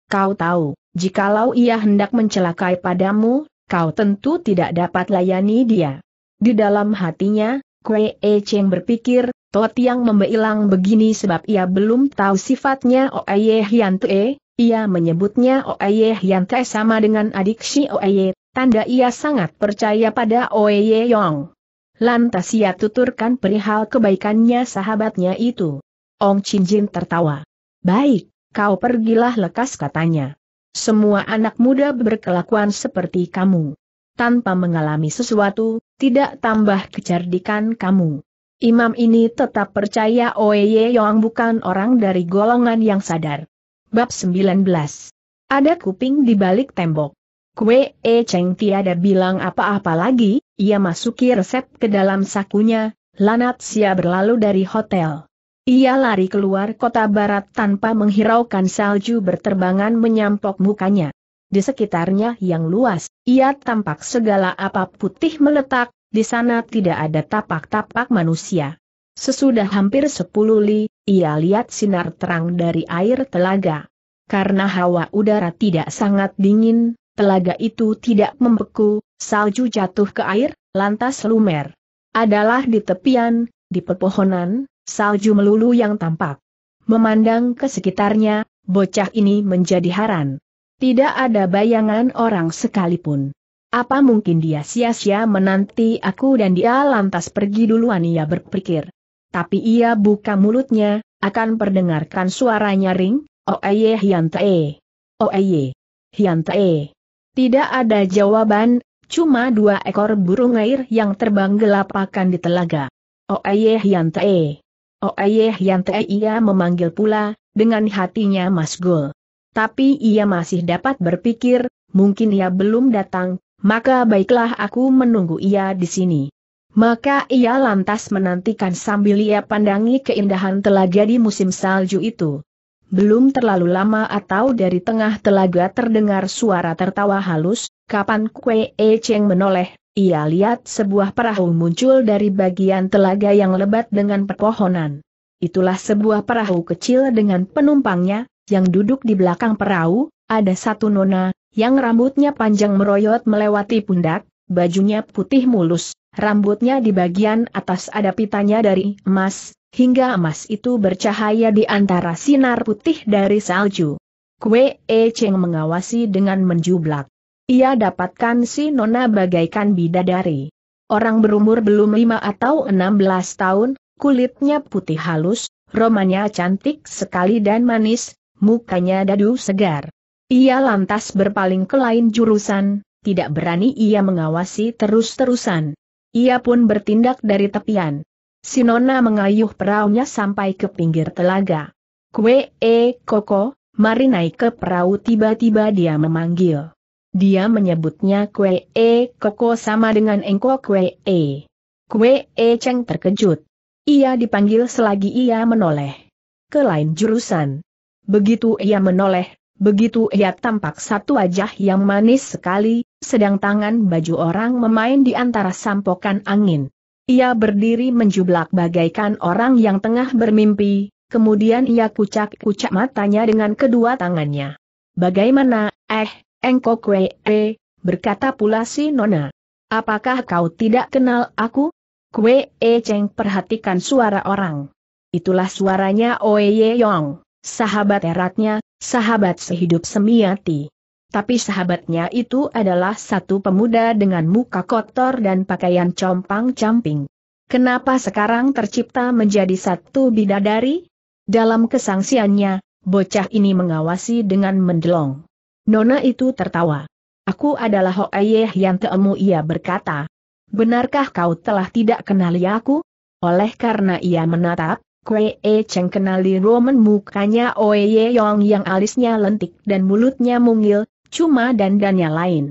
Kau tahu, jikalau ia hendak mencelakai padamu, kau tentu tidak dapat layani dia. Di dalam hatinya, Kwe E Cheng berpikir, yang membeilang begini sebab ia belum tahu sifatnya Oeye Hyante, ia menyebutnya Oeye Hyante sama dengan adik si Oeye Tanda ia sangat percaya pada Oye Yong. Lantas ia tuturkan perihal kebaikannya sahabatnya itu. Ong Chin Jin tertawa. Baik, kau pergilah lekas katanya. Semua anak muda berkelakuan seperti kamu. Tanpa mengalami sesuatu, tidak tambah kecerdikan kamu. Imam ini tetap percaya Oye Yong bukan orang dari golongan yang sadar. Bab 19. Ada kuping di balik tembok. Kue E Cheng tiada bilang apa-apa lagi, ia masuki resep ke dalam sakunya, Lanat Sia berlalu dari hotel. Ia lari keluar kota barat tanpa menghiraukan salju berterbangan menyampok mukanya. Di sekitarnya yang luas, ia tampak segala apa putih meletak, di sana tidak ada tapak-tapak manusia. Sesudah hampir sepuluh li, ia lihat sinar terang dari air telaga. Karena hawa udara tidak sangat dingin, telaga itu tidak membeku, salju jatuh ke air, lantas lumer. Adalah di tepian, di pepohonan, salju melulu yang tampak. Memandang ke sekitarnya, bocah ini menjadi haran. Tidak ada bayangan orang sekalipun. Apa mungkin dia sia-sia menanti aku dan dia lantas pergi duluan ia berpikir. Tapi ia buka mulutnya, akan perdengarkan suara nyaring, Oeye oh, Hyantae. Oeye. Oh, Hyantae. Tidak ada jawaban, cuma dua ekor burung air yang terbang gelapakan di telaga. Oayeh oh, Yante. Oayeh oh, Yante ia memanggil pula, dengan hatinya masgul. Tapi ia masih dapat berpikir, mungkin ia belum datang, maka baiklah aku menunggu ia di sini. Maka ia lantas menantikan sambil ia pandangi keindahan telaga di musim salju itu. Belum terlalu lama atau dari tengah telaga terdengar suara tertawa halus, kapan Kue E Cheng menoleh, ia lihat sebuah perahu muncul dari bagian telaga yang lebat dengan pepohonan. Itulah sebuah perahu kecil dengan penumpangnya, yang duduk di belakang perahu, ada satu nona, yang rambutnya panjang meroyot melewati pundak, bajunya putih mulus, rambutnya di bagian atas ada pitanya dari emas, hingga emas itu bercahaya di antara sinar putih dari salju. Kue E Cheng mengawasi dengan menjublak. Ia dapatkan si Nona bagaikan bidadari. Orang berumur belum lima atau enam belas tahun, kulitnya putih halus, romanya cantik sekali dan manis, mukanya dadu segar. Ia lantas berpaling ke lain jurusan, tidak berani ia mengawasi terus-terusan. Ia pun bertindak dari tepian. Sinona mengayuh peraunya sampai ke pinggir telaga. Kue, e, koko, mari naik ke perahu tiba-tiba dia memanggil. Dia menyebutnya kue, e, koko sama dengan Engkau kue, e. Kue, e, ceng terkejut. Ia dipanggil selagi ia menoleh. Ke lain jurusan. Begitu ia menoleh, Begitu ia tampak satu wajah yang manis sekali, sedang tangan baju orang memain di antara sampokan angin. Ia berdiri menjublak bagaikan orang yang tengah bermimpi, kemudian ia kucak-kucak matanya dengan kedua tangannya. Bagaimana, eh, engkau kue, e, eh? berkata pula si Nona. Apakah kau tidak kenal aku? Kue E eh, Cheng perhatikan suara orang. Itulah suaranya Oe Ye Yong, sahabat eratnya, sahabat sehidup Semiati. Tapi sahabatnya itu adalah satu pemuda dengan muka kotor dan pakaian compang-camping. Kenapa sekarang tercipta menjadi satu bidadari? Dalam kesangsiannya, bocah ini mengawasi dengan mendelong. Nona itu tertawa. Aku adalah Hoayeh yang teemu ia berkata. Benarkah kau telah tidak kenali aku? Oleh karena ia menatap, Kwee e Cheng kenali Roman mukanya Oye Yong yang alisnya lentik dan mulutnya mungil, Cuma dan dandannya lain.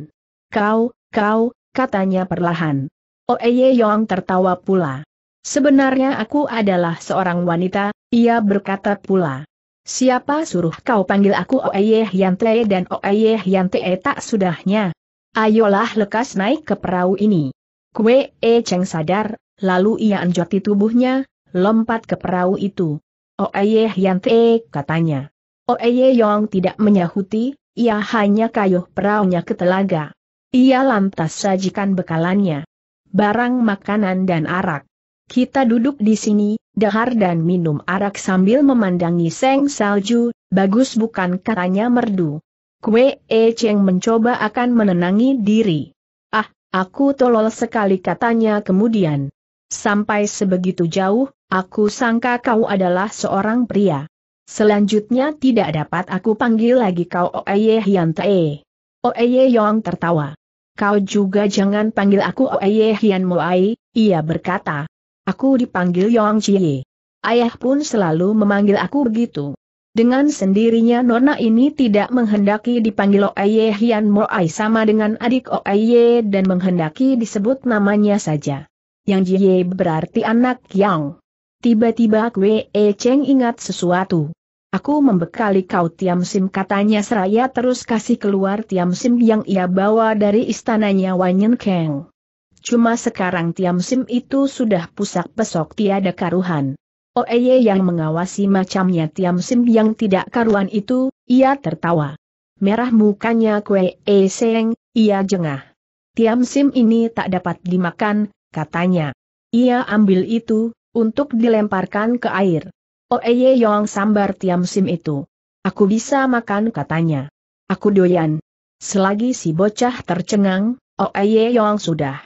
Kau, kau, katanya perlahan. Oeye oh, Yong tertawa pula. Sebenarnya aku adalah seorang wanita, ia berkata pula. Siapa suruh kau panggil aku Oeye oh, Hyante dan Oeye oh, Hyante eh, tak sudahnya. Ayolah lekas naik ke perahu ini. Kue E Cheng sadar, lalu ia anjoti tubuhnya, lompat ke perahu itu. Oeye Hyante katanya. Oeye Yong tidak menyahuti, ia hanya kayuh peraunya ke telaga. Ia lantas sajikan bekalannya. Barang makanan dan arak. Kita duduk di sini, dahar dan minum arak sambil memandangi seng salju, bagus bukan katanya merdu. Kue E Cheng mencoba akan menenangi diri. Ah, aku tolol sekali katanya kemudian. Sampai sebegitu jauh, aku sangka kau adalah seorang pria. Selanjutnya tidak dapat aku panggil lagi kau Oeye Hian Tae. Oeye Yong tertawa. Kau juga jangan panggil aku Oeye Hian Moai, ia berkata. Aku dipanggil Yong Chie. Ayah pun selalu memanggil aku begitu. Dengan sendirinya Nona ini tidak menghendaki dipanggil Oeye Hian Moai sama dengan adik Oeye dan menghendaki disebut namanya saja. Yang Jie berarti anak Yang. Tiba-tiba Kwe E Cheng ingat sesuatu. Aku membekali kau Tiam Sim katanya seraya terus kasih keluar Tiam Sim yang ia bawa dari istananya Wanyen Keng. Cuma sekarang Tiam Sim itu sudah pusak pesok tiada karuhan. Oeye yang mengawasi macamnya Tiam Sim yang tidak karuan itu, ia tertawa. Merah mukanya kue e seng, ia jengah. Tiam Sim ini tak dapat dimakan, katanya. Ia ambil itu, untuk dilemparkan ke air. Oeye oh, Yong sambar Tiam Sim itu. Aku bisa makan katanya. Aku doyan. Selagi si bocah tercengang, Oeye oh, Yong sudah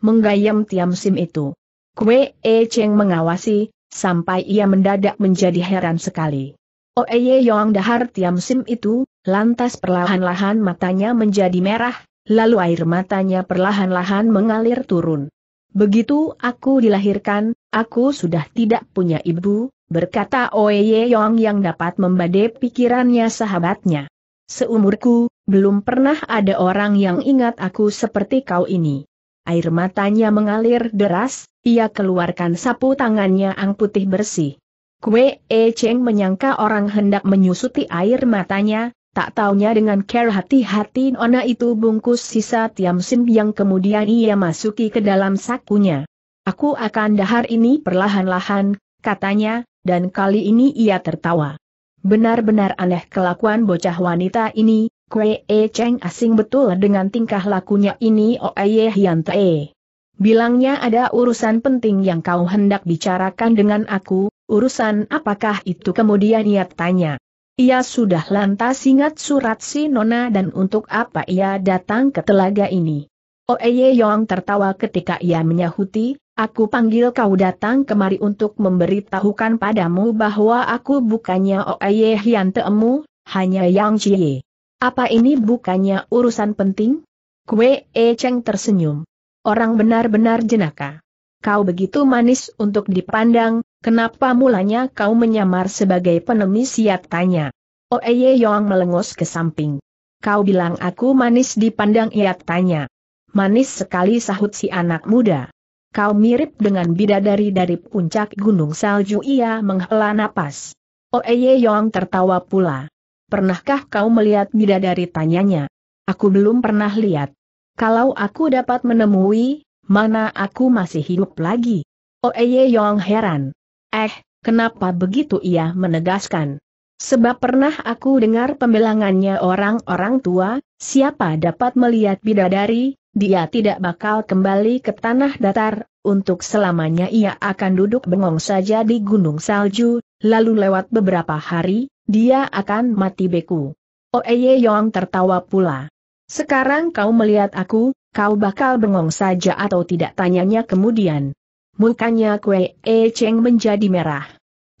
menggayam Tiam Sim itu. Kue E Cheng mengawasi, sampai ia mendadak menjadi heran sekali. Oeye oh, Yong dahar Tiam Sim itu, lantas perlahan-lahan matanya menjadi merah, lalu air matanya perlahan-lahan mengalir turun. Begitu aku dilahirkan, aku sudah tidak punya ibu, berkata Oye Yong yang dapat membadai pikirannya sahabatnya. Seumurku, belum pernah ada orang yang ingat aku seperti kau ini. Air matanya mengalir deras, ia keluarkan sapu tangannya ang putih bersih. Kue E Cheng menyangka orang hendak menyusuti air matanya, tak taunya dengan care hati-hati Nona itu bungkus sisa Tiam Sim yang kemudian ia masuki ke dalam sakunya. Aku akan dahar ini perlahan-lahan, katanya, dan kali ini ia tertawa. Benar-benar aneh kelakuan bocah wanita ini, Kwee E Cheng asing betul dengan tingkah lakunya ini Oeye oh Hian Te. Bilangnya ada urusan penting yang kau hendak bicarakan dengan aku, urusan apakah itu kemudian ia tanya. Ia sudah lantas ingat surat si Nona dan untuk apa ia datang ke telaga ini. Oeye Yong tertawa ketika ia menyahuti, aku panggil kau datang kemari untuk memberitahukan padamu bahwa aku bukannya Oeye Hian Teemu, hanya Yang Chie. Apa ini bukannya urusan penting? Kue E Cheng tersenyum. Orang benar-benar jenaka. Kau begitu manis untuk dipandang, kenapa mulanya kau menyamar sebagai penemis siat tanya. Oeye Yong melengos ke samping. Kau bilang aku manis dipandang iat tanya. Manis sekali sahut si anak muda. Kau mirip dengan bidadari dari puncak gunung salju ia menghela napas. Oh, Ye Yong tertawa pula. Pernahkah kau melihat bidadari tanyanya? Aku belum pernah lihat. Kalau aku dapat menemui, mana aku masih hidup lagi? Oh, Ye Yong heran. Eh, kenapa begitu ia menegaskan? Sebab pernah aku dengar pembelangannya orang-orang tua, siapa dapat melihat bidadari, dia tidak bakal kembali ke tanah datar, untuk selamanya ia akan duduk bengong saja di gunung salju, lalu lewat beberapa hari, dia akan mati beku. Oeye Yong tertawa pula. Sekarang kau melihat aku, kau bakal bengong saja atau tidak tanyanya kemudian. Mukanya Kue E Cheng menjadi merah.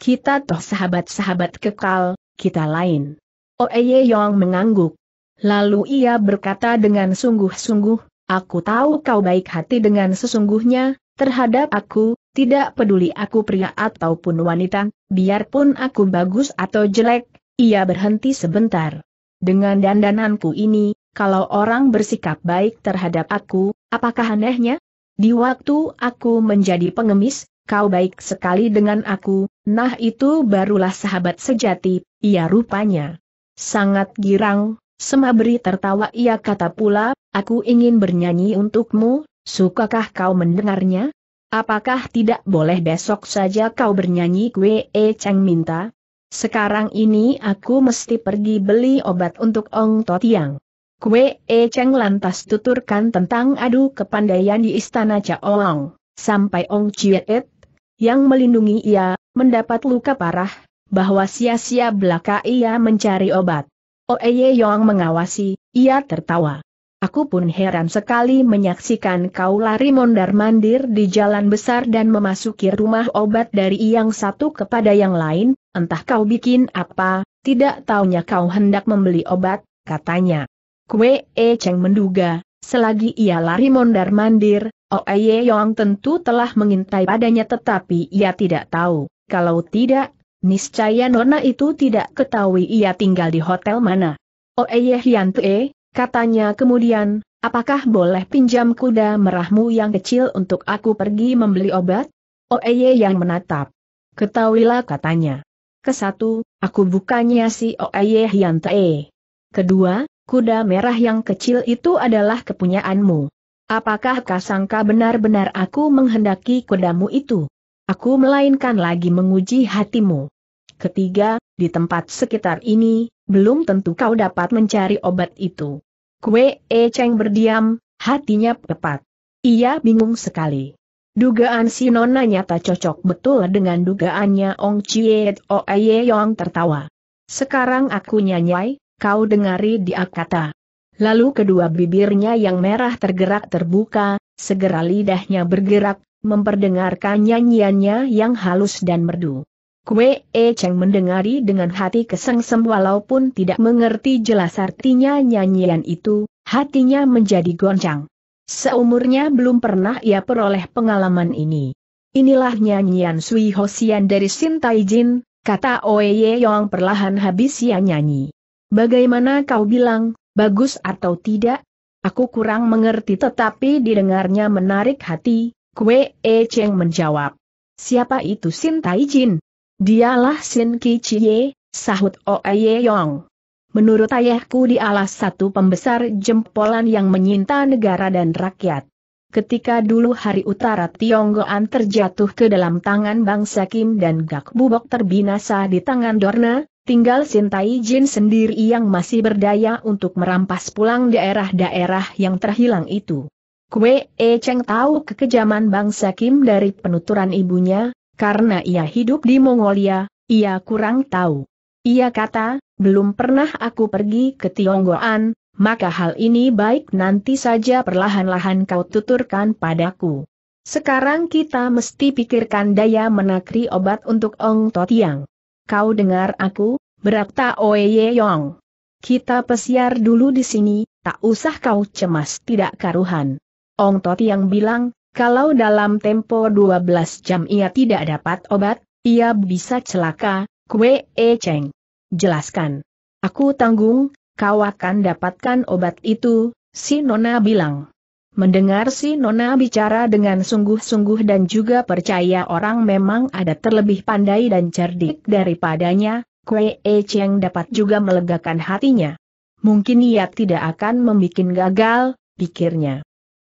Kita toh sahabat-sahabat kekal, kita lain. Oeye Yong mengangguk. Lalu ia berkata dengan sungguh-sungguh, Aku tahu kau baik hati dengan sesungguhnya, terhadap aku, tidak peduli aku pria ataupun wanita, biarpun aku bagus atau jelek, ia berhenti sebentar. Dengan dandananku ini, kalau orang bersikap baik terhadap aku, apakah anehnya? Di waktu aku menjadi pengemis, kau baik sekali dengan aku, nah itu barulah sahabat sejati, ia rupanya. Sangat girang, Semabri tertawa ia kata pula, aku ingin bernyanyi untukmu, sukakah kau mendengarnya? Apakah tidak boleh besok saja kau bernyanyi kue E Cheng minta? Sekarang ini aku mesti pergi beli obat untuk Ong Totiang. Kue E Cheng lantas tuturkan tentang adu kepandaian di istana Caoang, sampai Ong Chiet, yang melindungi ia, mendapat luka parah, bahwa sia-sia belaka ia mencari obat. Oeye oh, Yong mengawasi, ia tertawa. Aku pun heran sekali menyaksikan kau lari mondar-mandir di jalan besar dan memasuki rumah obat dari yang satu kepada yang lain, entah kau bikin apa, tidak taunya kau hendak membeli obat, katanya. Kue E Cheng menduga, selagi ia lari mondar-mandir, Oeye oh, Yong tentu telah mengintai padanya tetapi ia tidak tahu, kalau tidak, Niscaya Nona itu tidak ketahui ia tinggal di hotel mana. Oh Hian eh, Tue, katanya kemudian, apakah boleh pinjam kuda merahmu yang kecil untuk aku pergi membeli obat? Oeye oh, eh, yang menatap. Ketahuilah katanya. Kesatu, aku bukannya si Oeye oh, eh, Hian Tue. Kedua, kuda merah yang kecil itu adalah kepunyaanmu. Apakah kasangka benar-benar aku menghendaki kudamu itu? Aku melainkan lagi menguji hatimu. Ketiga, di tempat sekitar ini, belum tentu kau dapat mencari obat itu. Kue E Cheng berdiam, hatinya tepat. Ia bingung sekali. Dugaan si Nona nyata cocok betul dengan dugaannya Ong Chie Aye Yong tertawa. Sekarang aku nyanyai, kau dengari dia kata. Lalu kedua bibirnya yang merah tergerak terbuka, segera lidahnya bergerak, memperdengarkan nyanyiannya yang halus dan merdu. Kue E Cheng mendengari dengan hati kesengsem walaupun tidak mengerti jelas artinya nyanyian itu, hatinya menjadi goncang. Seumurnya belum pernah ia peroleh pengalaman ini. Inilah nyanyian Sui Hosian dari Sin Taijin, kata Oe Ye Yong perlahan habis ia nyanyi. Bagaimana kau bilang, bagus atau tidak? Aku kurang mengerti tetapi didengarnya menarik hati, Kue E Cheng menjawab. Siapa itu Sin Tai Jin? Dialah Sin Ki Chie, sahut Ye Yong. Menurut ayahku dialah satu pembesar jempolan yang menyinta negara dan rakyat. Ketika dulu hari utara Tionggoan terjatuh ke dalam tangan bangsa Kim dan Gak Bubok terbinasa di tangan Dorna, tinggal Sintai Jin sendiri yang masih berdaya untuk merampas pulang daerah-daerah yang terhilang itu. Kue E Cheng tahu kekejaman bangsa Kim dari penuturan ibunya, karena ia hidup di Mongolia, ia kurang tahu. Ia kata, belum pernah aku pergi ke Tionggoan, maka hal ini baik nanti saja perlahan-lahan kau tuturkan padaku. Sekarang kita mesti pikirkan daya menakri obat untuk Ong Totiang. Kau dengar aku, berakta Oye Yong. Kita pesiar dulu di sini, tak usah kau cemas tidak karuhan. Ong Tot yang bilang, kalau dalam tempo 12 jam ia tidak dapat obat, ia bisa celaka, kue e ceng. Jelaskan. Aku tanggung, kau akan dapatkan obat itu, si Nona bilang. Mendengar si Nona bicara dengan sungguh-sungguh dan juga percaya orang memang ada terlebih pandai dan cerdik daripadanya, Kue E Cheng dapat juga melegakan hatinya. Mungkin ia tidak akan membuat gagal, pikirnya.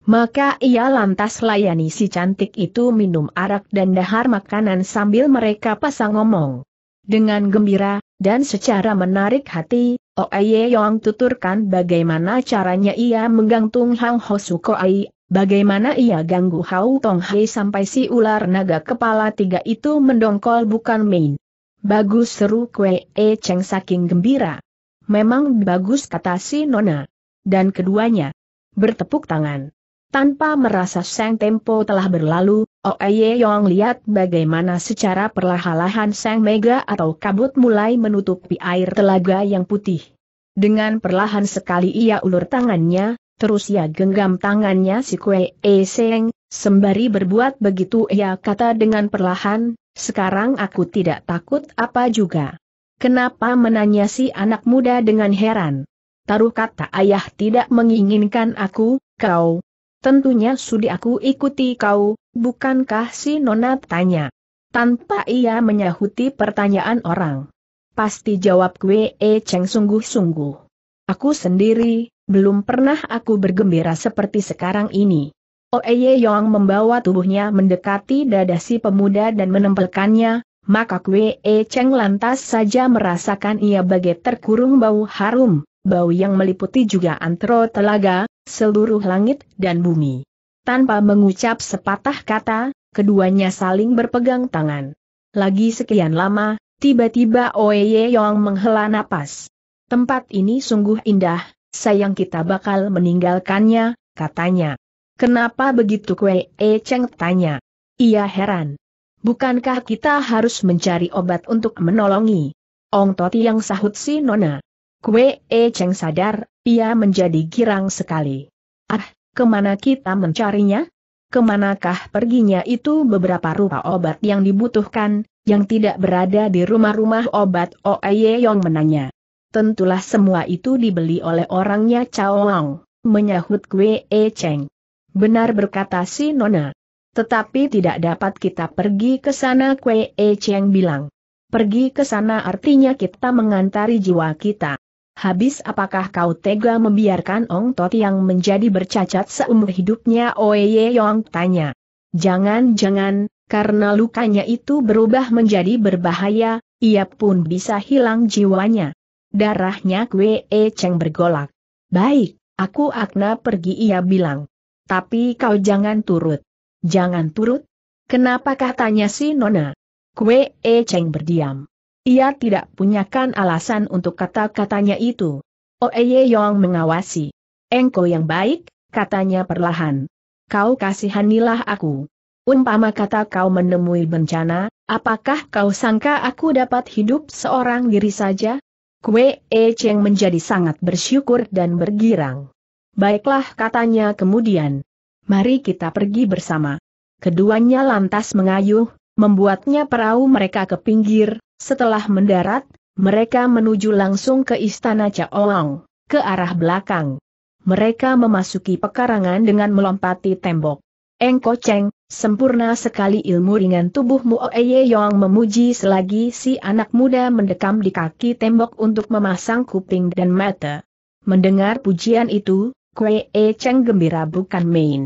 Maka ia lantas layani si cantik itu minum arak dan dahar makanan sambil mereka pasang ngomong. Dengan gembira, dan secara menarik hati, Oeye Yong tuturkan bagaimana caranya ia menggantung Hang Hosukoi, bagaimana ia ganggu Hau Tong Hei sampai si ular naga kepala tiga itu mendongkol bukan main. Bagus seru kue E Cheng saking gembira. Memang bagus kata si Nona. Dan keduanya bertepuk tangan. Tanpa merasa Sang Tempo telah berlalu, Oeye Yong lihat bagaimana secara perlahan-lahan Sang Mega atau kabut mulai menutupi air telaga yang putih. Dengan perlahan sekali ia ulur tangannya, terus ia genggam tangannya si Kue E Seng, sembari berbuat begitu ia kata dengan perlahan, sekarang aku tidak takut apa juga. Kenapa menanya si anak muda dengan heran? Taruh kata ayah tidak menginginkan aku, kau, Tentunya sudi aku ikuti kau, bukankah si Nona tanya? Tanpa ia menyahuti pertanyaan orang. Pasti jawab gue e Cheng sungguh-sungguh. Aku sendiri, belum pernah aku bergembira seperti sekarang ini. Oeye Yong membawa tubuhnya mendekati dada si pemuda dan menempelkannya, maka Kwe E Cheng lantas saja merasakan ia bagai terkurung bau harum, bau yang meliputi juga antro telaga, seluruh langit dan bumi. Tanpa mengucap sepatah kata, keduanya saling berpegang tangan. Lagi sekian lama, tiba-tiba Oye Yong menghela napas. Tempat ini sungguh indah, sayang kita bakal meninggalkannya, katanya. Kenapa begitu Kwee E Cheng tanya? Ia heran. Bukankah kita harus mencari obat untuk menolongi? Ong Toti yang sahut si Nona. Kwee E Cheng sadar ia menjadi girang sekali. Ah, kemana kita mencarinya? Kemanakah perginya itu beberapa rupa obat yang dibutuhkan, yang tidak berada di rumah-rumah obat Oye Yong menanya. Tentulah semua itu dibeli oleh orangnya Cao Wang, menyahut Kwe E Cheng. Benar berkata si Nona. Tetapi tidak dapat kita pergi ke sana Kwe E Cheng bilang. Pergi ke sana artinya kita mengantari jiwa kita. Habis apakah kau tega membiarkan Ong Tot yang menjadi bercacat seumur hidupnya Oye Yong tanya. Jangan-jangan, karena lukanya itu berubah menjadi berbahaya, ia pun bisa hilang jiwanya. Darahnya Kwee e Cheng bergolak. Baik, aku akna pergi ia bilang. Tapi kau jangan turut. Jangan turut? Kenapa katanya si Nona? Kwee e Cheng berdiam. Ia tidak punyakan alasan untuk kata-katanya itu. Oeye oh, Yong mengawasi. Engkau yang baik, katanya perlahan. Kau kasihanilah aku. Umpama kata kau menemui bencana, apakah kau sangka aku dapat hidup seorang diri saja? Kue E Cheng menjadi sangat bersyukur dan bergirang. Baiklah katanya kemudian. Mari kita pergi bersama. Keduanya lantas mengayuh, membuatnya perahu mereka ke pinggir, setelah mendarat, mereka menuju langsung ke istana Caoang, ke arah belakang. Mereka memasuki pekarangan dengan melompati tembok. Engko Cheng, sempurna sekali ilmu ringan tubuhmu Oeye Yong memuji selagi si anak muda mendekam di kaki tembok untuk memasang kuping dan mata. Mendengar pujian itu, Kue E Cheng gembira bukan main.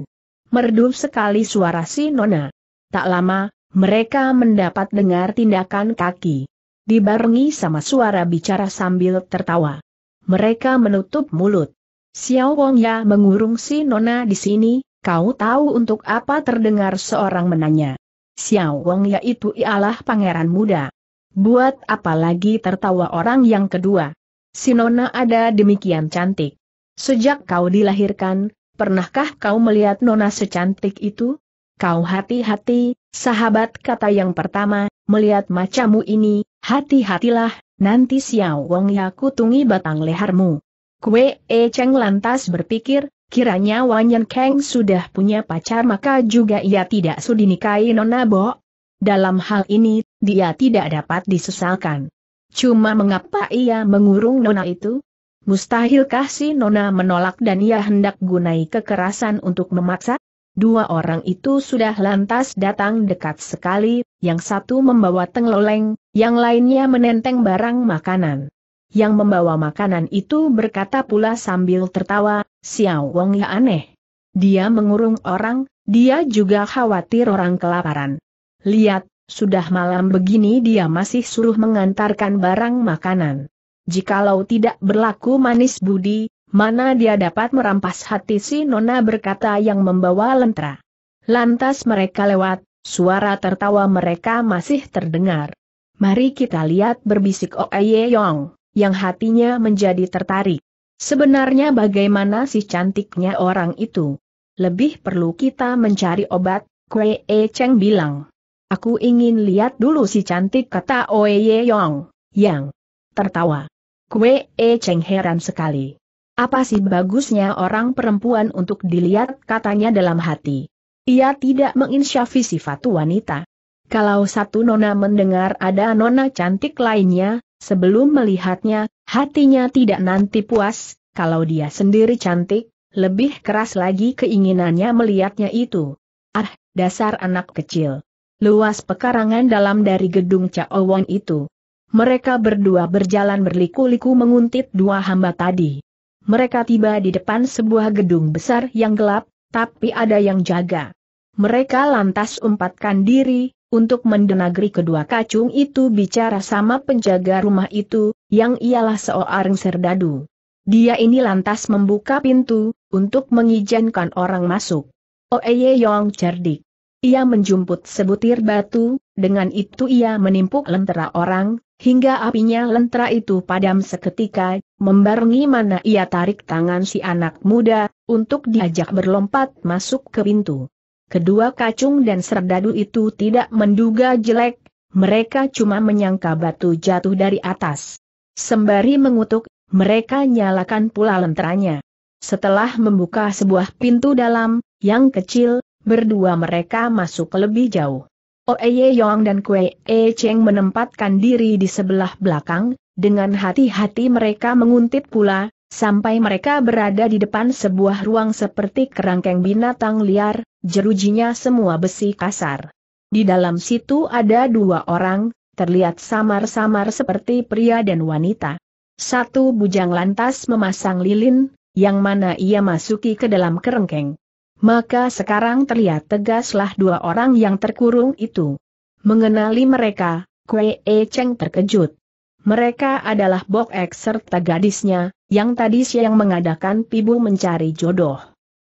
Merdu sekali suara si Nona. Tak lama, mereka mendapat dengar tindakan kaki. Dibarengi sama suara bicara sambil tertawa. Mereka menutup mulut. Xiao Wong Ya mengurung si Nona di sini, kau tahu untuk apa terdengar seorang menanya. Xiao Wong Ya itu ialah pangeran muda. Buat apa lagi tertawa orang yang kedua? Si Nona ada demikian cantik. Sejak kau dilahirkan, pernahkah kau melihat Nona secantik itu? Kau hati-hati, Sahabat kata yang pertama, melihat macamu ini, hati-hatilah, nanti Xiao Wong ya kutungi batang lehermu. Kue E Cheng lantas berpikir, kiranya Wanyan Kang sudah punya pacar maka juga ia tidak sudi nikahi Nona Bo. Dalam hal ini, dia tidak dapat disesalkan. Cuma mengapa ia mengurung Nona itu? Mustahilkah si Nona menolak dan ia hendak gunai kekerasan untuk memaksa? Dua orang itu sudah lantas datang dekat sekali, yang satu membawa tengloleng, yang lainnya menenteng barang makanan. Yang membawa makanan itu berkata pula sambil tertawa, Xiao Wong ya aneh. Dia mengurung orang, dia juga khawatir orang kelaparan. Lihat, sudah malam begini dia masih suruh mengantarkan barang makanan. Jikalau tidak berlaku manis budi, mana dia dapat merampas hati si Nona berkata yang membawa lentera. Lantas mereka lewat, suara tertawa mereka masih terdengar. Mari kita lihat berbisik Oe Yong, yang hatinya menjadi tertarik. Sebenarnya bagaimana si cantiknya orang itu? Lebih perlu kita mencari obat, Kwe E Cheng bilang. Aku ingin lihat dulu si cantik kata Oe Yong, yang tertawa. Kwe E Cheng heran sekali. Apa sih bagusnya orang perempuan untuk dilihat katanya dalam hati. Ia tidak menginsyafi sifat wanita. Kalau satu nona mendengar ada nona cantik lainnya, sebelum melihatnya, hatinya tidak nanti puas, kalau dia sendiri cantik, lebih keras lagi keinginannya melihatnya itu. Ah, dasar anak kecil. Luas pekarangan dalam dari gedung Caowon itu. Mereka berdua berjalan berliku-liku menguntit dua hamba tadi. Mereka tiba di depan sebuah gedung besar yang gelap, tapi ada yang jaga. Mereka lantas umpatkan diri, untuk mendenagri kedua kacung itu bicara sama penjaga rumah itu, yang ialah seorang serdadu. Dia ini lantas membuka pintu, untuk mengizinkan orang masuk. Oeye Yong cerdik. Ia menjumput sebutir batu, dengan itu ia menimpuk lentera orang, hingga apinya lentera itu padam seketika, Membarengi mana ia tarik tangan si anak muda, untuk diajak berlompat masuk ke pintu. Kedua kacung dan serdadu itu tidak menduga jelek, mereka cuma menyangka batu jatuh dari atas. Sembari mengutuk, mereka nyalakan pula lenteranya. Setelah membuka sebuah pintu dalam, yang kecil, berdua mereka masuk lebih jauh. Oeye Yong dan Kue E Cheng menempatkan diri di sebelah belakang, dengan hati-hati mereka menguntit pula, sampai mereka berada di depan sebuah ruang seperti kerangkeng binatang liar, jerujinya semua besi kasar. Di dalam situ ada dua orang, terlihat samar-samar seperti pria dan wanita. Satu bujang lantas memasang lilin, yang mana ia masuki ke dalam kerengkeng. Maka sekarang terlihat tegaslah dua orang yang terkurung itu. Mengenali mereka, Kue E Cheng terkejut. Mereka adalah Bok Ek serta gadisnya, yang tadi siang mengadakan pibu mencari jodoh.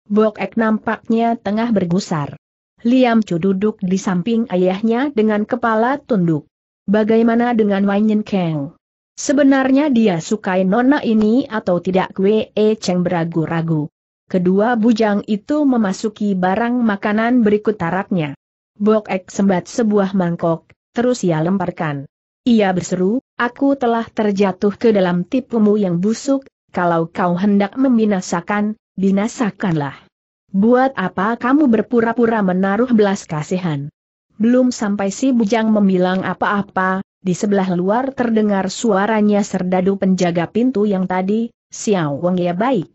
Bok Ek nampaknya tengah bergusar. Liam Chu duduk di samping ayahnya dengan kepala tunduk. Bagaimana dengan Wanyen Kang? Sebenarnya dia sukai nona ini atau tidak Kwe E Cheng beragu-ragu. Kedua bujang itu memasuki barang makanan berikut taraknya. Bok Ek sembat sebuah mangkok, terus ia lemparkan. Ia berseru, aku telah terjatuh ke dalam tipumu yang busuk, kalau kau hendak membinasakan, binasakanlah. Buat apa kamu berpura-pura menaruh belas kasihan? Belum sampai si bujang memilang apa-apa, di sebelah luar terdengar suaranya serdadu penjaga pintu yang tadi, Xiao Wang ya baik.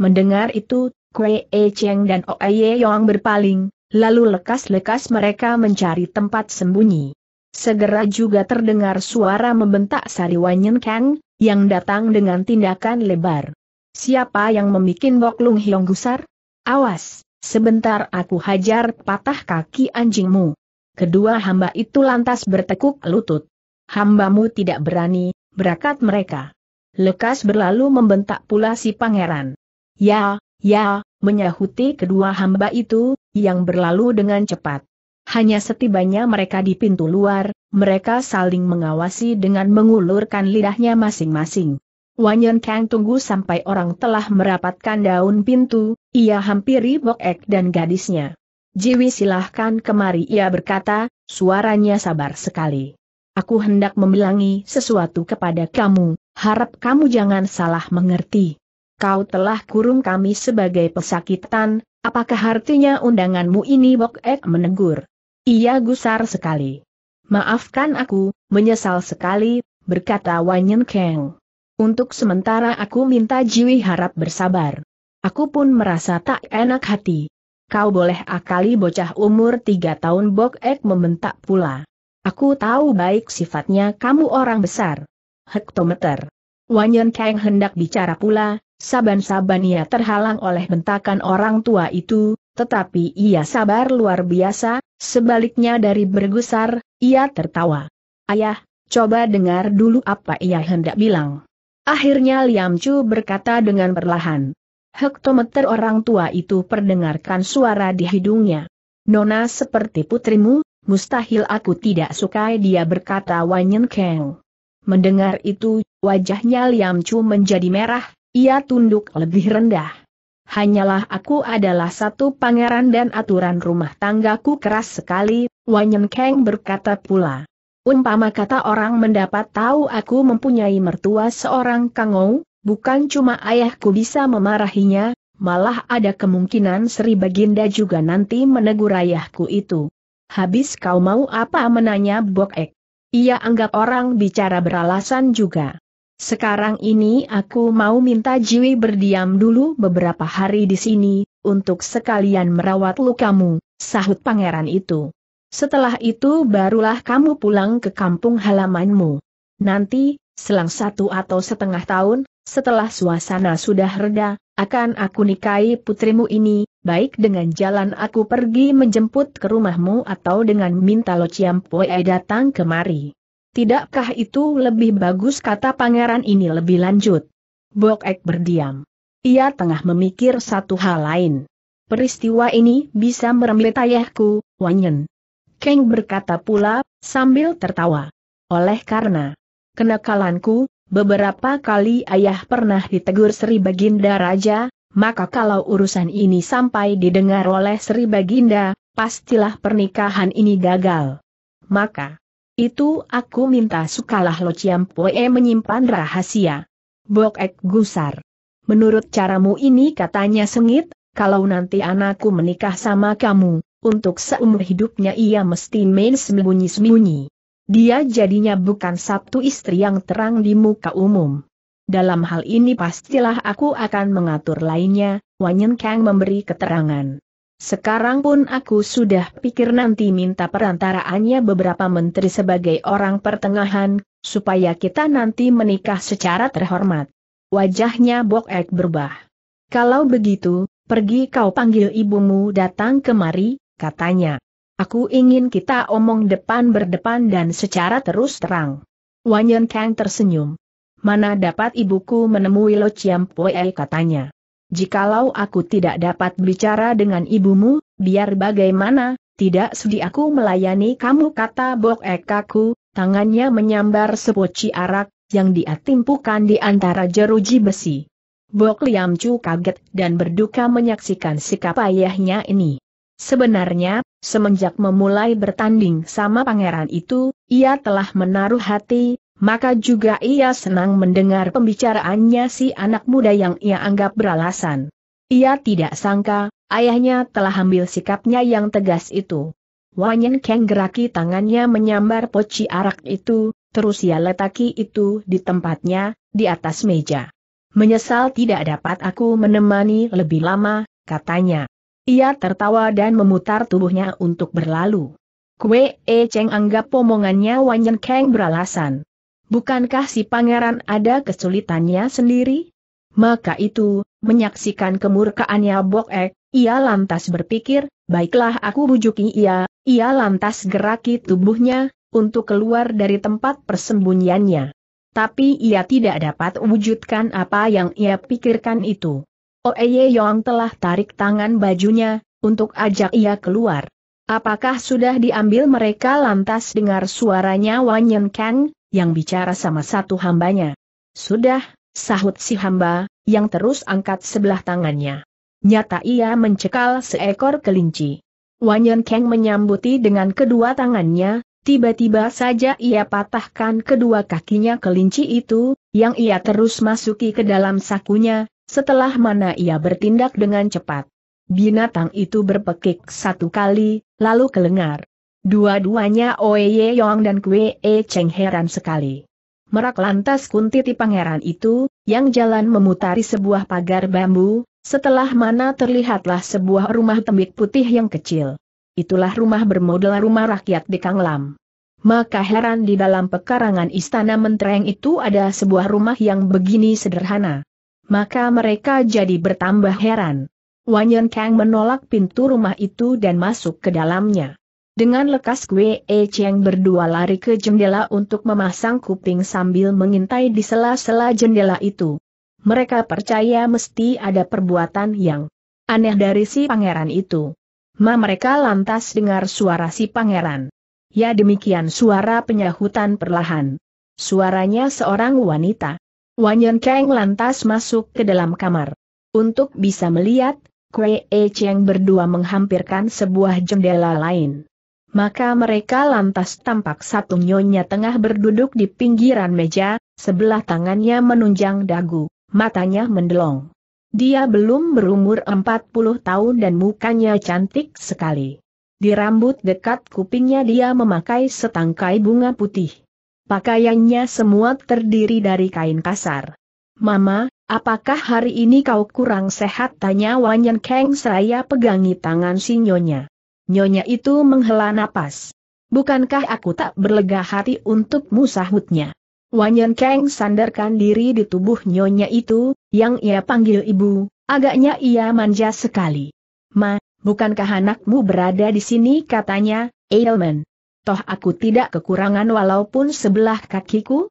Mendengar itu, Kue E Cheng dan Oe Yong berpaling, lalu lekas-lekas mereka mencari tempat sembunyi. Segera juga terdengar suara membentak Sariwanyen Kang, yang datang dengan tindakan lebar. Siapa yang memikin Bok Lung Hiong Gusar? Awas, sebentar aku hajar patah kaki anjingmu. Kedua hamba itu lantas bertekuk lutut. Hambamu tidak berani, berakat mereka. Lekas berlalu membentak pula si pangeran. Ya, ya, menyahuti kedua hamba itu, yang berlalu dengan cepat. Hanya setibanya mereka di pintu luar, mereka saling mengawasi dengan mengulurkan lidahnya masing-masing. Wanyan Kang tunggu sampai orang telah merapatkan daun pintu, ia hampiri Bok Ek dan gadisnya. Jiwi silahkan kemari ia berkata, suaranya sabar sekali. Aku hendak membilangi sesuatu kepada kamu, harap kamu jangan salah mengerti. Kau telah kurung kami sebagai pesakitan, apakah artinya undanganmu ini Bok Ek menegur. Ia gusar sekali. Maafkan aku, menyesal sekali, berkata Wanyen Kang. Untuk sementara aku minta Jiwi harap bersabar. Aku pun merasa tak enak hati. Kau boleh akali bocah umur tiga tahun Bok Ek membentak pula. Aku tahu baik sifatnya kamu orang besar. Hektometer. Wanyen Kang hendak bicara pula, saban-saban ia terhalang oleh bentakan orang tua itu, tetapi ia sabar luar biasa, sebaliknya dari bergusar, ia tertawa. Ayah, coba dengar dulu apa ia hendak bilang. Akhirnya Liam Chu berkata dengan perlahan. Hektometer orang tua itu perdengarkan suara di hidungnya. Nona seperti putrimu, mustahil aku tidak sukai dia berkata Wanyen Kang. Mendengar itu, wajahnya Liam Chu menjadi merah, ia tunduk lebih rendah hanyalah aku adalah satu pangeran dan aturan rumah tanggaku keras sekali, Wanyan Kang berkata pula. Umpama kata orang mendapat tahu aku mempunyai mertua seorang kangou, bukan cuma ayahku bisa memarahinya, malah ada kemungkinan Sri Baginda juga nanti menegur ayahku itu. Habis kau mau apa menanya Bokek? Ia anggap orang bicara beralasan juga. Sekarang ini aku mau minta Jiwi berdiam dulu beberapa hari di sini, untuk sekalian merawat lukamu, sahut pangeran itu. Setelah itu barulah kamu pulang ke kampung halamanmu. Nanti, selang satu atau setengah tahun, setelah suasana sudah reda, akan aku nikahi putrimu ini, baik dengan jalan aku pergi menjemput ke rumahmu atau dengan minta Lo datang kemari. Tidakkah itu lebih bagus kata pangeran ini lebih lanjut? Bok Ek berdiam. Ia tengah memikir satu hal lain. Peristiwa ini bisa merembet ayahku, Wanyen. Keng berkata pula, sambil tertawa. Oleh karena kenakalanku, beberapa kali ayah pernah ditegur Sri Baginda Raja, maka kalau urusan ini sampai didengar oleh Sri Baginda, pastilah pernikahan ini gagal. Maka, itu aku minta sukalah Lo Chiam Poe menyimpan rahasia. Bok Ek gusar. Menurut caramu ini katanya sengit, kalau nanti anakku menikah sama kamu, untuk seumur hidupnya ia mesti main sembunyi-sembunyi. Dia jadinya bukan satu istri yang terang di muka umum. Dalam hal ini pastilah aku akan mengatur lainnya, Wanyen Kang memberi keterangan. Sekarang pun aku sudah pikir nanti minta perantaraannya beberapa menteri sebagai orang pertengahan, supaya kita nanti menikah secara terhormat. Wajahnya Bok Ek berubah. Kalau begitu, pergi kau panggil ibumu datang kemari, katanya. Aku ingin kita omong depan berdepan dan secara terus terang. Wanyan Kang tersenyum. Mana dapat ibuku menemui Lo Chiam Pue katanya. Jikalau aku tidak dapat bicara dengan ibumu, biar bagaimana, tidak sudi aku melayani kamu kata Bok Ekaku, tangannya menyambar sepoci arak, yang diatimpukan di antara jeruji besi. Bok Liam Chu kaget dan berduka menyaksikan sikap ayahnya ini. Sebenarnya, semenjak memulai bertanding sama pangeran itu, ia telah menaruh hati, maka juga ia senang mendengar pembicaraannya si anak muda yang ia anggap beralasan. Ia tidak sangka, ayahnya telah ambil sikapnya yang tegas itu. Wanyan Kang geraki tangannya menyambar poci arak itu, terus ia letaki itu di tempatnya, di atas meja. Menyesal tidak dapat aku menemani lebih lama, katanya. Ia tertawa dan memutar tubuhnya untuk berlalu. Kue E Cheng anggap omongannya Wanyan Kang beralasan. Bukankah si pangeran ada kesulitannya sendiri? Maka itu, menyaksikan kemurkaannya Bok ia lantas berpikir, baiklah aku bujuki ia, ia lantas geraki tubuhnya, untuk keluar dari tempat persembunyiannya. Tapi ia tidak dapat wujudkan apa yang ia pikirkan itu. Oeye Yong telah tarik tangan bajunya, untuk ajak ia keluar. Apakah sudah diambil mereka lantas dengar suaranya Wanyan Kang, yang bicara sama satu hambanya. Sudah, sahut si hamba, yang terus angkat sebelah tangannya. Nyata ia mencekal seekor kelinci. Wanyan Kang menyambuti dengan kedua tangannya, tiba-tiba saja ia patahkan kedua kakinya kelinci itu, yang ia terus masuki ke dalam sakunya, setelah mana ia bertindak dengan cepat. Binatang itu berpekik satu kali, lalu kelengar. Dua-duanya Oye Yong dan Kwe E Cheng heran sekali. Merak lantas kuntiti pangeran itu, yang jalan memutari sebuah pagar bambu, setelah mana terlihatlah sebuah rumah tembik putih yang kecil. Itulah rumah bermodel rumah rakyat di Kanglam. Maka heran di dalam pekarangan istana mentereng itu ada sebuah rumah yang begini sederhana. Maka mereka jadi bertambah heran. Wanyan Kang menolak pintu rumah itu dan masuk ke dalamnya. Dengan lekas Gwe E Cheng berdua lari ke jendela untuk memasang kuping sambil mengintai di sela-sela jendela itu. Mereka percaya mesti ada perbuatan yang aneh dari si pangeran itu. Ma mereka lantas dengar suara si pangeran. Ya demikian suara penyahutan perlahan. Suaranya seorang wanita. Wanyan Kang lantas masuk ke dalam kamar. Untuk bisa melihat, Kwe E Cheng berdua menghampirkan sebuah jendela lain maka mereka lantas tampak satu nyonya tengah berduduk di pinggiran meja, sebelah tangannya menunjang dagu, matanya mendelong. Dia belum berumur 40 tahun dan mukanya cantik sekali. Di rambut dekat kupingnya dia memakai setangkai bunga putih. Pakaiannya semua terdiri dari kain kasar. Mama, apakah hari ini kau kurang sehat? Tanya Wanyan Kang seraya pegangi tangan sinyonya. Nyonya itu menghela napas. Bukankah aku tak berlega hati untuk musahutnya? Wanyan Kang sandarkan diri di tubuh nyonya itu, yang ia panggil ibu, agaknya ia manja sekali. Ma, bukankah anakmu berada di sini katanya, Edelman? Toh aku tidak kekurangan walaupun sebelah kakiku?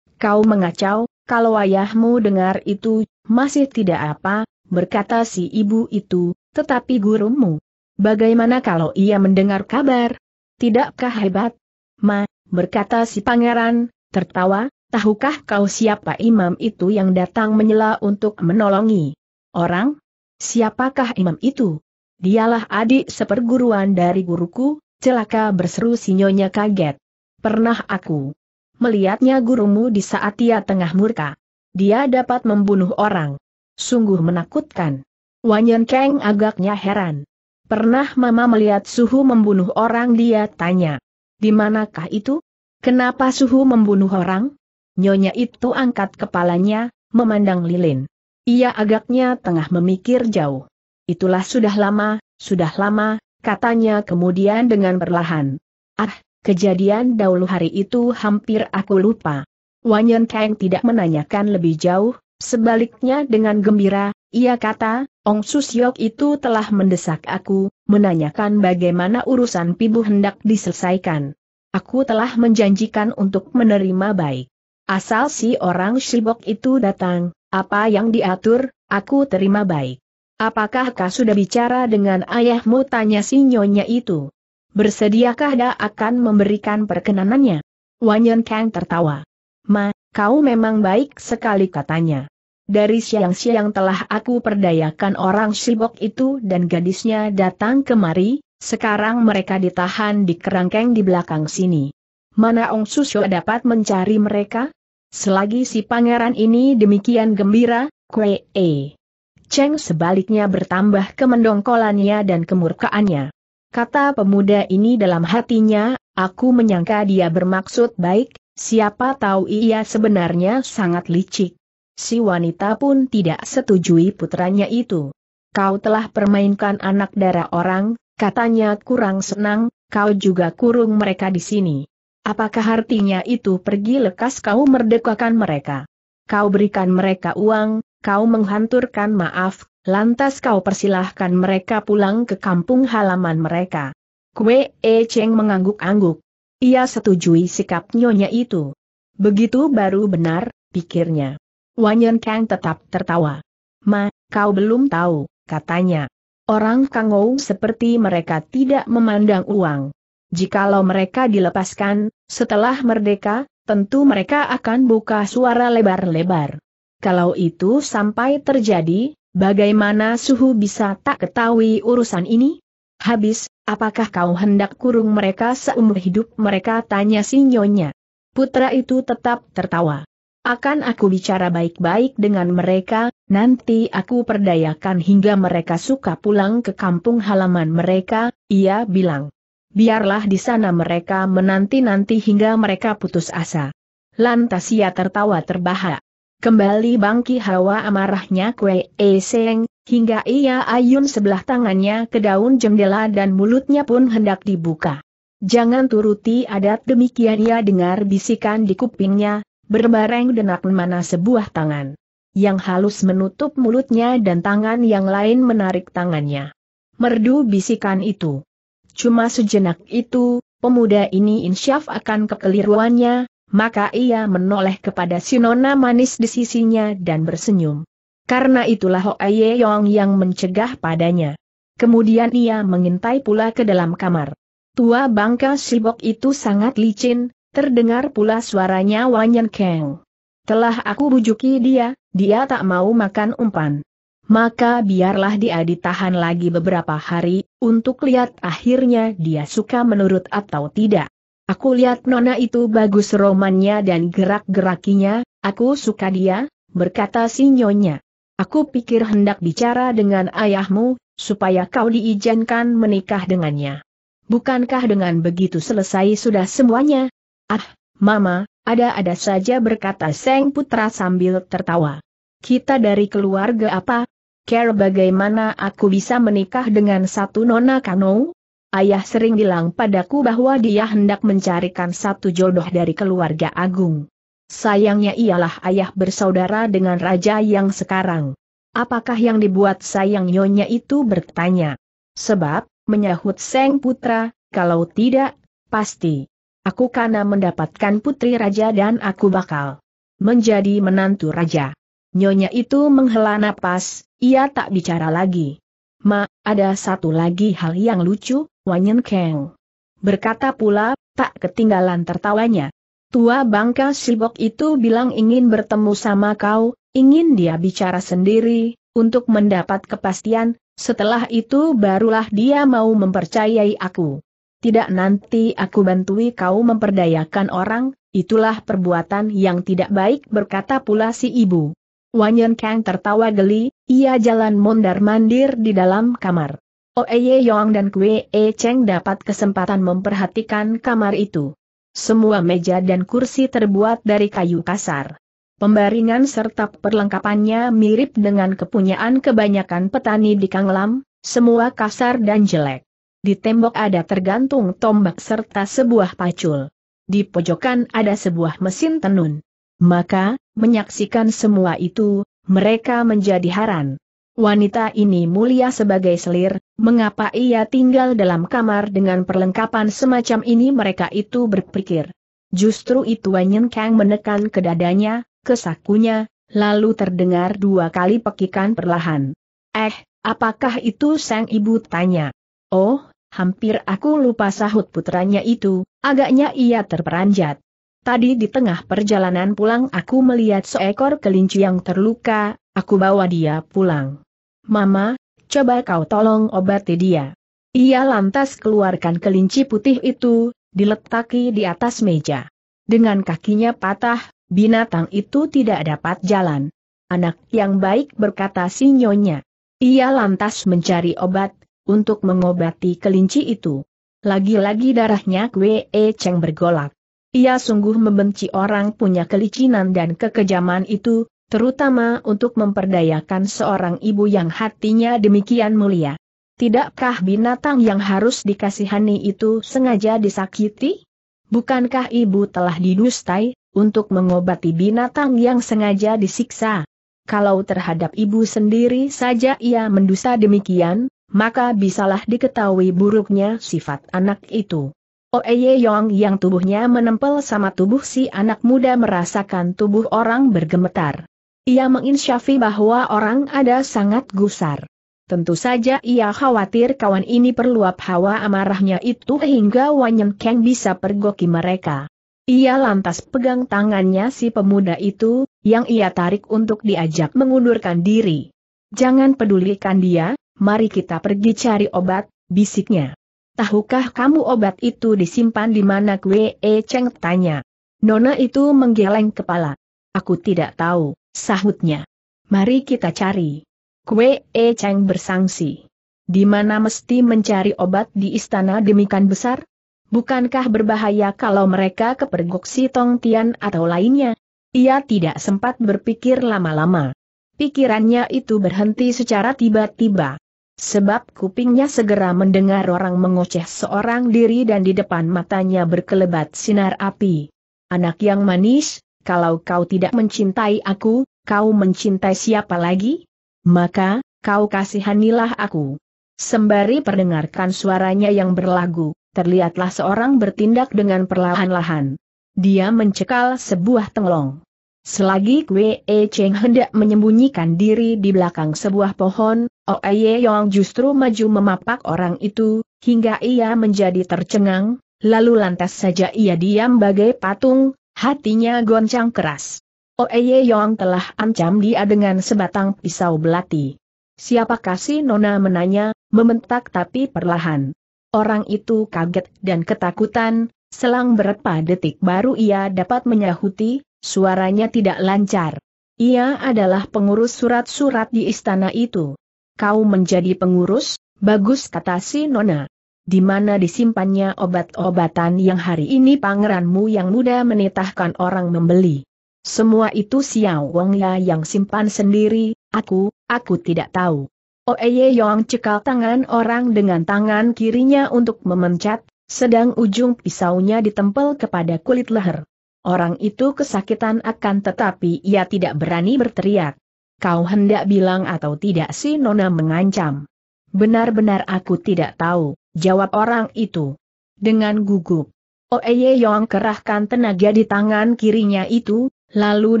Kau mengacau, kalau ayahmu dengar itu, masih tidak apa, berkata si ibu itu, tetapi gurumu. Bagaimana kalau ia mendengar kabar? Tidakkah hebat? Ma, berkata si pangeran, tertawa, tahukah kau siapa imam itu yang datang menyela untuk menolongi? Orang? Siapakah imam itu? Dialah adik seperguruan dari guruku, celaka berseru sinyonya kaget. Pernah aku melihatnya gurumu di saat ia tengah murka. Dia dapat membunuh orang. Sungguh menakutkan. Wanyan Kang agaknya heran. Pernah Mama melihat Suhu membunuh orang dia tanya. Di manakah itu? Kenapa Suhu membunuh orang? Nyonya itu angkat kepalanya, memandang Lilin. Ia agaknya tengah memikir jauh. Itulah sudah lama, sudah lama, katanya kemudian dengan perlahan. Ah, kejadian dahulu hari itu hampir aku lupa. Wanyan Kang tidak menanyakan lebih jauh, sebaliknya dengan gembira, ia kata, Ong Susyok itu telah mendesak aku, menanyakan bagaimana urusan Pibu hendak diselesaikan. Aku telah menjanjikan untuk menerima baik. Asal si orang Shibok itu datang, apa yang diatur, aku terima baik. Apakah kau sudah bicara dengan ayahmu tanya si nyonya itu? Bersediakah dia akan memberikan perkenanannya? Wanyan Kang tertawa. Ma, kau memang baik sekali katanya. Dari siang-siang telah aku perdayakan orang sibok itu dan gadisnya datang kemari, sekarang mereka ditahan di kerangkeng di belakang sini. Mana Ong Susyo dapat mencari mereka? Selagi si pangeran ini demikian gembira, kue e. Cheng sebaliknya bertambah kemendongkolannya dan kemurkaannya. Kata pemuda ini dalam hatinya, aku menyangka dia bermaksud baik, siapa tahu ia sebenarnya sangat licik si wanita pun tidak setujui putranya itu. Kau telah permainkan anak darah orang, katanya kurang senang, kau juga kurung mereka di sini. Apakah artinya itu pergi lekas kau merdekakan mereka? Kau berikan mereka uang, kau menghanturkan maaf, lantas kau persilahkan mereka pulang ke kampung halaman mereka. Kue E Cheng mengangguk-angguk. Ia setujui sikap nyonya itu. Begitu baru benar, pikirnya. Wanyan Kang tetap tertawa. Ma, kau belum tahu, katanya. Orang Kangou seperti mereka tidak memandang uang. Jikalau mereka dilepaskan, setelah merdeka, tentu mereka akan buka suara lebar-lebar. Kalau itu sampai terjadi, bagaimana suhu bisa tak ketahui urusan ini? Habis, apakah kau hendak kurung mereka seumur hidup mereka tanya si nyonya. Putra itu tetap tertawa. Akan aku bicara baik-baik dengan mereka, nanti aku perdayakan hingga mereka suka pulang ke kampung halaman mereka, ia bilang. Biarlah di sana mereka menanti-nanti hingga mereka putus asa. Lantas ia tertawa terbahak. Kembali bangki hawa amarahnya kue eseng, hingga ia ayun sebelah tangannya ke daun jendela dan mulutnya pun hendak dibuka. Jangan turuti adat demikian ia dengar bisikan di kupingnya, berbareng denak mana sebuah tangan. Yang halus menutup mulutnya dan tangan yang lain menarik tangannya. Merdu bisikan itu. Cuma sejenak itu, pemuda ini insyaf akan kekeliruannya, maka ia menoleh kepada Sinona manis di sisinya dan bersenyum. Karena itulah Hoaye Yong yang mencegah padanya. Kemudian ia mengintai pula ke dalam kamar. Tua bangka Sibok itu sangat licin, Terdengar pula suaranya Wanyan keng Telah aku bujuki dia, dia tak mau makan umpan. Maka biarlah dia ditahan lagi beberapa hari, untuk lihat akhirnya dia suka menurut atau tidak. Aku lihat nona itu bagus romannya dan gerak-gerakinya, aku suka dia, berkata si nyonya. Aku pikir hendak bicara dengan ayahmu, supaya kau diizinkan menikah dengannya. Bukankah dengan begitu selesai sudah semuanya, Ah, Mama, ada-ada saja berkata Seng Putra sambil tertawa. Kita dari keluarga apa? Care bagaimana aku bisa menikah dengan satu nona kano? Ayah sering bilang padaku bahwa dia hendak mencarikan satu jodoh dari keluarga agung. Sayangnya ialah ayah bersaudara dengan raja yang sekarang. Apakah yang dibuat sayang nyonya itu bertanya? Sebab, menyahut Seng Putra, kalau tidak, pasti Aku karena mendapatkan putri raja dan aku bakal menjadi menantu raja. Nyonya itu menghela napas, ia tak bicara lagi. Ma, ada satu lagi hal yang lucu, Wanyen Keng. Berkata pula, tak ketinggalan tertawanya. Tua bangka Silbok itu bilang ingin bertemu sama kau, ingin dia bicara sendiri, untuk mendapat kepastian, setelah itu barulah dia mau mempercayai aku tidak nanti aku bantui kau memperdayakan orang, itulah perbuatan yang tidak baik berkata pula si ibu. Wanyan Kang tertawa geli, ia jalan mondar-mandir di dalam kamar. Oeye Yong dan Kwe E Cheng dapat kesempatan memperhatikan kamar itu. Semua meja dan kursi terbuat dari kayu kasar. Pembaringan serta perlengkapannya mirip dengan kepunyaan kebanyakan petani di Kanglam, semua kasar dan jelek. Di tembok ada tergantung tombak serta sebuah pacul. Di pojokan ada sebuah mesin tenun. Maka, menyaksikan semua itu, mereka menjadi heran. Wanita ini mulia sebagai selir, mengapa ia tinggal dalam kamar dengan perlengkapan semacam ini mereka itu berpikir. Justru itu Wanyen Kang menekan ke dadanya, ke sakunya, lalu terdengar dua kali pekikan perlahan. Eh, apakah itu sang ibu tanya? Oh, Hampir aku lupa sahut putranya itu, agaknya ia terperanjat. Tadi di tengah perjalanan pulang aku melihat seekor kelinci yang terluka, aku bawa dia pulang. Mama, coba kau tolong obati dia. Ia lantas keluarkan kelinci putih itu, diletaki di atas meja. Dengan kakinya patah, binatang itu tidak dapat jalan. Anak yang baik berkata si nyonya. Ia lantas mencari obat, untuk mengobati kelinci itu. Lagi-lagi darahnya Kwe e Cheng bergolak. Ia sungguh membenci orang punya kelicinan dan kekejaman itu, terutama untuk memperdayakan seorang ibu yang hatinya demikian mulia. Tidakkah binatang yang harus dikasihani itu sengaja disakiti? Bukankah ibu telah didustai, untuk mengobati binatang yang sengaja disiksa? Kalau terhadap ibu sendiri saja ia mendusta demikian, maka bisalah diketahui buruknya sifat anak itu. Oeye oh, Yong yang tubuhnya menempel sama tubuh si anak muda merasakan tubuh orang bergemetar. Ia menginsyafi bahwa orang ada sangat gusar. Tentu saja ia khawatir kawan ini perluap hawa amarahnya itu hingga wanyeng Kang bisa pergoki mereka. Ia lantas pegang tangannya si pemuda itu, yang ia tarik untuk diajak mengundurkan diri. Jangan pedulikan dia, mari kita pergi cari obat, bisiknya. Tahukah kamu obat itu disimpan di mana Kwe E Cheng tanya. Nona itu menggeleng kepala. Aku tidak tahu, sahutnya. Mari kita cari. Kwe E Cheng bersangsi. Di mana mesti mencari obat di istana demikian besar? Bukankah berbahaya kalau mereka kepergok si Tong Tian atau lainnya? Ia tidak sempat berpikir lama-lama. Pikirannya itu berhenti secara tiba-tiba. Sebab kupingnya segera mendengar orang mengoceh seorang diri dan di depan matanya berkelebat sinar api. Anak yang manis, kalau kau tidak mencintai aku, kau mencintai siapa lagi? Maka, kau kasihanilah aku. Sembari perdengarkan suaranya yang berlagu, terlihatlah seorang bertindak dengan perlahan-lahan. Dia mencekal sebuah tenglong. Selagi Kwe E Cheng hendak menyembunyikan diri di belakang sebuah pohon, Oe oh, Yong justru maju memapak orang itu, hingga ia menjadi tercengang, lalu lantas saja ia diam bagai patung, hatinya goncang keras. Oe oh, Yong telah ancam dia dengan sebatang pisau belati. Siapa kasih Nona menanya, mementak tapi perlahan. Orang itu kaget dan ketakutan, selang berapa detik baru ia dapat menyahuti, suaranya tidak lancar. Ia adalah pengurus surat-surat di istana itu kau menjadi pengurus, bagus kata si Nona. Di mana disimpannya obat-obatan yang hari ini pangeranmu yang muda menitahkan orang membeli. Semua itu Xiao wangya yang simpan sendiri, aku, aku tidak tahu. Oeye Yong cekal tangan orang dengan tangan kirinya untuk memencet, sedang ujung pisaunya ditempel kepada kulit leher. Orang itu kesakitan akan tetapi ia tidak berani berteriak. Kau hendak bilang atau tidak si Nona mengancam. Benar-benar aku tidak tahu, jawab orang itu. Dengan gugup. Oeye oh, Yong kerahkan tenaga di tangan kirinya itu, lalu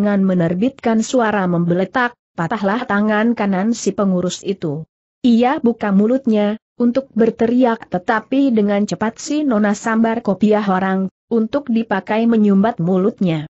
dengan menerbitkan suara membeletak, patahlah tangan kanan si pengurus itu. Ia buka mulutnya, untuk berteriak tetapi dengan cepat si Nona sambar kopiah orang, untuk dipakai menyumbat mulutnya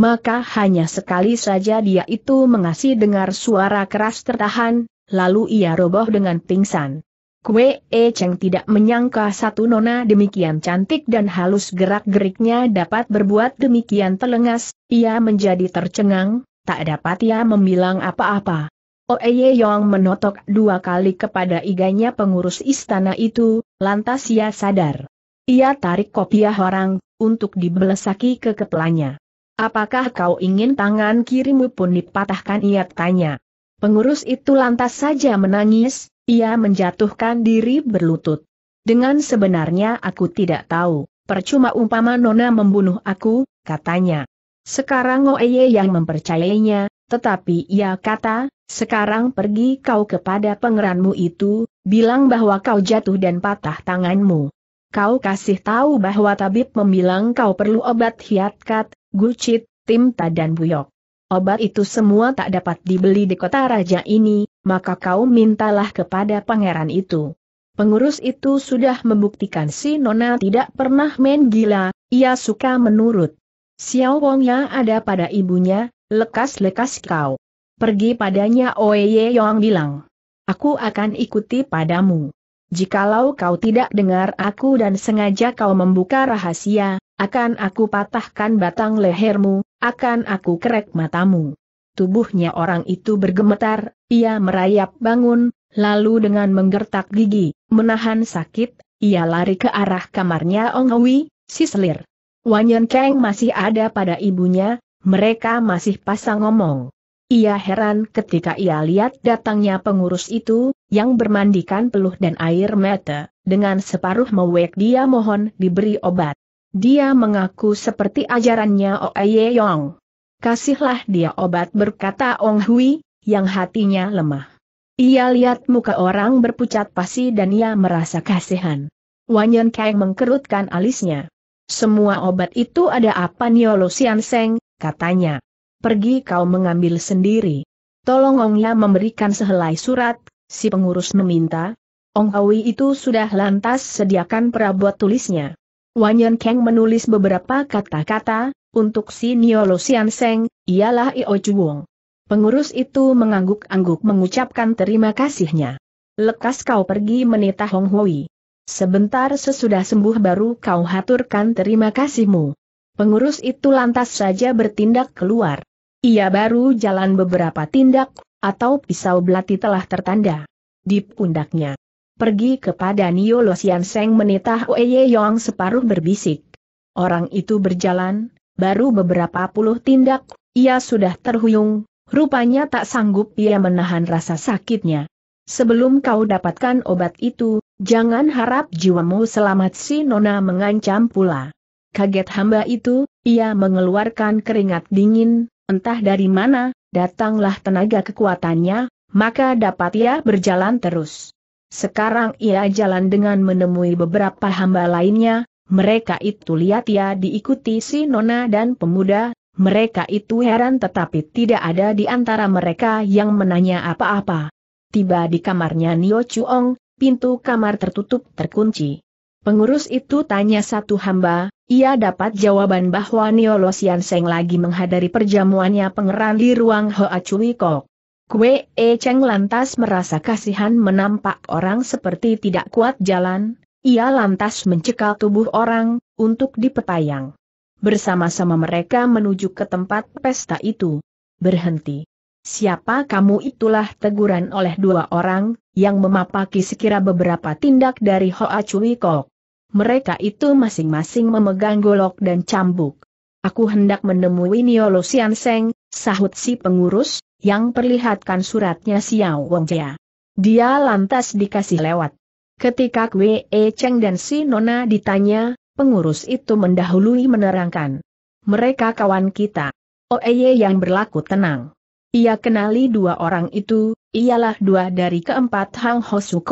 maka hanya sekali saja dia itu mengasih dengar suara keras tertahan, lalu ia roboh dengan pingsan. Kue E Cheng tidak menyangka satu nona demikian cantik dan halus gerak-geriknya dapat berbuat demikian telengas, ia menjadi tercengang, tak dapat ia membilang apa-apa. Oe ye Yong menotok dua kali kepada iganya pengurus istana itu, lantas ia sadar. Ia tarik kopiah orang, untuk dibelesaki ke kepelanya. Apakah kau ingin tangan kirimu pun dipatahkan ia tanya. Pengurus itu lantas saja menangis, ia menjatuhkan diri berlutut. Dengan sebenarnya aku tidak tahu, percuma umpama Nona membunuh aku, katanya. Sekarang Oeye yang mempercayainya, tetapi ia kata, sekarang pergi kau kepada pengeranmu itu, bilang bahwa kau jatuh dan patah tanganmu. Kau kasih tahu bahwa tabib membilang kau perlu obat hiatkat, gucit, timta dan buyok. Obat itu semua tak dapat dibeli di kota raja ini, maka kau mintalah kepada pangeran itu. Pengurus itu sudah membuktikan si Nona tidak pernah main gila, ia suka menurut. Xiao Wongnya ada pada ibunya, lekas-lekas kau. Pergi padanya Oye Yong bilang. Aku akan ikuti padamu. Jikalau kau tidak dengar aku dan sengaja kau membuka rahasia, akan aku patahkan batang lehermu, akan aku kerek matamu. Tubuhnya orang itu bergemetar, ia merayap bangun, lalu dengan menggertak gigi, menahan sakit, ia lari ke arah kamarnya Ong Hui, Sislir. Wanyan Kang masih ada pada ibunya, mereka masih pasang ngomong. Ia heran ketika ia lihat datangnya pengurus itu, yang bermandikan peluh dan air mata, dengan separuh mewek dia mohon diberi obat. Dia mengaku seperti ajarannya Oye Yong. Kasihlah dia obat berkata Ong Hui, yang hatinya lemah. Ia lihat muka orang berpucat pasi dan ia merasa kasihan. Wanyan Kang mengkerutkan alisnya. Semua obat itu ada apa Niolo Sian Seng, katanya. Pergi kau mengambil sendiri. Tolong Ongla ya memberikan sehelai surat, si pengurus meminta. Ong Hui itu sudah lantas sediakan perabot tulisnya. Wanyan Kang menulis beberapa kata-kata, untuk si Niolo Seng, ialah Io Chuong. Pengurus itu mengangguk-angguk mengucapkan terima kasihnya. Lekas kau pergi menita Hong Hui. Sebentar sesudah sembuh baru kau haturkan terima kasihmu. Pengurus itu lantas saja bertindak keluar. Ia baru jalan beberapa tindak, atau pisau belati telah tertanda di pundaknya pergi kepada Nio Sian Seng menitah Wei Yong separuh berbisik. Orang itu berjalan, baru beberapa puluh tindak, ia sudah terhuyung, rupanya tak sanggup ia menahan rasa sakitnya. Sebelum kau dapatkan obat itu, jangan harap jiwamu selamat si Nona mengancam pula. Kaget hamba itu, ia mengeluarkan keringat dingin, entah dari mana, datanglah tenaga kekuatannya, maka dapat ia berjalan terus. Sekarang ia jalan dengan menemui beberapa hamba lainnya, mereka itu lihat ia diikuti si nona dan pemuda, mereka itu heran tetapi tidak ada di antara mereka yang menanya apa-apa. Tiba di kamarnya Nio Chuong, pintu kamar tertutup terkunci. Pengurus itu tanya satu hamba, ia dapat jawaban bahwa Nio Losian Seng lagi menghadiri perjamuannya pangeran di ruang Hoa Chui Kok. Kue E Cheng lantas merasa kasihan menampak orang seperti tidak kuat jalan, ia lantas mencekal tubuh orang, untuk dipepayang. Bersama-sama mereka menuju ke tempat pesta itu. Berhenti. Siapa kamu itulah teguran oleh dua orang, yang memapaki sekira beberapa tindak dari Hoa Chui Kok. Mereka itu masing-masing memegang golok dan cambuk. Aku hendak menemui Niolo Sian Seng, sahut si pengurus, yang perlihatkan suratnya Xiao jia. Dia lantas dikasih lewat. Ketika Kwee e Cheng dan si Nona ditanya, pengurus itu mendahului menerangkan. Mereka kawan kita. Oeye yang berlaku tenang. Ia kenali dua orang itu, ialah dua dari keempat Hang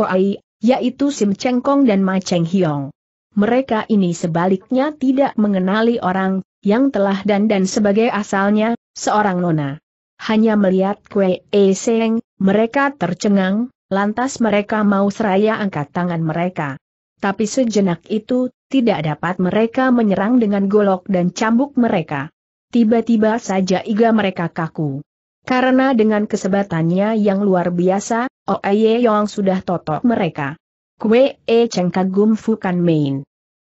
ai, yaitu Sim Cheng Kong dan Ma Cheng Hiong. Mereka ini sebaliknya tidak mengenali orang, yang telah dandan sebagai asalnya, seorang nona hanya melihat kue E Seng, mereka tercengang, lantas mereka mau seraya angkat tangan mereka. Tapi sejenak itu, tidak dapat mereka menyerang dengan golok dan cambuk mereka. Tiba-tiba saja iga mereka kaku. Karena dengan kesebatannya yang luar biasa, Oeye Yong sudah totok mereka. Kue E Cheng kagum bukan main.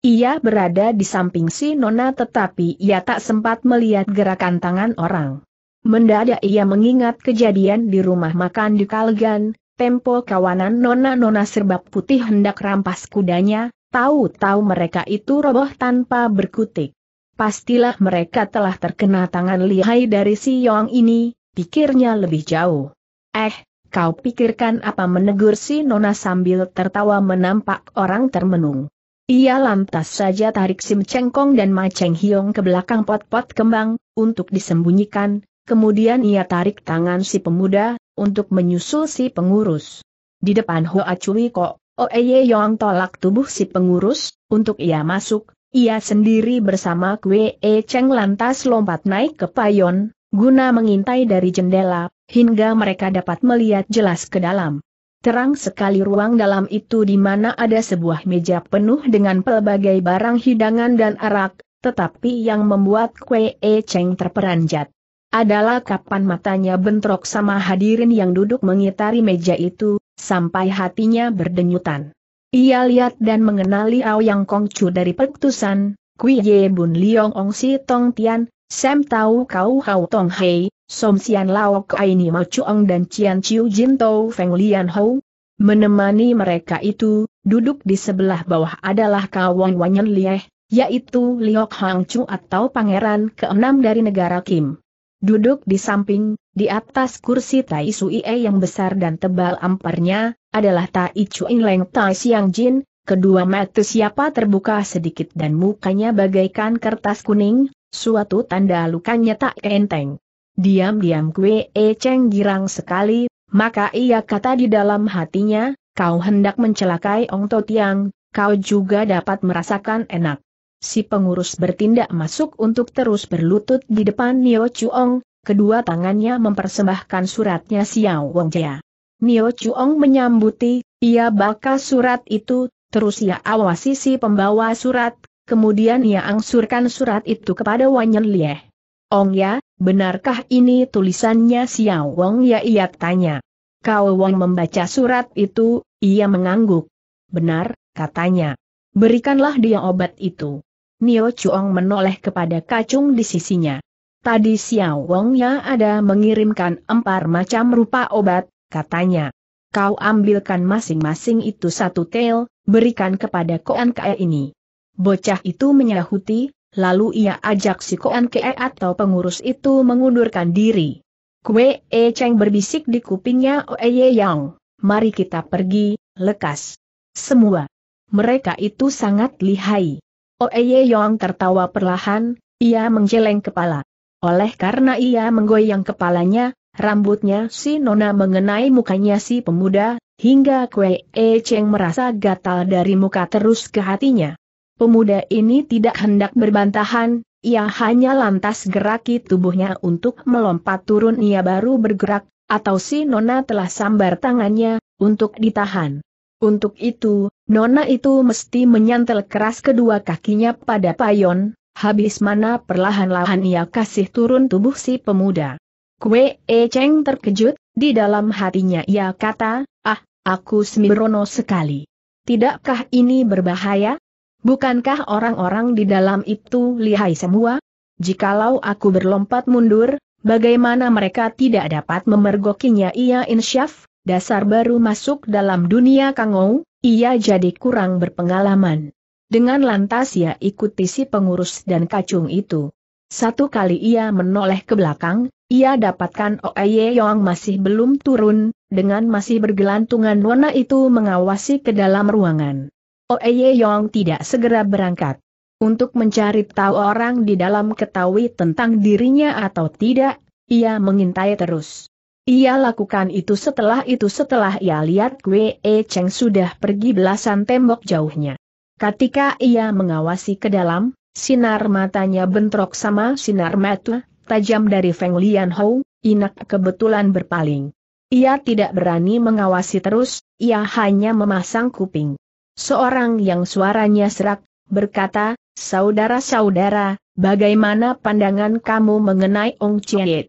Ia berada di samping si Nona tetapi ia tak sempat melihat gerakan tangan orang. Mendadak ia mengingat kejadian di rumah makan di Kalgan, Tempo kawanan nona-nona serbap putih hendak rampas kudanya, tahu-tahu mereka itu roboh tanpa berkutik. Pastilah mereka telah terkena tangan lihai dari si Yong ini, pikirnya lebih jauh. Eh, kau pikirkan apa menegur si nona sambil tertawa menampak orang termenung. Ia lantas saja tarik Sim Cengkong dan Ma Cheng Hiong ke belakang pot-pot kembang, untuk disembunyikan, Kemudian ia tarik tangan si pemuda, untuk menyusul si pengurus. Di depan Hoa Cui Oh Oeye Yong tolak tubuh si pengurus, untuk ia masuk, ia sendiri bersama Kwe E Cheng lantas lompat naik ke payon, guna mengintai dari jendela, hingga mereka dapat melihat jelas ke dalam. Terang sekali ruang dalam itu di mana ada sebuah meja penuh dengan pelbagai barang hidangan dan arak, tetapi yang membuat Kwe E Cheng terperanjat adalah kapan matanya bentrok sama hadirin yang duduk mengitari meja itu, sampai hatinya berdenyutan. Ia lihat dan mengenali Ao Kong Kongcu dari pertusan, Kui Ye Bun Liong Ong Si Tong Tian, Sam Tau Kau Hau Tong Hei, Som Sian Lao Kaini Mao Ong dan Cian Chiu Jin Tau Feng Lian Hou. Menemani mereka itu, duduk di sebelah bawah adalah kawan Wanyan Lieh, yaitu Liok Hang Chu atau pangeran keenam dari negara Kim. Duduk di samping, di atas kursi Tai Suie yang besar dan tebal amparnya, adalah Tai In Leng Tai Siang Jin, kedua mata siapa terbuka sedikit dan mukanya bagaikan kertas kuning, suatu tanda lukanya tak enteng. Diam-diam Kue E Cheng girang sekali, maka ia kata di dalam hatinya, kau hendak mencelakai Ong To Tiang, kau juga dapat merasakan enak si pengurus bertindak masuk untuk terus berlutut di depan Nio Chuong, kedua tangannya mempersembahkan suratnya Xiao Wong Jia. Nio Chuong menyambuti, ia baca surat itu, terus ia awasi si pembawa surat, kemudian ia angsurkan surat itu kepada Wanyan Lieh. Ong ya, benarkah ini tulisannya Xiao Wong ya ia tanya. Kau Wong membaca surat itu, ia mengangguk. Benar, katanya. Berikanlah dia obat itu. Nio Chuong menoleh kepada kacung di sisinya. Tadi Xiao Wong ya ada mengirimkan empat macam rupa obat, katanya. Kau ambilkan masing-masing itu satu tel, berikan kepada Koan Kae ini. Bocah itu menyahuti, lalu ia ajak si Koan Kae atau pengurus itu mengundurkan diri. Kue E Cheng berbisik di kupingnya Ye Yang, mari kita pergi, lekas. Semua. Mereka itu sangat lihai. Oeye Yong tertawa perlahan, ia menggeleng kepala. Oleh karena ia menggoyang kepalanya, rambutnya si Nona mengenai mukanya si pemuda, hingga Kue E Cheng merasa gatal dari muka terus ke hatinya. Pemuda ini tidak hendak berbantahan, ia hanya lantas geraki tubuhnya untuk melompat turun ia baru bergerak, atau si Nona telah sambar tangannya, untuk ditahan. Untuk itu, Nona itu mesti menyantel keras kedua kakinya pada payon, habis mana perlahan-lahan ia kasih turun tubuh si pemuda. Kue E Cheng terkejut, di dalam hatinya ia kata, ah, aku semirono sekali. Tidakkah ini berbahaya? Bukankah orang-orang di dalam itu lihai semua? Jikalau aku berlompat mundur, bagaimana mereka tidak dapat memergokinya ia insyaf? dasar baru masuk dalam dunia kangou, ia jadi kurang berpengalaman. Dengan lantas ia ikuti si pengurus dan kacung itu. Satu kali ia menoleh ke belakang, ia dapatkan Oeye Yong masih belum turun, dengan masih bergelantungan warna itu mengawasi ke dalam ruangan. Oeye Yong tidak segera berangkat. Untuk mencari tahu orang di dalam ketahui tentang dirinya atau tidak, ia mengintai terus. Ia lakukan itu setelah itu setelah ia lihat Kwe E Cheng sudah pergi belasan tembok jauhnya. Ketika ia mengawasi ke dalam, sinar matanya bentrok sama sinar mata, tajam dari Feng Lian Inak kebetulan berpaling. Ia tidak berani mengawasi terus, ia hanya memasang kuping. Seorang yang suaranya serak, berkata, Saudara-saudara, bagaimana pandangan kamu mengenai Ong Chiet?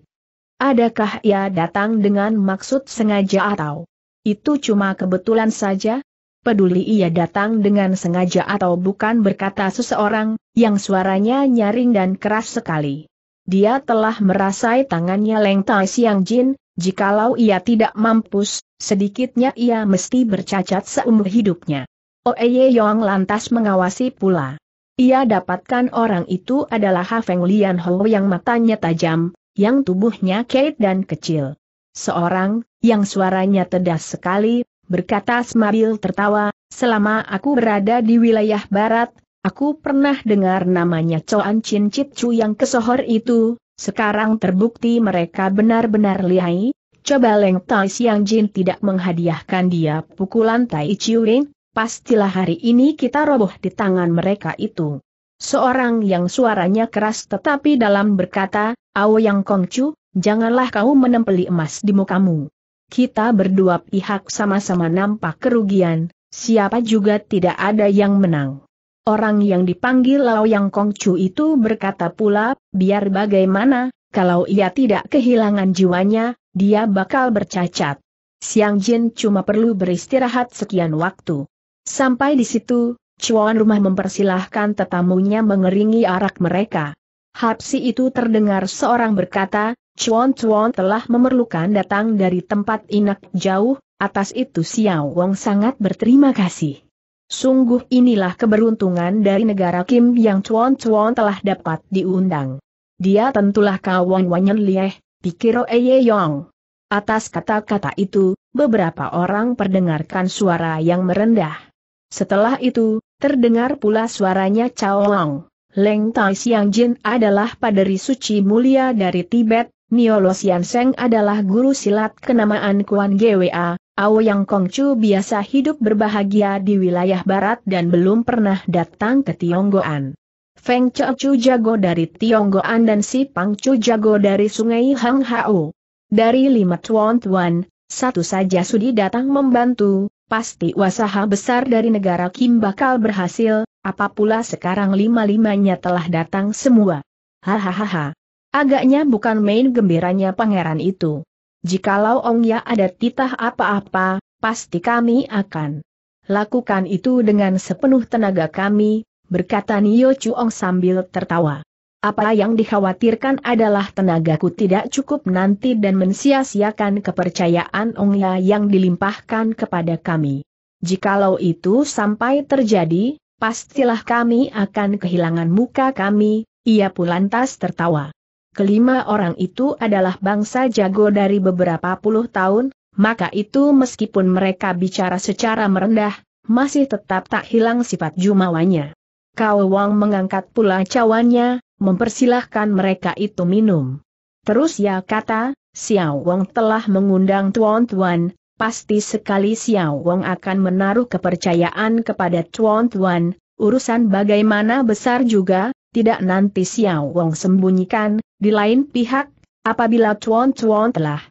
Adakah ia datang dengan maksud sengaja atau itu cuma kebetulan saja? Peduli ia datang dengan sengaja atau bukan berkata seseorang, yang suaranya nyaring dan keras sekali. Dia telah merasai tangannya Leng Tai Siang Jin, jikalau ia tidak mampus, sedikitnya ia mesti bercacat seumur hidupnya. Oeye oh, Yong lantas mengawasi pula. Ia dapatkan orang itu adalah Hafeng Lian Ho yang matanya tajam, yang tubuhnya kait dan kecil. Seorang, yang suaranya tedas sekali, berkata Smabil tertawa, selama aku berada di wilayah barat, aku pernah dengar namanya Coan Chin Chit Chu yang kesohor itu, sekarang terbukti mereka benar-benar lihai, coba Leng Tai Siang Jin tidak menghadiahkan dia pukulan Tai Chiu Ring, pastilah hari ini kita roboh di tangan mereka itu. Seorang yang suaranya keras tetapi dalam berkata, Yang Kongcu, janganlah kau menempeli emas di mukamu. Kita berdua pihak sama-sama nampak kerugian, siapa juga tidak ada yang menang. Orang yang dipanggil Yang Kongcu itu berkata pula, biar bagaimana, kalau ia tidak kehilangan jiwanya, dia bakal bercacat. Siang Jin cuma perlu beristirahat sekian waktu. Sampai di situ, Cuan rumah mempersilahkan tetamunya mengeringi arak mereka. Hapsi itu terdengar seorang berkata, Cuan Cuan telah memerlukan datang dari tempat inak jauh, atas itu Xiao Wong sangat berterima kasih. Sungguh inilah keberuntungan dari negara Kim yang Cuan Cuan telah dapat diundang. Dia tentulah kawan Wanyan Lieh, pikir Oeye Yong. Atas kata-kata itu, beberapa orang perdengarkan suara yang merendah. Setelah itu, Terdengar pula suaranya Caolong. Leng Tai Siang Jin adalah paderi suci mulia dari Tibet, Niolo Sian Seng adalah guru silat kenamaan Kuan Gwa, Kong Chu biasa hidup berbahagia di wilayah barat dan belum pernah datang ke Tionggoan. Feng Chu jago dari Tionggoan dan Si Pang Chu jago dari Sungai Hang Hao. Dari lima tuan-tuan, satu saja sudi datang membantu, pasti usaha besar dari negara Kim bakal berhasil, Apapula sekarang lima-limanya telah datang semua. Hahaha. Agaknya bukan main gembiranya pangeran itu. Jikalau Ong Ya ada titah apa-apa, pasti kami akan lakukan itu dengan sepenuh tenaga kami, berkata Nio Chu Ong sambil tertawa. Apa yang dikhawatirkan adalah tenagaku tidak cukup nanti dan mensia-siakan kepercayaan Ongya yang dilimpahkan kepada kami. Jikalau itu sampai terjadi, pastilah kami akan kehilangan muka kami, ia pun lantas tertawa. Kelima orang itu adalah bangsa jago dari beberapa puluh tahun, maka itu meskipun mereka bicara secara merendah, masih tetap tak hilang sifat jumawanya. Kau Wang mengangkat pula cawannya, mempersilahkan mereka itu minum. Terus ya kata, Xiao Wong telah mengundang tuan-tuan, pasti sekali Xiao Wong akan menaruh kepercayaan kepada tuan-tuan, urusan bagaimana besar juga, tidak nanti Xiao Wong sembunyikan, di lain pihak, apabila tuan-tuan telah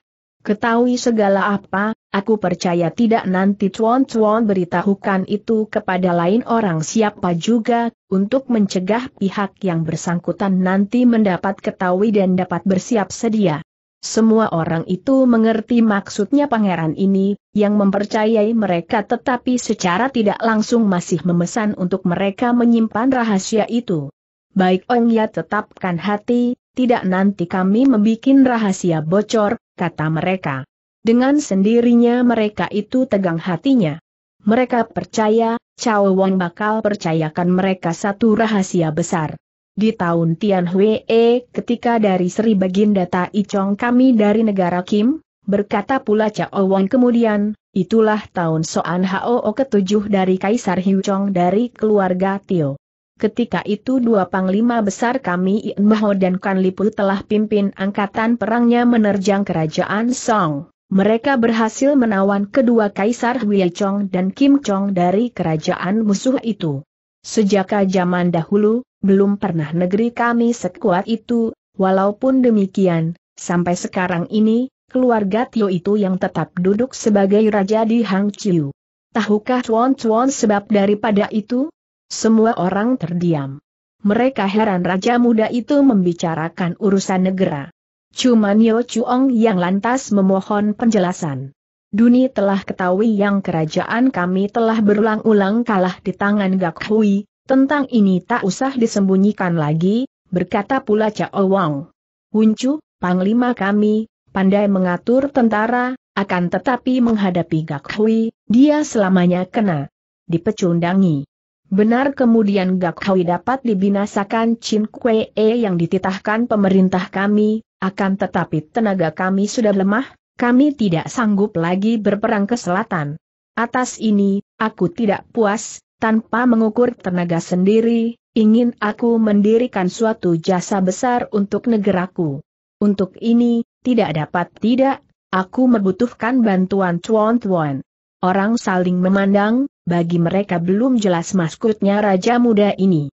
ketahui segala apa, Aku percaya tidak nanti cuan-cuan beritahukan itu kepada lain orang siapa juga, untuk mencegah pihak yang bersangkutan nanti mendapat ketahui dan dapat bersiap sedia. Semua orang itu mengerti maksudnya pangeran ini, yang mempercayai mereka tetapi secara tidak langsung masih memesan untuk mereka menyimpan rahasia itu. Baik Ong Ya tetapkan hati, tidak nanti kami membuat rahasia bocor, kata mereka. Dengan sendirinya mereka itu tegang hatinya. Mereka percaya, Cao Wang bakal percayakan mereka satu rahasia besar. Di tahun Tian Hui E, ketika dari Sri Baginda Tai Chong kami dari negara Kim, berkata pula Cao Wang kemudian, itulah tahun Soan Hoo ketujuh dari Kaisar Hiu Chong dari keluarga Tio. Ketika itu dua panglima besar kami Ian Maho dan Kan Lipu telah pimpin angkatan perangnya menerjang kerajaan Song. Mereka berhasil menawan kedua kaisar Wei Chong dan Kim Chong dari kerajaan musuh itu. Sejak zaman dahulu, belum pernah negeri kami sekuat itu, walaupun demikian, sampai sekarang ini, keluarga Tio itu yang tetap duduk sebagai raja di Hang Chiu. Tahukah Tuan Tuan sebab daripada itu? Semua orang terdiam. Mereka heran raja muda itu membicarakan urusan negara. Cuma Nio Chuong yang lantas memohon penjelasan. Duni telah ketahui yang kerajaan kami telah berulang-ulang kalah di tangan Gak Hui, tentang ini tak usah disembunyikan lagi, berkata pula Cao Wang. Huncu, Panglima kami, pandai mengatur tentara, akan tetapi menghadapi Gak Hui, dia selamanya kena dipecundangi. Benar kemudian Gak Hui dapat dibinasakan Chin Kwe e yang dititahkan pemerintah kami, akan tetapi tenaga kami sudah lemah, kami tidak sanggup lagi berperang ke selatan. Atas ini, aku tidak puas, tanpa mengukur tenaga sendiri, ingin aku mendirikan suatu jasa besar untuk negeraku. Untuk ini, tidak dapat tidak, aku membutuhkan bantuan tuan-tuan. Orang saling memandang, bagi mereka belum jelas maskutnya Raja Muda ini.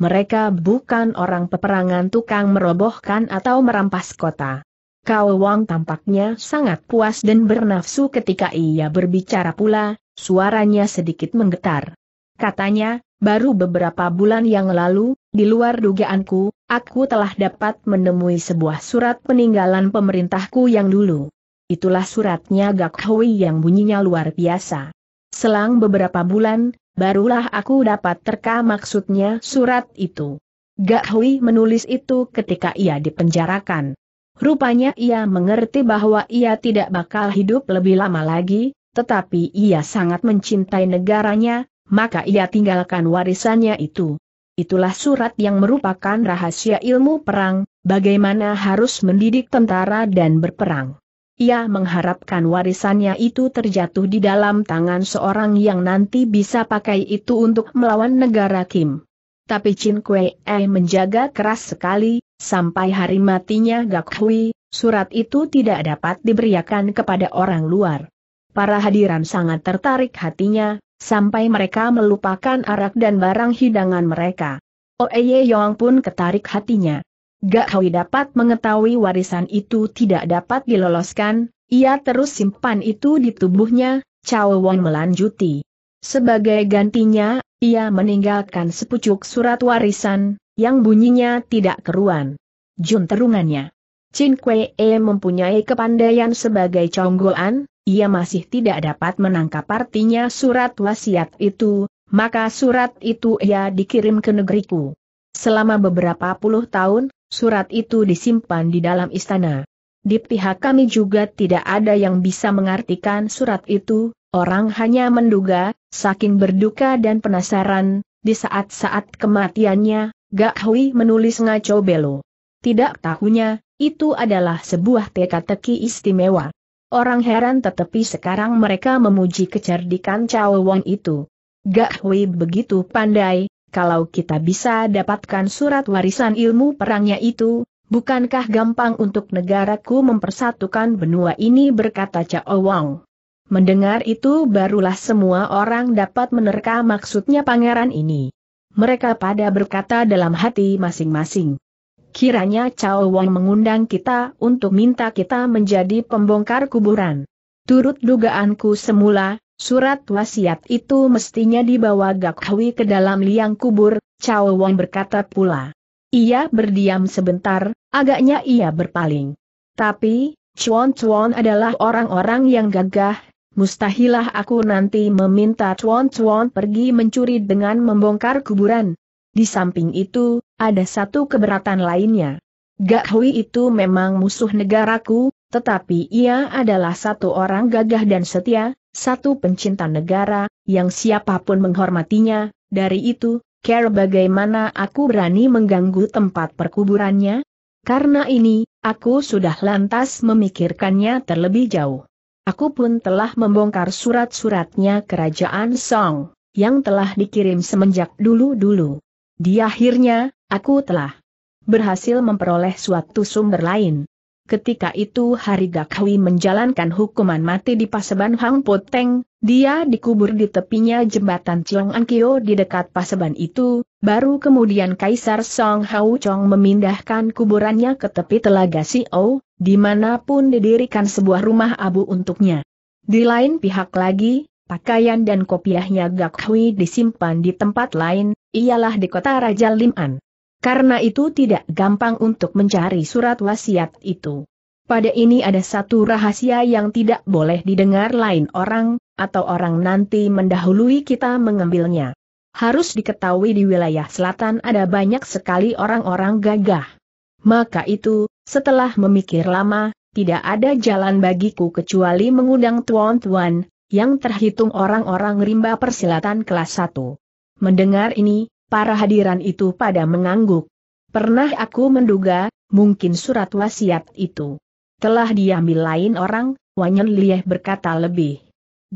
Mereka bukan orang peperangan tukang merobohkan atau merampas kota. Kau Wang tampaknya sangat puas dan bernafsu ketika ia berbicara pula, suaranya sedikit menggetar. Katanya, baru beberapa bulan yang lalu, di luar dugaanku, aku telah dapat menemui sebuah surat peninggalan pemerintahku yang dulu. Itulah suratnya Gak Hui yang bunyinya luar biasa. Selang beberapa bulan, barulah aku dapat terka maksudnya surat itu. Gak Hui menulis itu ketika ia dipenjarakan. Rupanya ia mengerti bahwa ia tidak bakal hidup lebih lama lagi, tetapi ia sangat mencintai negaranya, maka ia tinggalkan warisannya itu. Itulah surat yang merupakan rahasia ilmu perang, bagaimana harus mendidik tentara dan berperang. Ia mengharapkan warisannya itu terjatuh di dalam tangan seorang yang nanti bisa pakai itu untuk melawan negara Kim. Tapi Chin Kuei menjaga keras sekali, sampai hari matinya Gak Hui, surat itu tidak dapat diberiakan kepada orang luar. Para hadiran sangat tertarik hatinya, sampai mereka melupakan arak dan barang hidangan mereka. Oeye Yong pun ketarik hatinya. Gak Kawi dapat mengetahui warisan itu tidak dapat diloloskan, ia terus simpan itu di tubuhnya, Cao Wong melanjuti. Sebagai gantinya, ia meninggalkan sepucuk surat warisan, yang bunyinya tidak keruan. Jun terungannya. Chin Kwe mempunyai kepandaian sebagai conggoan, ia masih tidak dapat menangkap artinya surat wasiat itu, maka surat itu ia dikirim ke negeriku. Selama beberapa puluh tahun, Surat itu disimpan di dalam istana. Di pihak kami juga tidak ada yang bisa mengartikan surat itu, orang hanya menduga, saking berduka dan penasaran, di saat-saat kematiannya, Gak Hui menulis ngaco belo. Tidak tahunya, itu adalah sebuah teka-teki istimewa. Orang heran tetapi sekarang mereka memuji kecerdikan Cao Wang itu. Gak Hui begitu pandai, kalau kita bisa dapatkan surat warisan ilmu perangnya itu, bukankah gampang untuk negaraku mempersatukan benua ini berkata Cao Wang. Mendengar itu barulah semua orang dapat menerka maksudnya pangeran ini. Mereka pada berkata dalam hati masing-masing. Kiranya Cao Wang mengundang kita untuk minta kita menjadi pembongkar kuburan. Turut dugaanku semula, Surat wasiat itu mestinya dibawa Gak Hui ke dalam liang kubur, Cao Wong berkata pula. Ia berdiam sebentar, agaknya ia berpaling. Tapi, Chuan Chuan adalah orang-orang yang gagah, mustahilah aku nanti meminta Chuan Chuan pergi mencuri dengan membongkar kuburan. Di samping itu, ada satu keberatan lainnya. Gak Hui itu memang musuh negaraku, tetapi ia adalah satu orang gagah dan setia, satu pencinta negara, yang siapapun menghormatinya, dari itu, care bagaimana aku berani mengganggu tempat perkuburannya? Karena ini, aku sudah lantas memikirkannya terlebih jauh. Aku pun telah membongkar surat-suratnya kerajaan Song, yang telah dikirim semenjak dulu-dulu. Di akhirnya, aku telah berhasil memperoleh suatu sumber lain ketika itu Hari Gak Hui menjalankan hukuman mati di Paseban Hang Poteng, dia dikubur di tepinya jembatan Chiong Ankyo di dekat Paseban itu, baru kemudian Kaisar Song Hau Chong memindahkan kuburannya ke tepi telaga Sio, di mana pun didirikan sebuah rumah abu untuknya. Di lain pihak lagi, pakaian dan kopiahnya Gak Hui disimpan di tempat lain, ialah di kota Raja Liman. Karena itu tidak gampang untuk mencari surat wasiat itu. Pada ini ada satu rahasia yang tidak boleh didengar lain orang, atau orang nanti mendahului kita mengambilnya. Harus diketahui di wilayah selatan ada banyak sekali orang-orang gagah. Maka itu, setelah memikir lama, tidak ada jalan bagiku kecuali mengundang tuan-tuan, yang terhitung orang-orang rimba persilatan kelas 1. Mendengar ini, Para hadiran itu pada mengangguk. Pernah aku menduga, mungkin surat wasiat itu telah diambil lain orang, Wanyan Lieh berkata lebih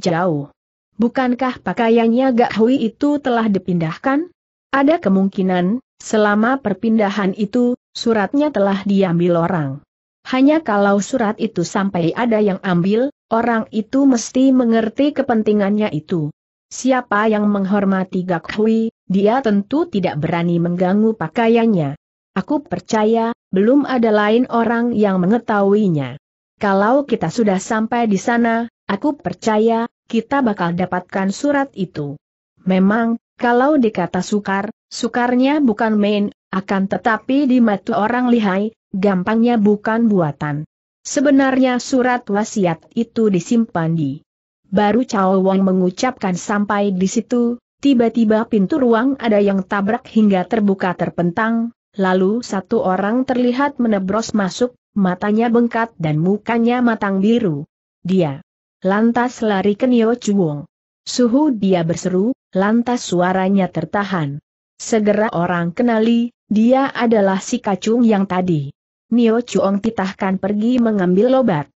jauh. Bukankah pakaiannya Gak Hui itu telah dipindahkan? Ada kemungkinan, selama perpindahan itu, suratnya telah diambil orang. Hanya kalau surat itu sampai ada yang ambil, orang itu mesti mengerti kepentingannya itu. Siapa yang menghormati Gak Hui, dia tentu tidak berani mengganggu pakaiannya. Aku percaya, belum ada lain orang yang mengetahuinya. Kalau kita sudah sampai di sana, aku percaya, kita bakal dapatkan surat itu. Memang, kalau dikata sukar, sukarnya bukan main, akan tetapi di mata orang lihai, gampangnya bukan buatan. Sebenarnya surat wasiat itu disimpan di. Baru Cao Wong mengucapkan sampai di situ, Tiba-tiba pintu ruang ada yang tabrak hingga terbuka terpentang, lalu satu orang terlihat menebros masuk, matanya bengkak dan mukanya matang biru. Dia. Lantas lari ke Nio Chuong. Suhu dia berseru, lantas suaranya tertahan. Segera orang kenali, dia adalah si kacung yang tadi. Nio Chuong titahkan pergi mengambil lobat.